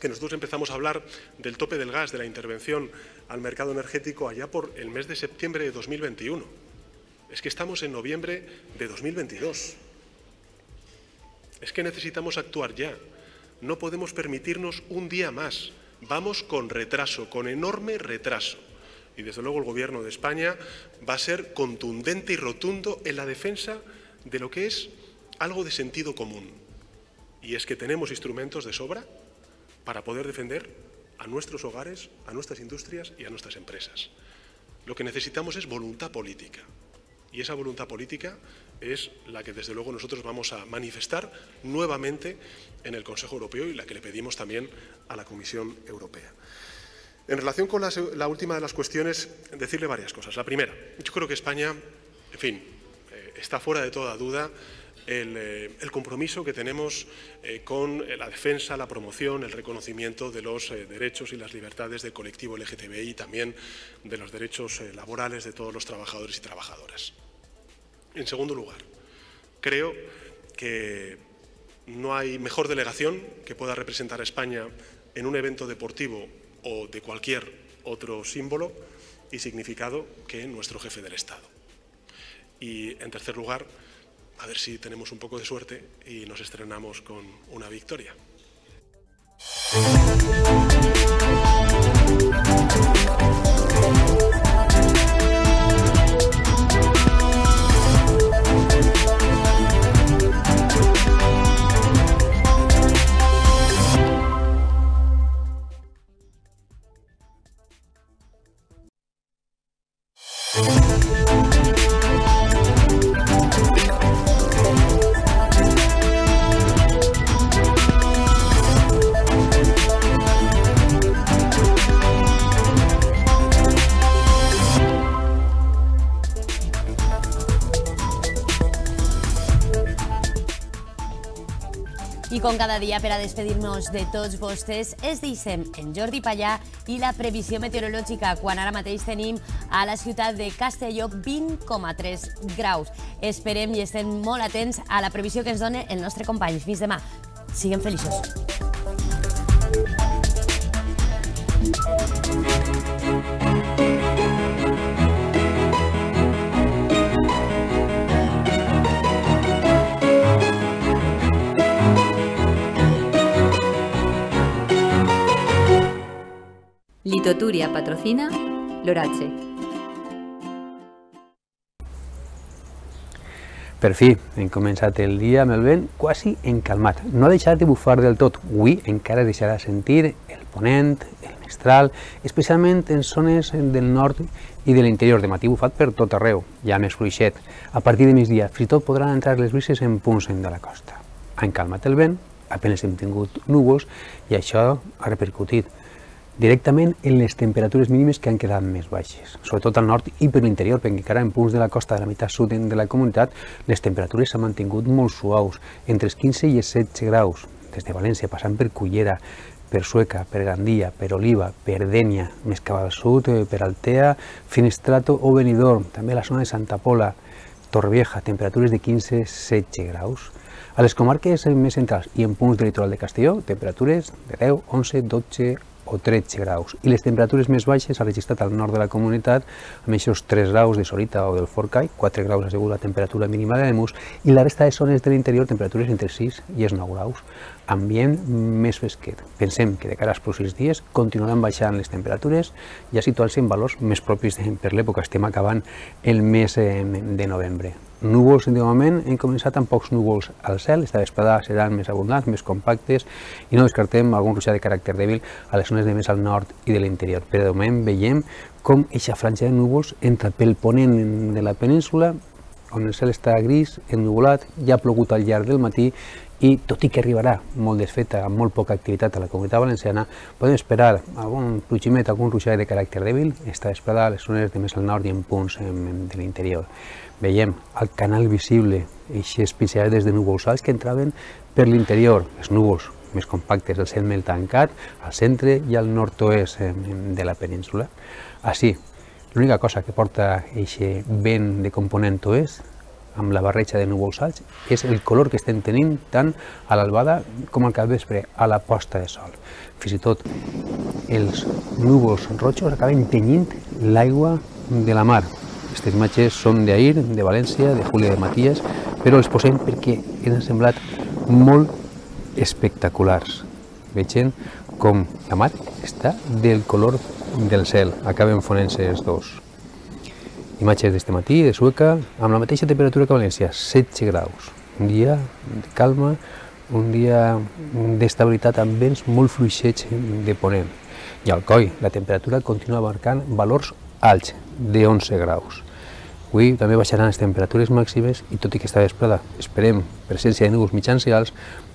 que nosotros empezamos a hablar del tope del gas, de la intervención al mercado energético allá por el mes de septiembre de 2021. Es que estamos en noviembre de 2022. Es que necesitamos actuar ya. No podemos permitirnos un día más. Vamos con retraso, con enorme retraso y desde luego el Gobierno de España va a ser contundente y rotundo en la defensa de lo que es algo de sentido común. Y es que tenemos instrumentos de sobra para poder defender a nuestros hogares, a nuestras industrias y a nuestras empresas. Lo que necesitamos es voluntad política. Y esa voluntad política es la que desde luego nosotros vamos a manifestar nuevamente en el Consejo Europeo y la que le pedimos también a la Comisión Europea. En relación con la, última de las cuestiones, decirle varias cosas. La primera, yo creo que España, en fin, eh, está fuera de toda duda el, eh, compromiso que tenemos eh, con la defensa, la promoción, el reconocimiento de los derechos y las libertades del colectivo LGTBI y también de los derechos laborales de todos los trabajadores y trabajadoras. En segundo lugar, creo que no hay mejor delegación que pueda representar a España en un evento deportivo o de cualquier otro símbolo y significado que nuestro jefe del Estado. Y en tercer lugar, a ver si tenemos un poco de suerte y nos estrenamos con una victoria. Com cada dia, per a despedir-nos de tots vostès, es deixem en Jordi Pallà i la previsió meteorològica, quan ara mateix tenim a la ciutat de Castelló 20,3 graus. Esperem i estem molt atents a la previsió que ens dona el nostre company. Fins demà. Siguem feliços. Litoturia patrocina Lorache. Per fi, hem començat el dia amb el vent quasi encalmat. No ha deixat de bufar del tot. Avui encara deixarà sentir el ponent, el mestral, especialment en zones del nord i de l'interior. De matí bufat per tot arreu, ja més fluixet. A partir de migdia, fins i tot podran entrar les brises en punts de la costa. Ha encalmat el vent, apenes hem tingut núvols i això ha repercutit directament en les temperatures mínimes que han quedat més baixes, sobretot al nord i per l'interior, perquè encara en punts de la costa de la meitat sud de la comunitat les temperatures s'han mantingut molt suaus, entre els 15 i els 16 graus, des de València passant per Cullera, per Sueca, per Gandia, per Oliva, per Dènia, més cap al sud, eh, per Altea, Finestrato o Benidorm, també la zona de Santa Pola, Torrevieja, temperatures de 15-16 graus. A les comarques eh, més centrals i en punts de litoral de Castelló, temperatures de 10, 11, 12, o 13 graus. I les temperatures més baixes s'ha registrat al nord de la comunitat amb aquests 3 graus de Sorita o del Forcai, 4 graus ha sigut la temperatura mínima de Demus, i la resta de zones de l'interior temperatures entre 6 i 9 graus. Ambient més fresquet. Pensem que de cara als pròxims dies continuaran baixant les temperatures i ja situant-se en valors més propis de, per l'època. Estem acabant el mes eh, de novembre núvols de moment hem començat amb pocs núvols al cel, esta vesprada seran més abundants, més compactes i no descartem algun ruixat de caràcter dèbil a les zones de més al nord i de l'interior. Però de moment veiem com eixa franja de núvols entra pel ponent de la península on el cel està gris, ennubulat, ja ha plogut al llarg del matí i tot i que arribarà molt desfeta, amb molt poca activitat a la comunitat valenciana, podem esperar algun plugimet, algun ruixat de caràcter dèbil, està vesprada a les zones de més al nord i en punts de l'interior veiem al canal visible aquestes pinzellades de alts que entraven per l'interior, els núvols més compactes, el cel més tancat, al centre i al nord-oest eh, de la península. Així, l'única cosa que porta aquest vent de component oest amb la barreja de núvols alts és el color que estem tenint tant a l'albada com al capvespre, a la posta de sol. Fins i tot els núvols rojos acaben tenyint l'aigua de la mar, aquestes imatges són d'ahir, de València, de Júlia de Matías, però les posem perquè ens han semblat molt espectaculars. Vegem com la mar està del color del cel, acaben fonent-se els dos. Imatges d'este matí de Sueca, amb la mateixa temperatura que València, 16 graus. Un dia de calma, un dia d'estabilitat amb vents molt fluixets de ponent. I al coll, la temperatura continua marcant valors alts, de 11 graus. Avui també baixaran les temperatures màximes i tot i que està vesprada esperem presència de núvols mitjans i alts,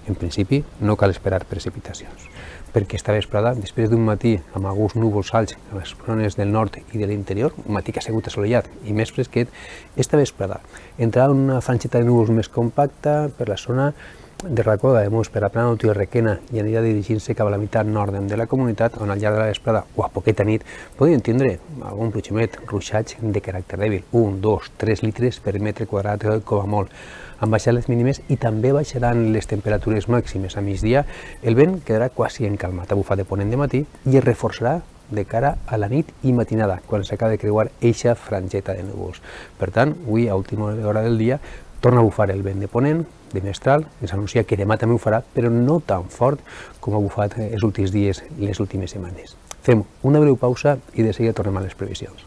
en principi no cal esperar precipitacions, perquè està vesprada, després d'un matí amb alguns núvols alts a les zones del nord i de l'interior, un matí que ha sigut assolellat i més fresquet, està vesprada entrarà una franxeta de núvols més compacta per la zona de racó de Damus per la plana Requena i anirà dirigint-se cap a la meitat nord de la comunitat on al llarg de la vesprada o a poqueta nit podien tindre algun pluiximet, ruixats de caràcter dèbil, 1, 2, 3 litres per metre quadrat com a molt. Han baixat les mínimes i també baixaran les temperatures màximes. A migdia el vent quedarà quasi encalmat, a bufar de ponent de matí i es reforçarà de cara a la nit i matinada, quan s'acaba de creuar eixa frangeta de núvols. Per tant, avui, a última hora del dia, Torna a bufar el vent de ponent, de mestral, ens anuncia que demà també ho farà, però no tan fort com ha bufat els últims dies i les últimes setmanes. Fem una breu pausa i de seguida tornem a les previsions.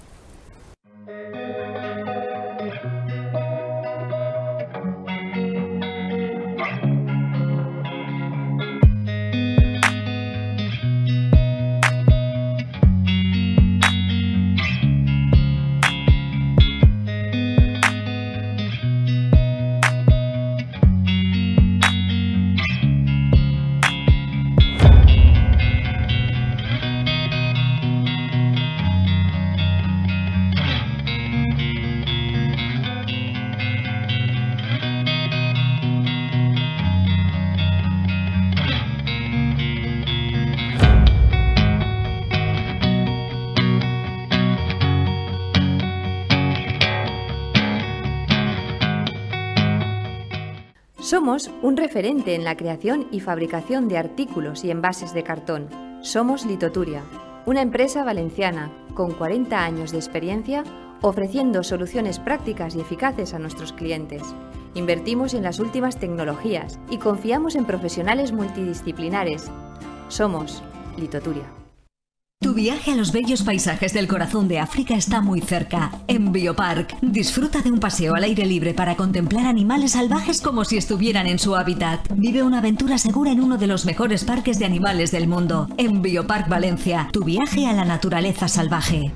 un referente en la creación y fabricación de artículos y envases de cartón. Somos Litoturia, una empresa valenciana con 40 años de experiencia ofreciendo soluciones prácticas y eficaces a nuestros clientes. Invertimos en las últimas tecnologías y confiamos en profesionales multidisciplinares. Somos Litoturia. Tu viaje a los bellos paisajes del corazón de África está muy cerca. En Biopark, disfruta de un paseo al aire libre para contemplar animales salvajes como si estuvieran en su hábitat. Vive una aventura segura en uno de los mejores parques de animales del mundo. En Biopark Valencia, tu viaje a la naturaleza salvaje.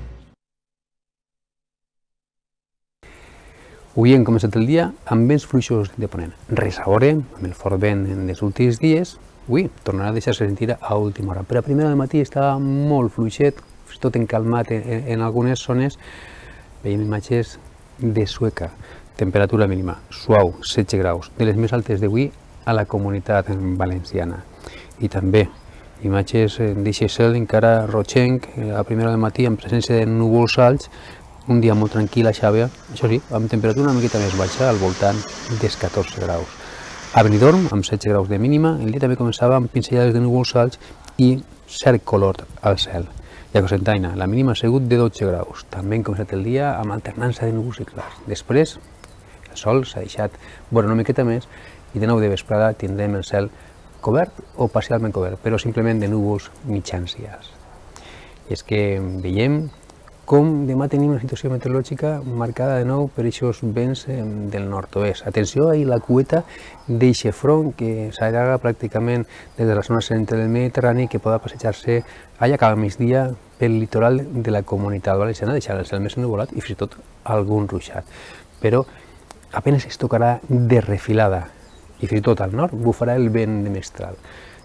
Hoy en començat el Día, Ambens bens de poner Res el fort en últims dies, Avui tornarà a deixar-se sentir a última hora, però a primera del matí estava molt fluixet, tot encalmat en, en algunes zones. Veiem imatges de Sueca, temperatura mínima, suau, 7 graus, de les més altes d'avui a la comunitat valenciana. I també imatges eh, d'eixer cel encara roxenc eh, a primera del matí, en presència de núvols alts, un dia molt tranquil a Xàbia, això sí, amb temperatura una miqueta més baixa, al voltant dels 14 graus. A Benidorm, amb 16 graus de mínima, el dia també començava amb pinzellades de núvols alts i cert color al cel. I a Cosentaina, la mínima ha sigut de 12 graus. També hem començat el dia amb alternança de núvols i clars. Després, el sol s'ha deixat vora una miqueta més i de nou de vesprada tindrem el cel cobert o parcialment cobert, però simplement de núvols mitjans dies. I és que veiem com demà tenim una situació meteorològica marcada de nou per aquests vents del nord-oest. Atenció ahir la cueta d'eixe front que s'allarga pràcticament des de la zona central del Mediterrani que pot passejar-se allà cada migdia pel litoral de la comunitat valenciana, deixant el cel més ennubolat i fins i tot algun ruixat. Però apenes es tocarà de refilada i fins i tot al nord bufarà el vent de mestral.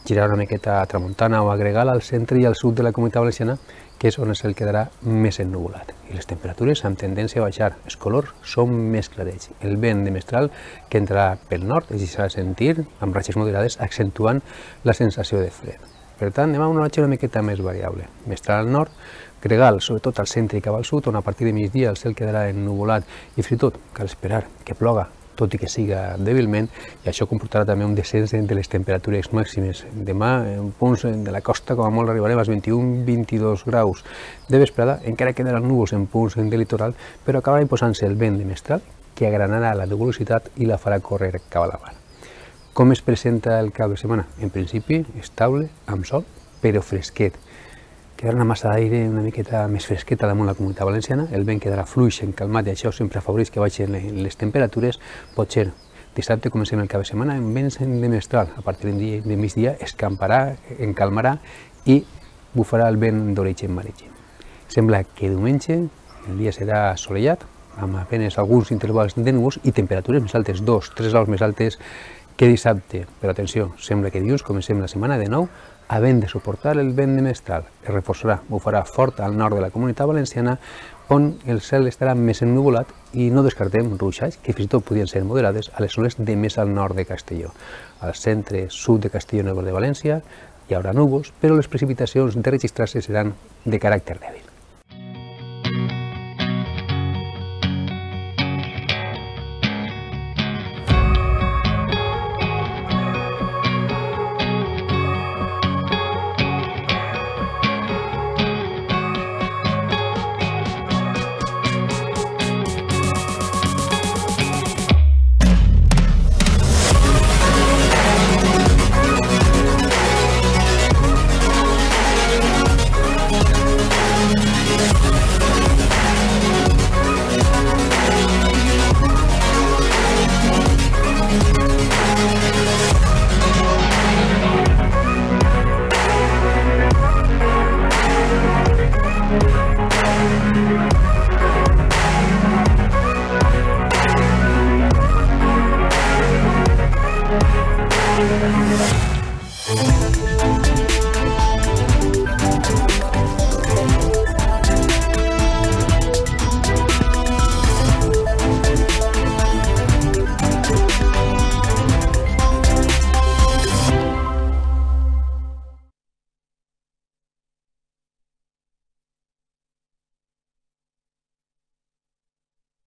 Girarà una miqueta a tramuntana o a gregal al centre i al sud de la comunitat valenciana que és on el quedarà més ennubulat i les temperatures amb tendència a baixar. Els colors són més clarets. El vent de mestral que entrarà pel nord es deixarà sentir amb ratxes moderades accentuant la sensació de fred. Per tant, anem a una ratxa una miqueta més variable. Mestral al nord, gregal, sobretot al centre i cap al sud, on a partir de migdia el cel quedarà ennubulat i fins i tot cal esperar que ploga tot i que siga dèbilment, i això comportarà també un descens de les temperatures màximes. Demà, en punts de la costa, com a molt arribarem als 21-22 graus de vesprada, encara quedaran núvols en punts de litoral, però acabarà imposant-se el vent de mestral, que agranarà la nebulositat i la farà córrer cap a la mar. Com es presenta el cap de setmana? En principi, estable, amb sol, però fresquet, quedarà una massa d'aire una miqueta més fresqueta damunt la comunitat valenciana, el vent quedarà fluix, encalmat, i això sempre afavoreix que baixin les temperatures, pot ser dissabte comencem el cap de setmana amb vents de mestral, a partir de, migdia escamparà, encalmarà i bufarà el vent d'origen en Sembla que diumenge el dia serà assolellat, amb apenes alguns intervals de núvols i temperatures més altes, 2-3 graus més altes que dissabte. Però atenció, sembla que dilluns comencem la setmana de nou havent de suportar el vent de mestral, es reforçarà, bufarà fort al nord de la comunitat valenciana, on el cel estarà més ennubulat i no descartem ruixats que fins i tot podien ser moderades a les zones de més al nord de Castelló. Al centre sud de Castelló i de València hi haurà núvols, però les precipitacions de registrar-se seran de caràcter dèbil.